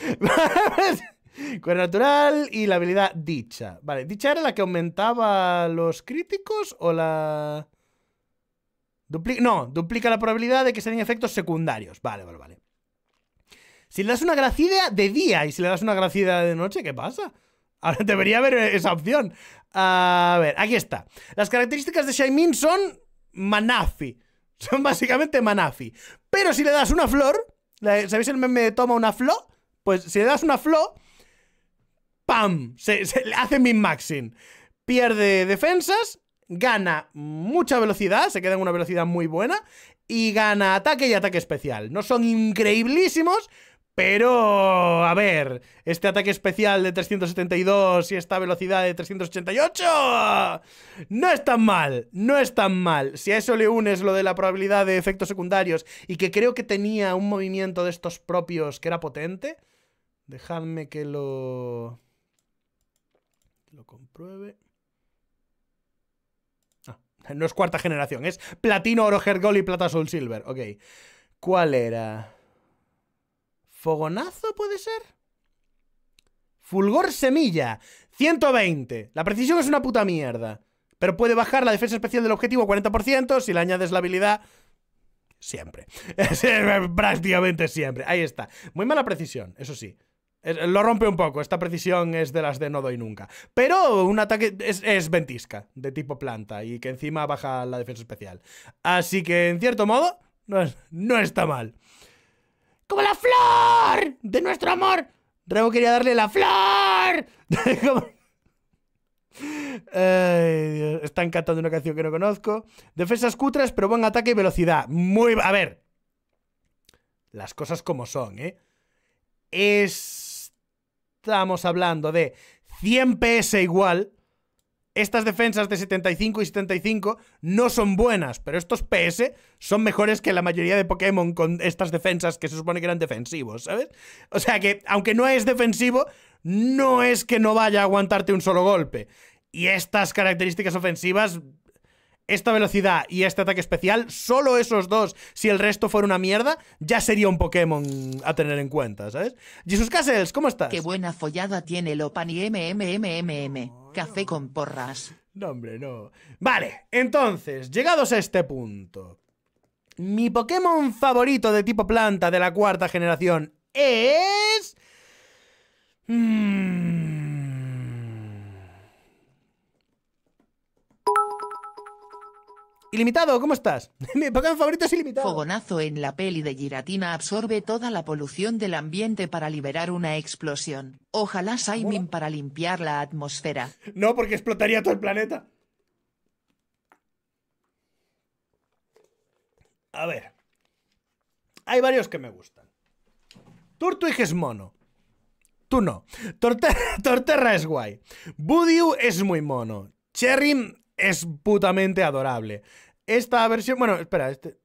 [SPEAKER 1] Cuerda natural y la habilidad dicha. Vale, dicha era la que aumentaba los críticos o la... no, duplica la probabilidad de que den efectos secundarios. Vale, vale, vale. Si le das una gracida de día y si le das una gracida de noche, ¿qué pasa? Ahora *laughs* debería haber esa opción. A ver, aquí está. Las características de Shaimin son Manafi. *laughs* Son básicamente Manafi. Pero si le das una flor, ¿sabéis el meme de toma una flor? Pues si le das una flor, ¡Pam! Se, le hace min maxing. Pierde defensas, gana mucha velocidad, se queda en una velocidad muy buena, y gana ataque y ataque especial. No son increíblísimos, pero, a ver, este ataque especial de 372 y esta velocidad de 388 no es tan mal, no es tan mal. Si a eso le unes lo de la probabilidad de efectos secundarios y que creo que tenía un movimiento de estos propios que era potente, dejadme que lo... Ah, no es cuarta generación, es platino, oro, gergol y plata, Soul silver. Ok. ¿Cuál era? ¿Fogonazo puede ser? Fulgor semilla. 120. La precisión es una puta mierda. Pero puede bajar la defensa especial del objetivo 40% si le añades la habilidad. Siempre. *laughs* Prácticamente siempre. Ahí está. Muy mala precisión, eso sí. Eh, lo rompe un poco, esta precisión es de las de no doy nunca. Pero un ataque es, ventisca, de tipo planta, y que encima baja la defensa especial. Así que, en cierto modo, no, está mal. ¡Como la flor! ¡De nuestro amor! Rebo quería darle la flor. está *laughs* están cantando una canción que no conozco. Defensas cutras, pero buen ataque y velocidad. Muy... A ver. Las cosas como son, ¿eh? Es estamos hablando de 100 PS igual, estas defensas de 75 y 75 no son buenas, pero estos PS son mejores que la mayoría de Pokémon con estas defensas que se supone que eran defensivos, ¿sabes? O sea que, aunque no es defensivo, no es que no vaya a aguantarte un solo golpe. Y estas características ofensivas esta velocidad y este ataque especial, solo esos dos, si el resto fuera una mierda, ya sería un Pokémon a tener en cuenta, ¿sabes? Jesus Castles, ¿cómo estás?
[SPEAKER 2] Qué buena follada tiene el Opan y MMMMM. Café con porras.
[SPEAKER 1] No, hombre, no. Vale, entonces, llegados a este punto. Mi Pokémon favorito de tipo planta de la cuarta generación es... Mmm...
[SPEAKER 2] Ilimitado, ¿cómo estás? *laughs* Mi Pokémon favorito es ilimitado. Fogonazo en la peli de Giratina absorbe toda la polución del ambiente para liberar una explosión. Ojalá Saimin para limpiar la atmósfera. No, porque explotaría todo el planeta.
[SPEAKER 1] A ver. Hay varios que me gustan. Turtwig es mono. Tú no. *laughs* Torterra, es guay. Budiu es muy mono. Cherry es putamente adorable. Esta versión, bueno, espera, este...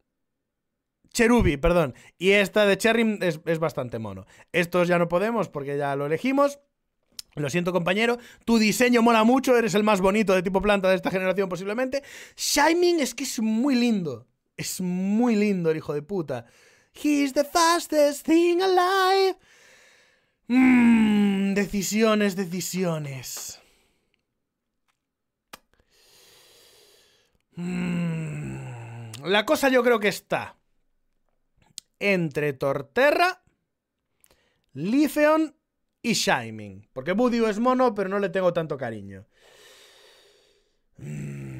[SPEAKER 1] Cherubi, perdón. Y esta de Cherrim es, es bastante mono. Estos ya no podemos porque ya lo elegimos. Lo siento, compañero. Tu diseño mola mucho. Eres el más bonito de tipo planta de esta generación, posiblemente. Shining es que es muy lindo. Es muy lindo el hijo de puta. He's the fastest thing alive. Mmm, decisiones, decisiones. Mm, la cosa yo creo que está entre Torterra, Lifeon y Shining. Porque Budio es mono, pero no le tengo tanto cariño. Mm.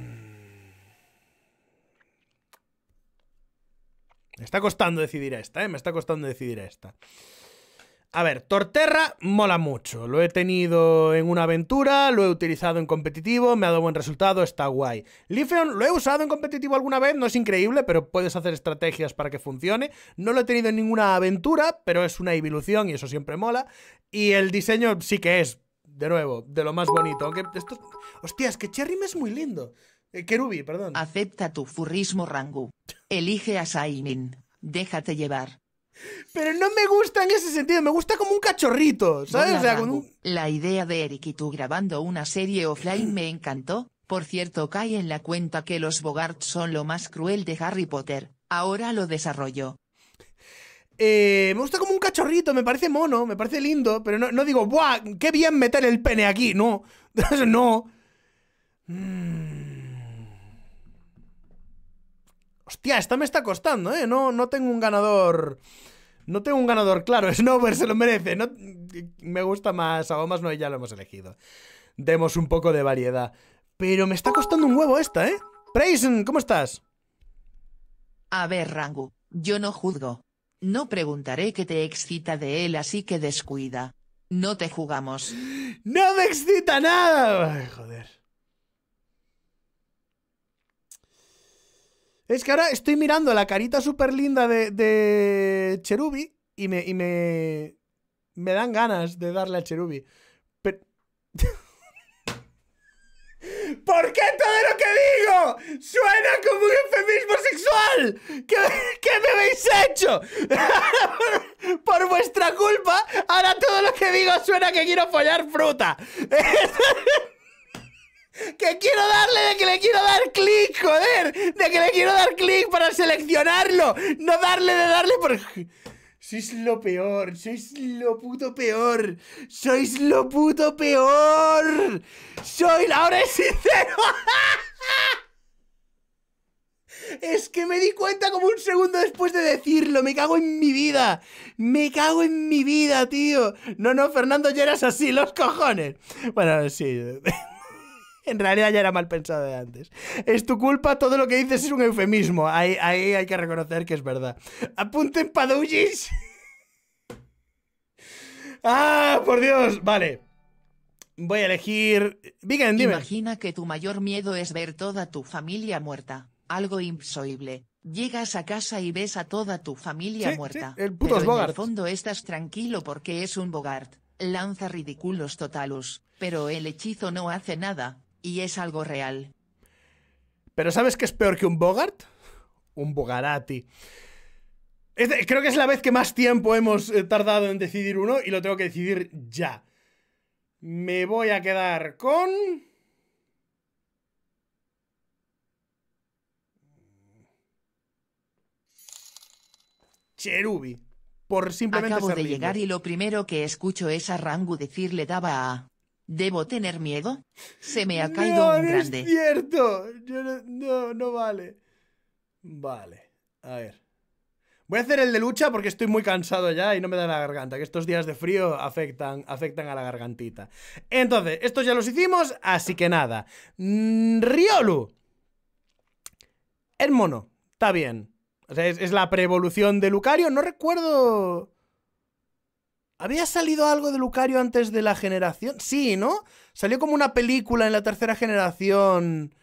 [SPEAKER 1] Me está costando decidir esta, ¿eh? Me está costando decidir esta. A ver, Torterra mola mucho. Lo he tenido en una aventura, lo he utilizado en competitivo, me ha dado buen resultado, está guay. Lifeon lo he usado en competitivo alguna vez, no es increíble, pero puedes hacer estrategias para que funcione. No lo he tenido en ninguna aventura, pero es una evolución y eso siempre mola. Y el diseño sí que es, de nuevo, de lo más bonito. Aunque esto... Hostias, que Cherrim es muy
[SPEAKER 2] lindo. Eh, Kerubi, perdón. Acepta tu furrismo, Rangu. Elige a Saimin. Déjate llevar. Pero no me gusta en ese sentido, me gusta como un cachorrito, ¿sabes? La idea de Eric y tú grabando una serie offline me encantó. Por cierto, cae en la cuenta que los Bogart son lo más cruel de Harry Potter. Ahora lo desarrollo. Eh, me gusta como un cachorrito, me parece mono, me parece lindo, pero
[SPEAKER 1] no, digo, ¡buah! ¡Qué bien meter el pene aquí! No, *laughs* no. Mmm... Hostia, esta me está costando, ¿eh? No, no tengo un ganador... No tengo un ganador claro, *laughs* Snowber se lo merece. No, me gusta más, más no, ya lo hemos elegido. Demos un poco de variedad. Pero me está costando un huevo esta, ¿eh? Prayson, ¿cómo
[SPEAKER 2] estás? A ver, Rangu, yo no juzgo. No preguntaré qué te excita de él, así que descuida. No te jugamos. *gasps* ¡No me excita nada!
[SPEAKER 1] joder. Es que ahora estoy mirando la carita súper linda de, Cherubi y me, me. Me dan ganas de darle a Cherubi. *laughs* ¿Por qué todo lo que digo suena como un eufemismo sexual? ¿Qué, ¿Qué, me habéis hecho? *laughs* Por vuestra culpa, ahora todo lo que digo suena que quiero follar fruta. *laughs* Que quiero darle, de que le quiero dar clic, joder. De que le quiero dar clic para seleccionarlo. No darle, de darle por... Sois lo peor, sois lo puto peor. Sois lo puto peor. Soy... la hora sincero. *laughs* Es que me di cuenta como un segundo después de decirlo. Me cago en mi vida. Me cago en mi vida, tío. No, no, Fernando, ya eras así, los cojones. Bueno, sí. *laughs* En realidad ya era mal pensado de antes. Es tu culpa, todo lo que dices es un eufemismo. Ahí, ahí hay que reconocer que es verdad. Apunten padullis. *laughs* ¡Ah, por Dios! Vale. Voy a elegir...
[SPEAKER 2] Vigan, dime. Imagina que tu mayor miedo es ver toda tu familia muerta. Algo imposible. Llegas a casa y ves a toda tu familia muerta. Sí, el puto pero Bogart. en el fondo estás tranquilo porque es un Bogart. Lanza ridículos totalus. Pero el hechizo no hace nada y es algo real.
[SPEAKER 1] Pero ¿sabes qué es peor que un Bogart? Un Bogarati. creo que es la vez que más tiempo hemos eh, tardado en decidir uno y lo tengo que decidir ya. Me voy a quedar con... Cherubi.
[SPEAKER 2] Por simplemente Acabo de llegar y lo primero que escucho es a Rangu decirle daba a... ¿Debo tener miedo? Se me ha caído no, un no grande. Es
[SPEAKER 1] cierto. no, no, vale. Vale. A ver. Voy a hacer el de lucha porque estoy muy cansado ya y no me da la garganta, que estos días de frío afectan, afectan a la gargantita. Entonces, estos ya los hicimos, así que nada. Mm, Riolu. El mono. Está bien. O sea, es, es la preevolución de Lucario. No recuerdo... ¿Había salido algo de Lucario antes de la generación? Sí, ¿no? Salió como una película en la tercera generación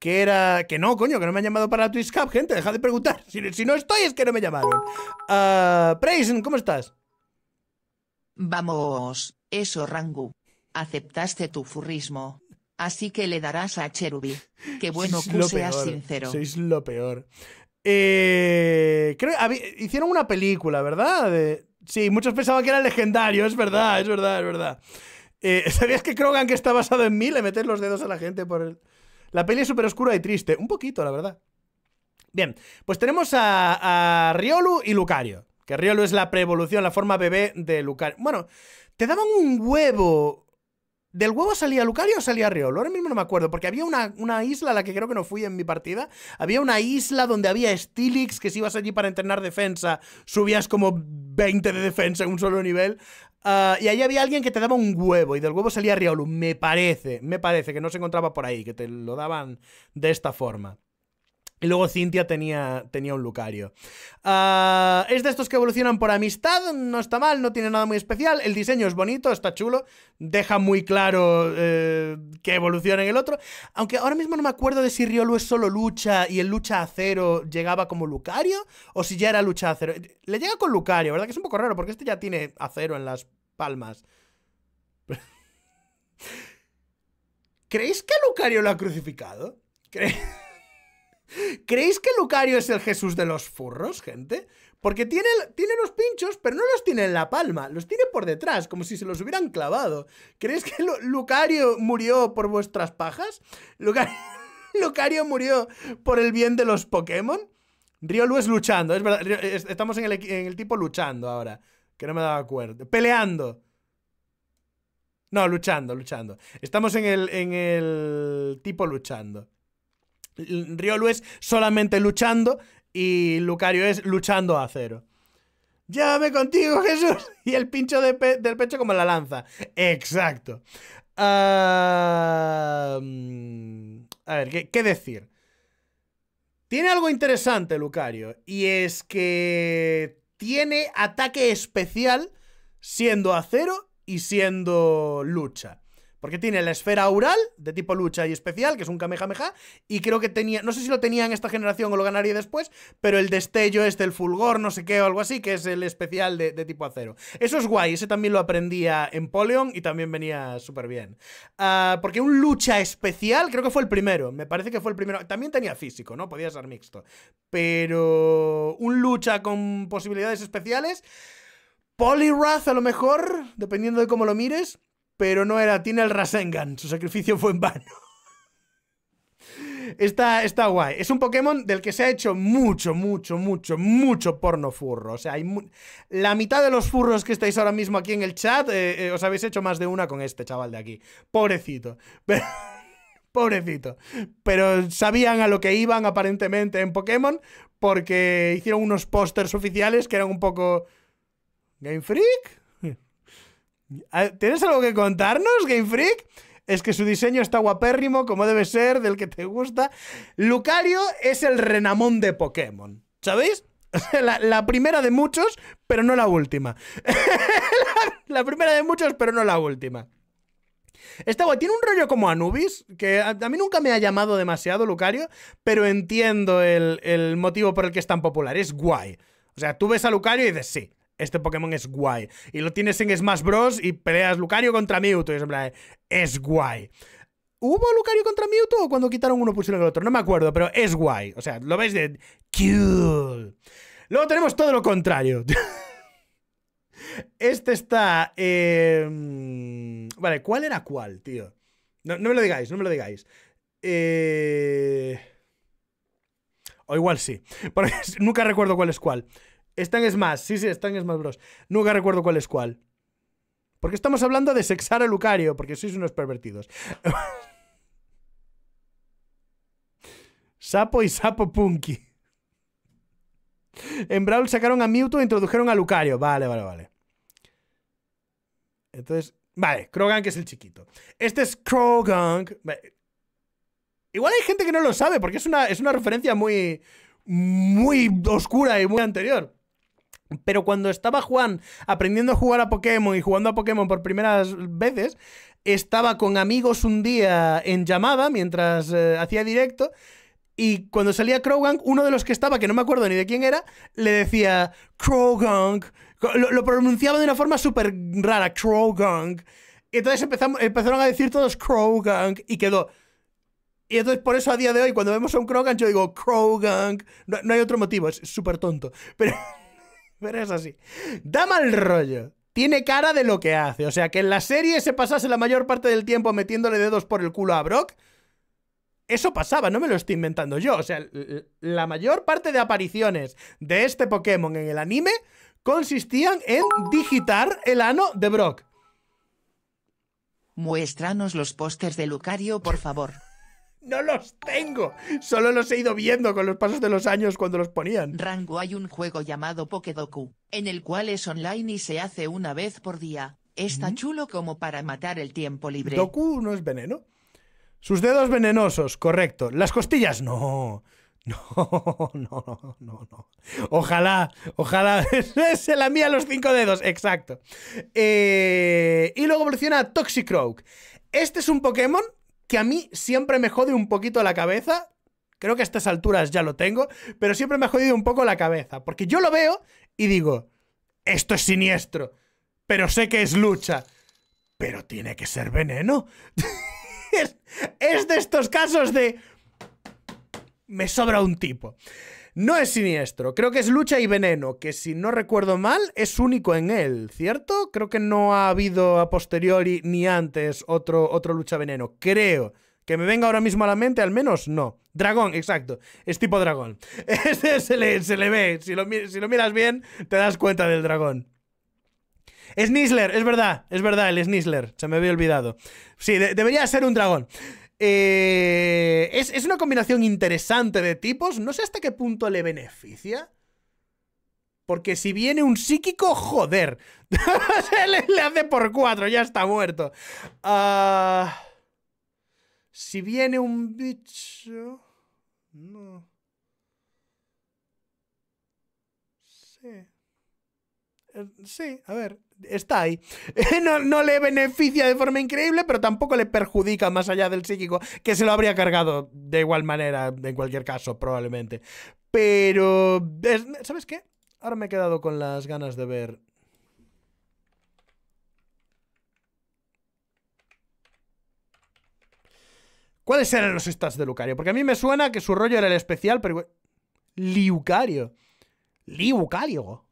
[SPEAKER 1] que era... Que no, coño, que no me han llamado para Twitch gente, deja de preguntar. Si, no estoy es
[SPEAKER 2] que no me llamaron. Uh, ¿cómo estás? Vamos, eso, Rangu. Aceptaste tu furrismo. Así que le darás a Cherubi. Qué *laughs* bueno que seas sincero. Sois
[SPEAKER 1] lo peor. Eh, hicieron una película, ¿verdad? De, Sí, muchos pensaban que era legendario, es verdad, es verdad, es verdad. Eh, *laughs* ¿Sabías que Krogan, que está basado en mí, le metes los dedos a la gente por el... La peli es súper oscura y triste, un poquito, la verdad. Bien, pues tenemos a, a Riolu y Lucario. Que Riolu es la preevolución, la forma bebé de Lucario. Bueno, te daban un huevo ¿Del huevo salía Lucario o salía Riolu? Ahora mismo no me acuerdo, porque había una, una, isla a la que creo que no fui en mi partida. Había una isla donde había Stilix, que si ibas allí para entrenar defensa, subías como 20 de defensa en un solo nivel. Ah, y ahí había alguien que te daba un huevo, y del huevo salía Riolu, Me parece, me parece que no se encontraba por ahí, que te lo daban de esta forma. Y luego Cintia tenía, tenía un Lucario. Ah, es de estos que evolucionan por amistad, no está mal, no tiene nada muy especial. El diseño es bonito, está chulo, deja muy claro eh, que evoluciona en el otro. Aunque ahora mismo no me acuerdo de si Riolu es solo lucha y el lucha acero llegaba como Lucario o si ya era lucha acero. Le llega con Lucario, ¿verdad? Que es un poco raro porque este ya tiene acero en las palmas. *laughs* ¿Creéis que Lucario lo ha crucificado? ¿Creéis? ¿Creéis que Lucario es el Jesús de los furros, gente? Porque tiene, tiene, los pinchos, pero no los tiene en la palma, los tiene por detrás, como si se los hubieran clavado. ¿Creéis que Lucario murió por vuestras pajas? *laughs* ¿Lucario, murió por el bien de los Pokémon? Riolu es luchando, es verdad, estamos en el, tipo luchando ahora, que no me daba acuerdo. Peleando. No, luchando, luchando. Estamos en el, en el tipo luchando. Riolu es solamente luchando y Lucario es luchando a cero. Llámame contigo, Jesús. *laughs* Y el pincho del pecho como la lanza. Exacto. A ver, ¿qué, ¿qué, decir? Tiene algo interesante, Lucario. Y es que tiene ataque especial siendo acero y siendo lucha. Porque tiene la esfera aural de tipo lucha y especial, que es un Kamehameha, y creo que tenía, no sé si lo tenía en esta generación o lo ganaría después, pero el destello es este, del fulgor, no sé qué o algo así, que es el especial de, tipo acero. Eso es guay, ese también lo aprendía en Polion y también venía súper bien. Ah, porque un lucha especial, creo que fue el primero, me parece que fue el primero. También tenía físico, ¿no? Podía ser mixto. Pero un lucha con posibilidades especiales, Polyrath a lo mejor, dependiendo de cómo lo mires pero no era Tiene el Rasengan, su sacrificio fue en vano. *laughs* Está, está, guay. Es un Pokémon del que se ha hecho mucho, mucho, mucho, mucho porno furro. O sea, hay la mitad de los furros que estáis ahora mismo aquí en el chat, eh, eh, os habéis hecho más de una con este chaval de aquí. Pobrecito. *laughs* Pobrecito. Pero sabían a lo que iban aparentemente en Pokémon porque hicieron unos pósters oficiales que eran un poco... Game Freak? ¿Tienes algo que contarnos, Game Freak? es que su diseño está guapérrimo, como debe ser, del que te gusta. Lucario es el renamón de Pokémon, ¿sabéis? *laughs* La, primera de muchos, pero no la última. *laughs* la, primera de muchos, pero no la última. Está guay, tiene un rollo como Anubis, que a, mí nunca me ha llamado demasiado Lucario, pero entiendo el, el motivo por el que es tan popular, es guay. O sea, tú ves a Lucario y dices, sí, este Pokémon es guay. Y lo tienes en Smash Bros. y peleas Lucario contra Mewtwo. es, guay. ¿Hubo Lucario contra Mewtwo o cuando quitaron uno pusieron el otro? No me acuerdo, pero es guay. O sea, lo veis de cool. Luego tenemos todo lo contrario. *laughs* este está... Em, vale, ¿cuál era cuál, tío? No, me lo digáis, no me lo digáis. Eh, o igual sí. *laughs* Porque nunca recuerdo cuál es cuál. ¿Están es más, sí, sí, están es más Bros. Nunca recuerdo cuál es cuál. Porque estamos hablando de sexar a Lucario, porque sois unos pervertidos. *laughs* sapo y Sapo Punky. En Brawl sacaron a Mewtwo e introdujeron a Lucario. Vale, vale, vale. Entonces, vale, Krogan que es el chiquito. Este es Krogan. Igual hay gente que no lo sabe porque es una, es una referencia muy, muy oscura y muy anterior. Pero cuando estaba Juan aprendiendo a jugar a Pokémon y jugando a Pokémon por primeras veces, estaba con amigos un día en llamada mientras eh, hacía directo. Y cuando salía Krogunk, uno de los que estaba, que no me acuerdo ni de quién era, le decía Krogunk. Lo, pronunciaba de una forma súper rara, Krogunk. Y entonces empezamos, empezaron a decir todos gang y quedó. Y entonces por eso a día de hoy, cuando vemos a un Krogunk, yo digo Krogunk. No, no hay otro motivo, es súper tonto. Pero. Pero es así. Da mal rollo. Tiene cara de lo que hace. O sea, que en la serie se pasase la mayor parte del tiempo metiéndole dedos por el culo a Brock. Eso pasaba, no me lo estoy inventando yo. O sea, la mayor parte de apariciones de este Pokémon en el anime consistían en digitar el ano de Brock.
[SPEAKER 2] Muéstranos los pósters de Lucario, por favor. No los tengo. Solo los he ido viendo con los pasos de los años cuando los ponían. Rango hay un juego llamado Pokedoku, en el cual es online y se hace una vez por día. Es tan chulo como para matar el tiempo libre. Doku no es veneno.
[SPEAKER 1] Sus dedos venenosos, correcto. Las costillas, no. No, *laughs* no, no, no. Ojalá, ojalá se *laughs* la mía los cinco dedos, exacto. Eh, y luego evoluciona Toxicroak. Este es un Pokémon que a mí siempre me jode un poquito la cabeza. Creo que a estas alturas ya lo tengo, pero siempre me ha jodido un poco la cabeza. Porque yo lo veo y digo, esto es siniestro, pero sé que es lucha. Pero tiene que ser veneno. *laughs* es, es de estos casos de... Me sobra un tipo. No es siniestro, creo que es lucha y veneno, que si no recuerdo mal es único en él, ¿cierto? Creo que no ha habido a posteriori ni antes otro, otro lucha veneno, creo. Que me venga ahora mismo a la mente, al menos no. Dragón, exacto. Es tipo dragón. *laughs* se le, ve. Si lo, miras bien, te das cuenta del dragón. Snizzler, es verdad, es verdad, el Snizzler. Se me había olvidado. Sí, debería ser un dragón. Eh, es, una combinación interesante de tipos. No sé hasta qué punto le beneficia. Porque si viene un psíquico, joder. *laughs* le, hace por cuatro, ya está muerto. Ah, si viene un bicho. No. Sí. Eh, sí, a ver está ahí. *laughs* No, le beneficia de forma increíble, pero tampoco le perjudica más allá del psíquico, que se lo habría cargado de igual manera, en cualquier caso, probablemente. Pero, ¿sabes qué? Ahora me he quedado con las ganas de ver... ¿Cuáles eran los stats de Lucario? Porque a mí me suena que su rollo era el especial, pero... Liucario. Liucario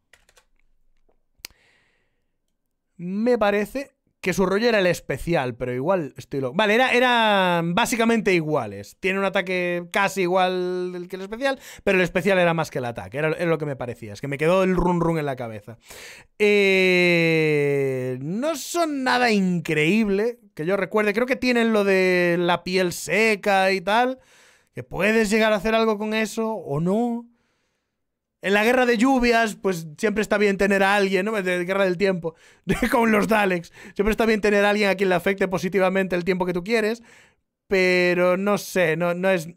[SPEAKER 1] me parece que su rollo era el especial, pero igual estoy loco. Vale, eran básicamente iguales. Tiene un ataque casi igual que el especial, pero el especial era más que el ataque. Era, lo que me parecía. Es que me quedó el run run en la cabeza. Eh, no son nada increíble, que yo recuerde. Creo que tienen lo de la piel seca y tal. Que puedes llegar a hacer algo con eso o no. En la guerra de lluvias, pues siempre está bien tener a alguien, ¿no? De guerra del tiempo, *laughs* con los Daleks. Siempre está bien tener a alguien a quien le afecte positivamente el tiempo que tú quieres, pero no sé, no, no es.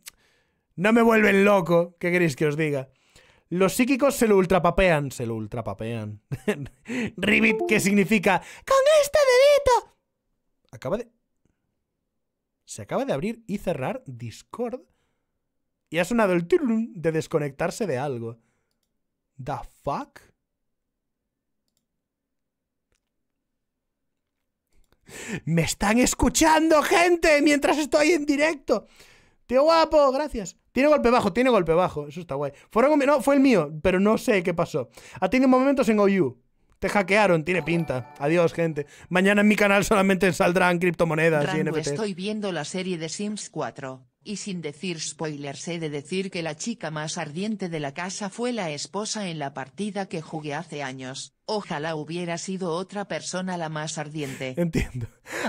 [SPEAKER 1] No me vuelven loco, ¿qué queréis que os diga? Los psíquicos se lo ultrapapean, se lo ultrapapean. *laughs* Ribbit, ¿qué significa ¡Con este dedito! Acaba de. Se acaba de abrir y cerrar Discord. Y ha sonado el turlum de desconectarse de algo. The fuck? Me están escuchando, gente, mientras estoy en directo. Tío guapo, gracias. Tiene golpe bajo, tiene golpe bajo. Eso está guay. no, fue el mío, pero no sé qué pasó. Ha tenido momentos en OU. Te hackearon, tiene pinta. Adiós, gente. Mañana en mi canal solamente saldrán criptomonedas y NFTs. Estoy
[SPEAKER 2] viendo la serie de Sims 4. Y sin decir spoilers he de decir que la chica más ardiente de la casa fue la esposa en la partida que jugué hace años, ojalá hubiera sido otra persona la más ardiente. Entiendo.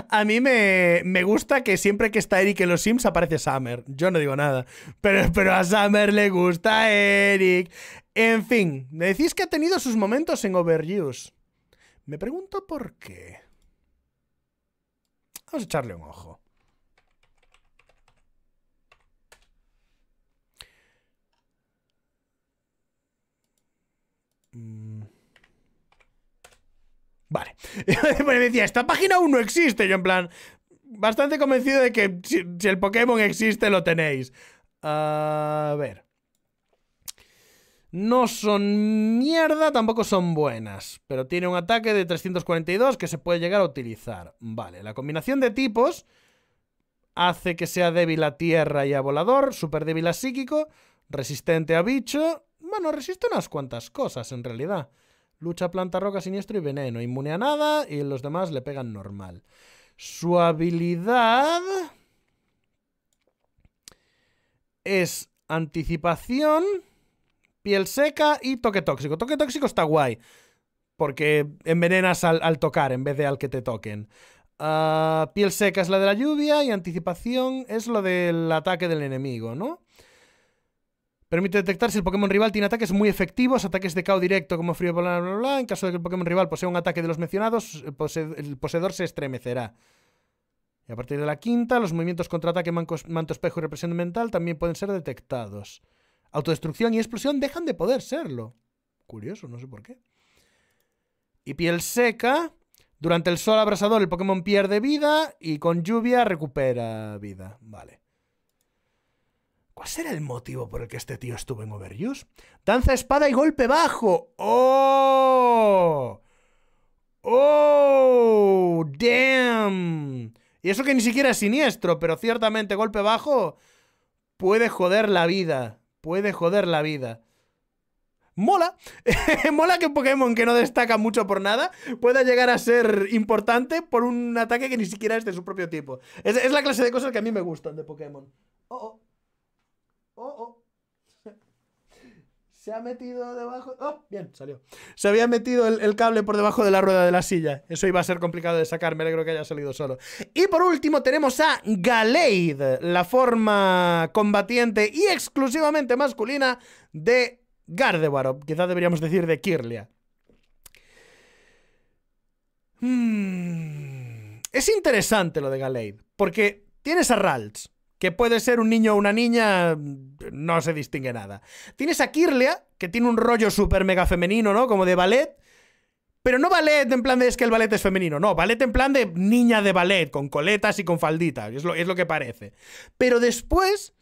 [SPEAKER 1] A mí me, me gusta que siempre que está Eric en los Sims aparece Summer, yo no digo nada, pero, pero a Summer le gusta Eric. En fin, me decís que ha tenido sus momentos en Overuse. Me pregunto por qué. Vamos a echarle un ojo. Mm. Vale. me *laughs* decía, esta página aún no existe. Yo en plan, bastante convencido de que si, el Pokémon existe, lo tenéis. A ver. No son mierda, tampoco son buenas, pero tiene un ataque de 342 que se puede llegar a utilizar. Vale, la combinación de tipos hace que sea débil a tierra y a volador, super débil a psíquico, resistente a bicho no resiste unas cuantas cosas, en realidad. Lucha planta roca siniestro y veneno. Inmune a nada y los demás le pegan normal. Su habilidad es anticipación, piel seca y toque tóxico. Toque tóxico está guay. Porque envenenas al, tocar en vez de al que te toquen. Ah, piel seca es la de la lluvia y anticipación es lo del ataque del enemigo, ¿no? Permite detectar si el Pokémon rival tiene ataques muy efectivos, ataques de KO directo como frío, bla, bla, bla. En caso de que el Pokémon rival posea un ataque de los mencionados, el, poseedor se estremecerá. Y a partir de la quinta, los movimientos contraataque, manto espejo y represión mental también pueden ser detectados. Autodestrucción y explosión dejan de poder serlo. Curioso, no sé por qué. Y piel seca. Durante el sol abrasador, el Pokémon pierde vida y con lluvia recupera vida. Vale. ¿Cuál será el motivo por el que este tío estuvo en Overuse? Danza, espada y golpe bajo. ¡Oh! ¡Oh! ¡Damn! Y eso que ni siquiera es siniestro, pero ciertamente golpe bajo puede joder la vida. Puede joder la vida. Mola, *laughs* mola que un Pokémon que no destaca mucho por nada pueda llegar a ser importante por un ataque que ni siquiera es de su propio tipo. Es, la clase de cosas que a mí me gustan de Pokémon. Oh, oh oh, oh. Se ha metido debajo. ¡Oh! Bien, salió. Se había metido el, cable por debajo de la rueda de la silla. Eso iba a ser complicado de sacar. Me alegro que haya salido solo. Y por último, tenemos a Galeid, la forma combatiente y exclusivamente masculina de Gardewarop. Quizás deberíamos decir de Kirlia. Hmm, es interesante lo de Galeid, porque tienes a Ralts que puede ser un niño o una niña, no se distingue nada. Tienes a Kirlia, que tiene un rollo súper mega femenino, ¿no? Como de ballet. Pero no ballet en plan de es que el ballet es femenino, no, ballet en plan de niña de ballet, con coletas y con falditas, es lo, es lo que parece. Pero después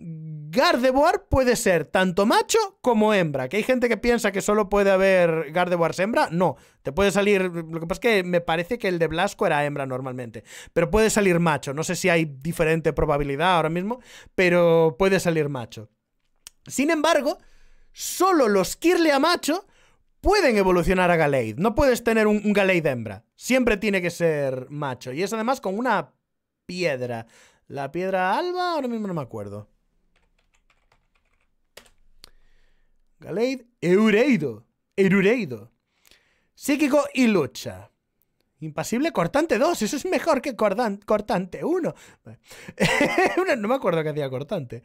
[SPEAKER 1] Gardevoir puede ser tanto macho como hembra. Que hay gente que piensa que solo puede haber Gardevoir hembra. No, te puede salir. Lo que pasa es que me parece que el de Blasco era hembra normalmente. Pero puede salir macho. No sé si hay diferente probabilidad ahora mismo, pero puede salir macho. Sin embargo, solo los a macho pueden evolucionar a Galeid. No puedes tener un, un Galeid hembra. Siempre tiene que ser macho. Y es además con una piedra. La piedra alba, ahora mismo no me acuerdo. Galeid Eureido. Eureido. Psíquico y lucha. Impasible cortante 2. Eso es mejor que cortante 1. *laughs* no me acuerdo que hacía cortante.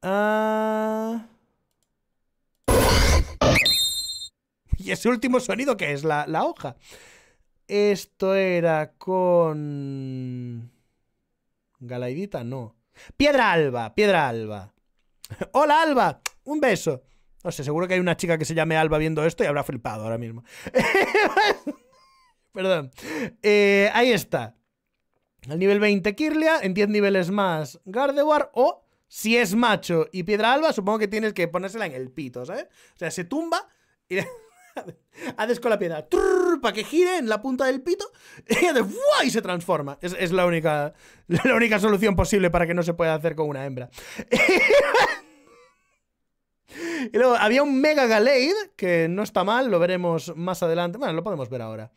[SPEAKER 1] Ah. Y ese último sonido que es la, la hoja. Esto era con... Galaidita, no. Piedra Alba, Piedra Alba. Hola Alba, un beso. No sé, seguro que hay una chica que se llame Alba viendo esto y habrá flipado ahora mismo. *laughs* Perdón. Eh, ahí está. Al nivel 20 Kirlia, en 10 niveles más Gardevoir o si es macho y piedra alba, supongo que tienes que ponérsela en el pito, ¿sabes? O sea, se tumba y *laughs* haces con la piedra para que gire en la punta del pito y, y se transforma. Es, la, única, *laughs* la única solución posible para que no se pueda hacer con una hembra. Y luego había un Mega Gallade, que no está mal, lo veremos más adelante. Bueno, lo podemos ver ahora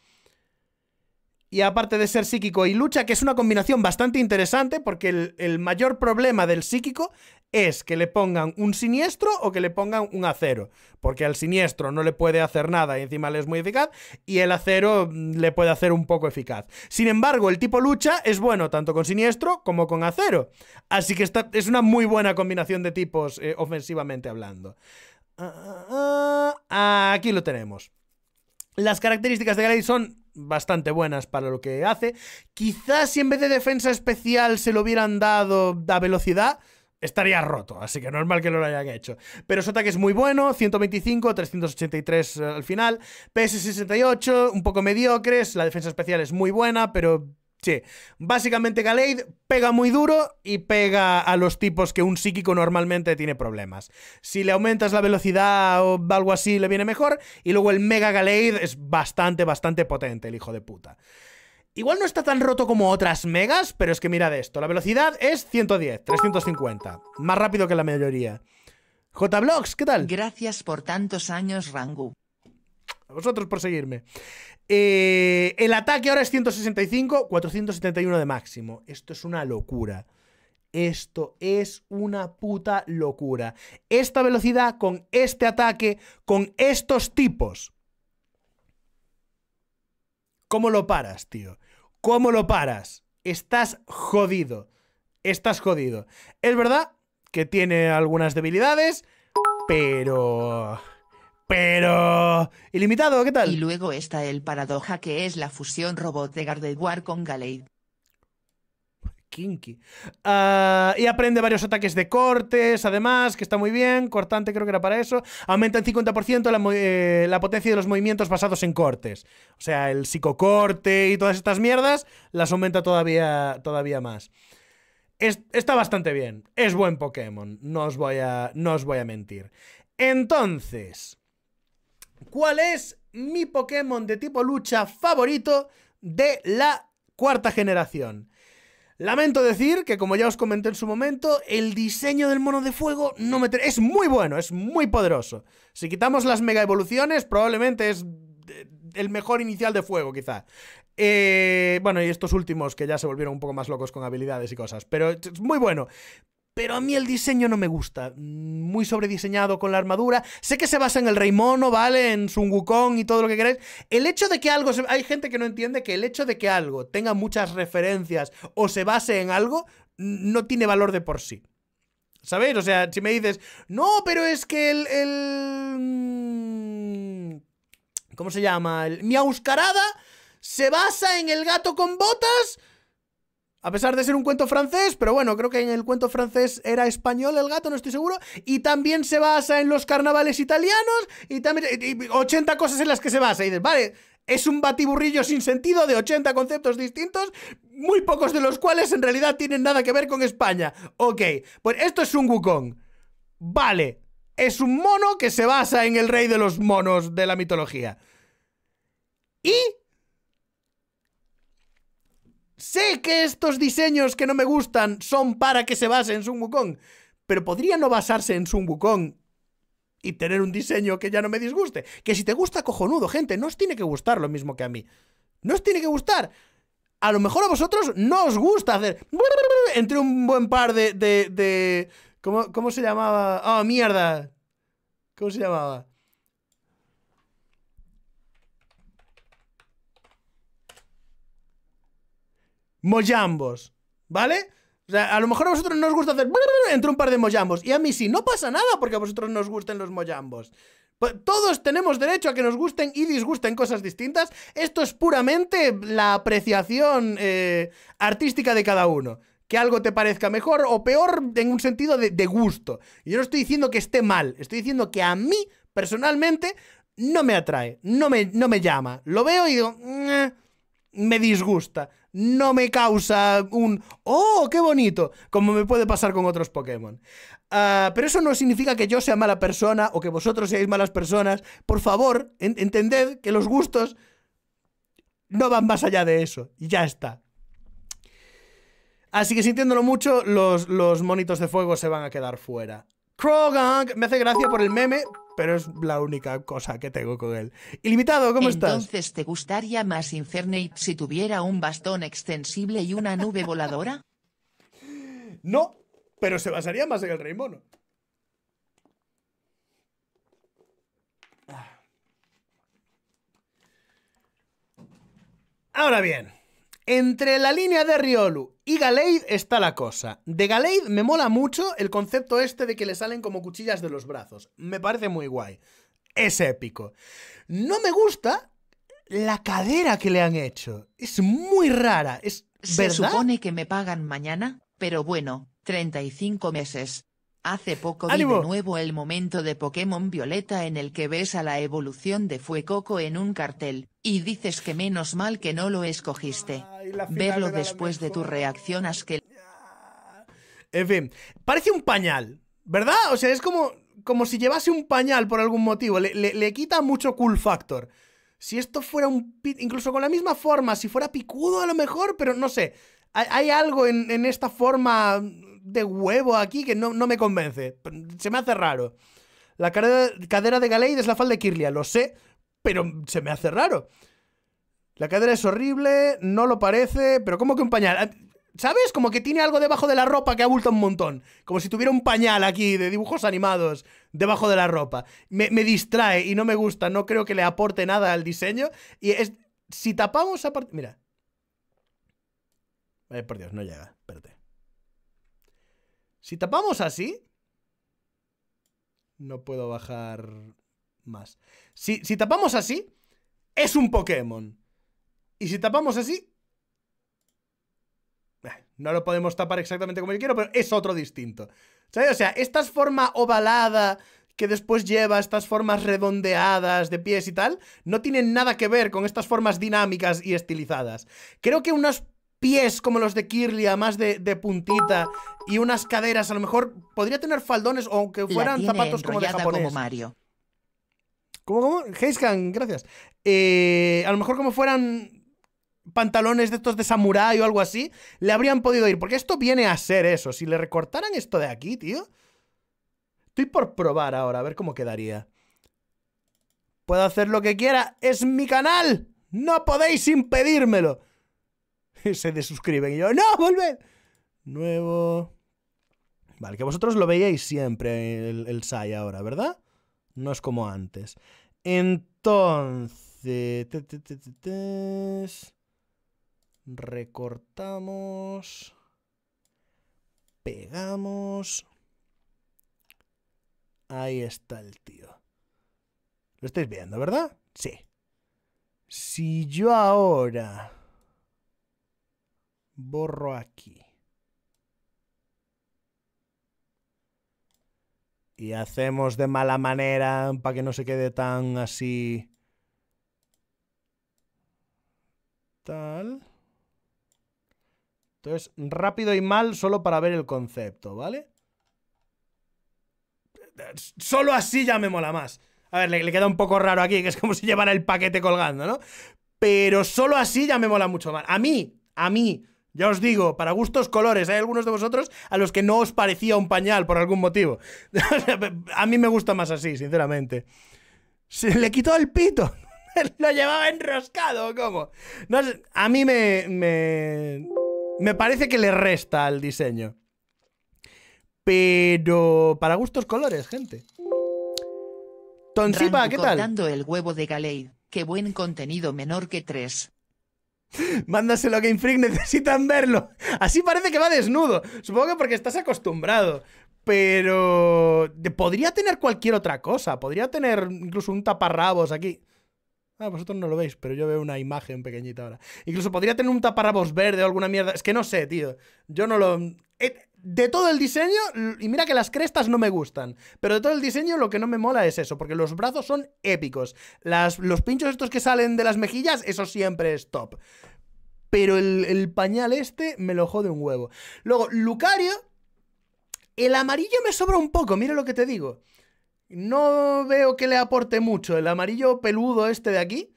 [SPEAKER 1] y aparte de ser psíquico y lucha, que es una combinación bastante interesante porque el, mayor problema del psíquico es que le pongan un siniestro o que le pongan un acero, porque al siniestro no le puede hacer nada y encima le es muy eficaz y el acero mm, le puede hacer un poco eficaz. Sin embargo, el tipo lucha es bueno tanto con siniestro como con acero, así que es una muy buena combinación de tipos eh, ofensivamente hablando. Ah, ah, ah, aquí lo tenemos. Las características de Gray son bastante buenas para lo que hace. Quizás si en vez de defensa especial se lo hubieran dado a velocidad, estaría roto, así que normal que no lo hayan hecho. Pero su ataque es muy bueno, 125, 383 eh, al final, PS68, un poco mediocres, la defensa especial es muy buena, pero Sí. básicamente Galeid pega muy duro y pega a los tipos que un psíquico normalmente tiene problemas. Si le aumentas la velocidad o algo así, le viene mejor. Y luego el Mega Galeid es bastante, bastante potente, el hijo de puta. Igual no está tan roto como otras megas, pero es que mirad esto. La velocidad es 110, 350. Más rápido que la mayoría. JBlocks, ¿qué tal? Gracias por tantos años, Rangu. A vosotros por seguirme. Eh, el ataque ahora es 165, 471 de máximo. Esto es una locura. Esto es una puta locura. Esta velocidad con este ataque, con estos tipos. ¿Cómo lo paras, tío? ¿Cómo lo paras? Estás jodido. Estás jodido. Es verdad
[SPEAKER 2] que tiene algunas debilidades, pero pero ilimitado, ¿qué tal? Y luego está el paradoja que es la fusión robot de Gardevoir con Galeid.
[SPEAKER 1] Kinky. Ah, y aprende varios ataques de cortes, además, que está muy bien. Cortante creo que era para eso. Aumenta en 50% eh, la, potencia de los movimientos basados en cortes. O sea, el psicocorte y todas estas mierdas las aumenta todavía, todavía más. está bastante bien. Es buen Pokémon. voy a, no os voy a mentir. Entonces, cuál es mi Pokémon de tipo lucha favorito de la cuarta generación. Lamento decir que, como ya os comenté en su momento, el diseño del mono de fuego no me es muy bueno, es muy poderoso. Si quitamos las mega evoluciones, probablemente es el mejor inicial de fuego, quizá. Eh, bueno, y estos últimos que ya se volvieron un poco más locos con habilidades y cosas, pero es muy bueno. Pero a mí el diseño no me gusta. Muy sobrediseñado con la armadura. Sé que se basa en el Rey Mono, ¿vale? En Sun Wukong y todo lo que queráis. El hecho de que algo. Hay gente que no entiende que el hecho de que algo tenga muchas referencias o se base en algo no tiene valor de por sí. ¿Sabéis? O sea, si me dices, no, pero es que el. Mm, ¿Cómo se llama? Mi auscarada se basa en el gato con botas a pesar de ser un cuento francés, pero bueno, creo que en el cuento francés era español el gato, no estoy seguro. Y también se basa en los carnavales italianos y también 80 cosas en las que se basa. Y dices, vale, es un batiburrillo sin sentido de 80 conceptos distintos, muy pocos de los cuales en realidad tienen nada que ver con España. Ok, pues esto es un Wukong. Vale, es un mono que se basa en el rey de los monos de la mitología. Y Sé que estos diseños que no me gustan son para que se base en Sun Wukong, pero podría no basarse en Sun Wukong y tener un diseño que ya no me disguste. Que si te gusta cojonudo, gente, no os tiene que gustar lo mismo que a mí. No os tiene que gustar. A lo mejor a vosotros no os gusta hacer... Entre un buen par de... de, de... ¿Cómo, ¿Cómo se llamaba? ¡Oh, mierda! ¿Cómo se llamaba? mojambos, ¿vale? O sea, a lo mejor a vosotros no os gusta hacer entre un par de mojambos. Y a mí sí, no pasa nada porque a vosotros nos gusten los mojambos. Pues todos tenemos derecho a que nos gusten y disgusten cosas distintas. Esto es puramente la apreciación eh, artística de cada uno. Que algo te parezca mejor o peor en un sentido de, gusto. Y yo no estoy diciendo que esté mal, estoy diciendo que a mí, personalmente, no me atrae, no me, no me llama. Lo veo y digo, me disgusta no me causa un ¡Oh, qué bonito! como me puede pasar con otros Pokémon. Ah, pero eso no significa que yo sea mala persona o que vosotros seáis malas personas. Por favor, entended que los gustos no van más allá de eso. Y ya está. Así que sintiéndolo mucho, los, monitos de fuego se van a quedar fuera. Krogunk, me hace gracia por el meme, pero es la única cosa que tengo con él.
[SPEAKER 2] Ilimitado, ¿cómo estás? Entonces, ¿te gustaría más Infernape si tuviera un bastón extensible y una nube voladora? no, pero se basaría más en el Rey ah.
[SPEAKER 1] Ahora bien, entre la línea de Riolu y Galeid está la cosa. De Galeid me mola mucho el concepto este de que le salen como cuchillas de los brazos. Me parece muy guay. Es épico. No me gusta
[SPEAKER 2] la cadera
[SPEAKER 1] que le han hecho. Es muy rara.
[SPEAKER 2] Es, ¿verdad? Se supone que me pagan mañana, pero bueno, 35 meses. Hace poco vi de nuevo el momento de Pokémon Violeta en el que ves a la evolución de Fuecoco en un cartel, y dices que menos mal que no lo escogiste. Verlo después de tu reacción que En fin, parece un pañal,
[SPEAKER 1] ¿verdad? O sea, es como, como si llevase un pañal por algún motivo, le, le quita mucho cool factor. Si esto fuera un... incluso con la misma forma, si fuera picudo a lo mejor, pero no sé... Hay, algo en, esta forma de huevo aquí que no, me convence. Se me hace raro. La cadera de Galeid es la falda de Kirlia, lo sé, pero se me hace raro. La cadera es horrible, no lo parece, pero como que un pañal? Ah, ¿Sabes? Como que tiene algo debajo de la ropa que abulta un montón. Como si tuviera un pañal aquí de dibujos animados debajo de la ropa. Me, distrae y no me gusta, no creo que le aporte nada al diseño. Y es, si tapamos a Mira, eh, por Dios, no llega. Espérate. Si tapamos así... No puedo bajar más. Si, tapamos así, es un Pokémon. Y si tapamos así... Eh, no lo podemos tapar exactamente como yo quiero, pero es otro distinto. ¿Sabes? O sea, esta forma ovalada que después lleva estas formas redondeadas de pies y tal, no tienen nada que ver con estas formas dinámicas y estilizadas. Creo que unos pies como los de Kirlia, más de, puntita y unas caderas. A lo mejor podría tener faldones o aunque fueran zapatos como de japonés. Como Mario. ¿Cómo, Heiskan, gracias. Eh, a lo mejor como fueran pantalones de estos de samurái o algo así, le habrían podido ir. Porque esto viene a ser eso. Si le recortaran esto de aquí, tío. Estoy por probar ahora, a ver cómo quedaría. Puedo hacer lo que quiera. ¡Es mi canal! ¡No podéis impedírmelo! *laughs* se desuscriben. Y yo, no, vuelve! Nuevo. Vale, que vosotros lo veíais siempre el, el SAI ahora, ¿verdad? No es como antes. Entonces... recortamos. Pegamos. Ahí está el tío. Lo estáis viendo, ¿verdad? Sí. Si yo ahora borro aquí. Y hacemos de mala manera para que no se quede tan así. Tal. Entonces, rápido y mal solo para ver el concepto, ¿vale? Solo así ya me mola más. A ver, le, queda un poco raro aquí, que es como si llevara el paquete colgando, ¿no? Pero solo así ya me mola mucho más. A mí, a mí, ya os digo, para gustos colores, hay algunos de vosotros a los que no os parecía un pañal por algún motivo. *laughs* a mí me gusta más así, sinceramente. Se le quitó el pito. *laughs* Lo llevaba enroscado, ¿cómo? No a mí me, me. parece que le resta al diseño. Pero. Para gustos colores, gente.
[SPEAKER 2] Tonsipa, ¿qué tal? el huevo de Galeid. Qué buen contenido menor que tres. Mándaselo a Game Freak, *laughs*
[SPEAKER 1] necesitan verlo. Así parece que va desnudo. Supongo que porque estás acostumbrado. Pero podría tener cualquier otra cosa. Podría tener incluso un taparrabos aquí. Ah, vosotros no lo veis, pero yo veo una imagen pequeñita ahora. Incluso podría tener un taparrabos verde o alguna mierda. Es que no sé, tío. Yo no lo. Eh, de todo el diseño, y mira que las crestas no me gustan, pero de todo el diseño lo que no me mola es eso, porque los brazos son épicos. Las, los pinchos estos que salen de las mejillas, eso siempre es top. Pero el, el pañal este me lo jode un huevo. Luego, Lucario, el amarillo me sobra un poco, mira lo que te digo. No veo que le aporte mucho. El amarillo peludo este de aquí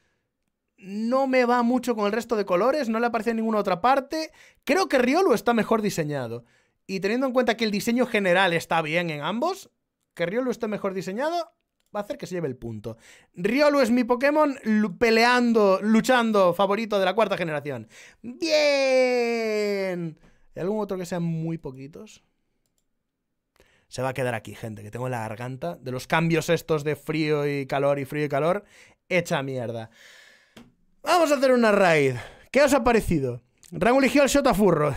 [SPEAKER 1] no me va mucho con el resto de colores, no le aparece en ninguna otra parte. Creo que Riolu está mejor diseñado. Y teniendo en cuenta que el diseño general está bien en ambos, que Riolu esté mejor diseñado, va a hacer que se lleve el punto. Riolu es mi Pokémon peleando, luchando, favorito de la cuarta generación. ¡Bien! ¿Y algún otro que sean muy poquitos? Se va a quedar aquí, gente, que tengo la garganta de los cambios estos de frío y calor y frío y calor hecha mierda. Vamos a hacer una raid. ¿Qué os ha parecido? Rango eligió al Shotafurro.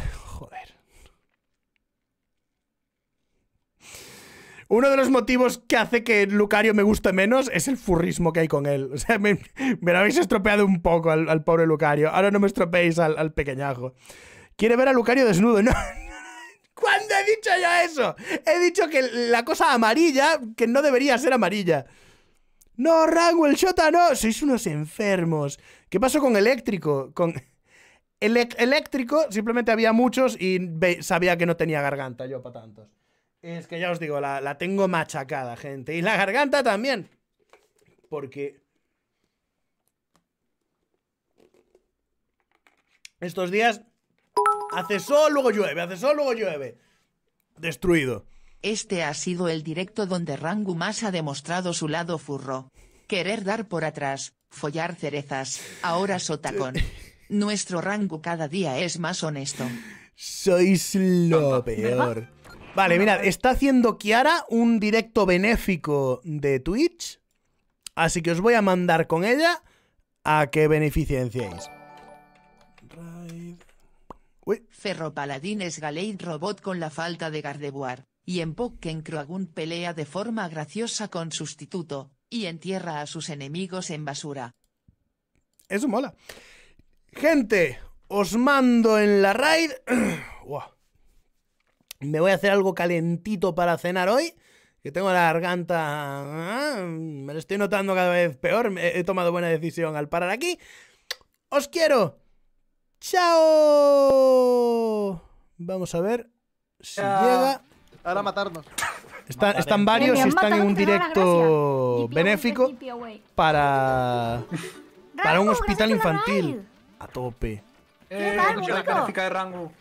[SPEAKER 1] Uno de los motivos que hace que Lucario me guste menos es el furrismo que hay con él. O sea, me, lo habéis estropeado un poco al, pobre Lucario. Ahora no me estropeéis al, pequeñajo. Quiere ver a Lucario desnudo, *laughs* ¿no? ¿Cuándo he dicho yo eso? He dicho que la cosa amarilla, que no debería ser amarilla. No, Rango, el Shota, no. Sois unos enfermos. ¿Qué pasó con eléctrico? Con... eléctrico simplemente había muchos y sabía que no tenía garganta yo para tantos. Es que ya os digo, la, tengo machacada, gente. Y la garganta también. Porque... Estos días hace sol, luego llueve, hace sol, luego llueve.
[SPEAKER 2] Destruido. Este ha sido el directo donde Rangu más ha demostrado su lado furro. Querer dar por atrás, follar cerezas, ahora sotacón. *laughs* Nuestro Rangu cada día es más honesto.
[SPEAKER 1] Sois lo peor.
[SPEAKER 2] Vale, mirad, pues- está haciendo
[SPEAKER 1] Kiara un directo benéfico de Twitch. Así que os voy a mandar con ella a que beneficienciéis.
[SPEAKER 2] Uy. Ferro Paladín es Galeid Robot con la falta de Gardevoir, y en Pokken Croagun pelea de forma graciosa con sustituto, y entierra a sus enemigos en basura. Eso mola. Gente, os mando
[SPEAKER 1] en la raid *clears throat* Me voy a hacer algo calentito para cenar hoy. Que tengo la garganta. Ah, me lo estoy notando cada vez peor. He tomado buena decisión al parar aquí. ¡Os quiero! ¡Chao! Vamos a ver si llega. Ahora matarnos. están varios y están en un directo benéfico para. para un hospital infantil. A tope.
[SPEAKER 2] Eh, la de Rango.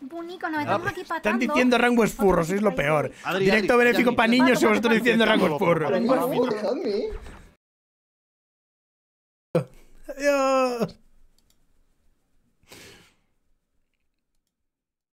[SPEAKER 2] Bonico, estamos patando. Están diciendo rangos furros, es lo
[SPEAKER 1] peor. Directo Adri, benéfico para niños y vosotros diciendo Rango Esfurro Rangos Adiós.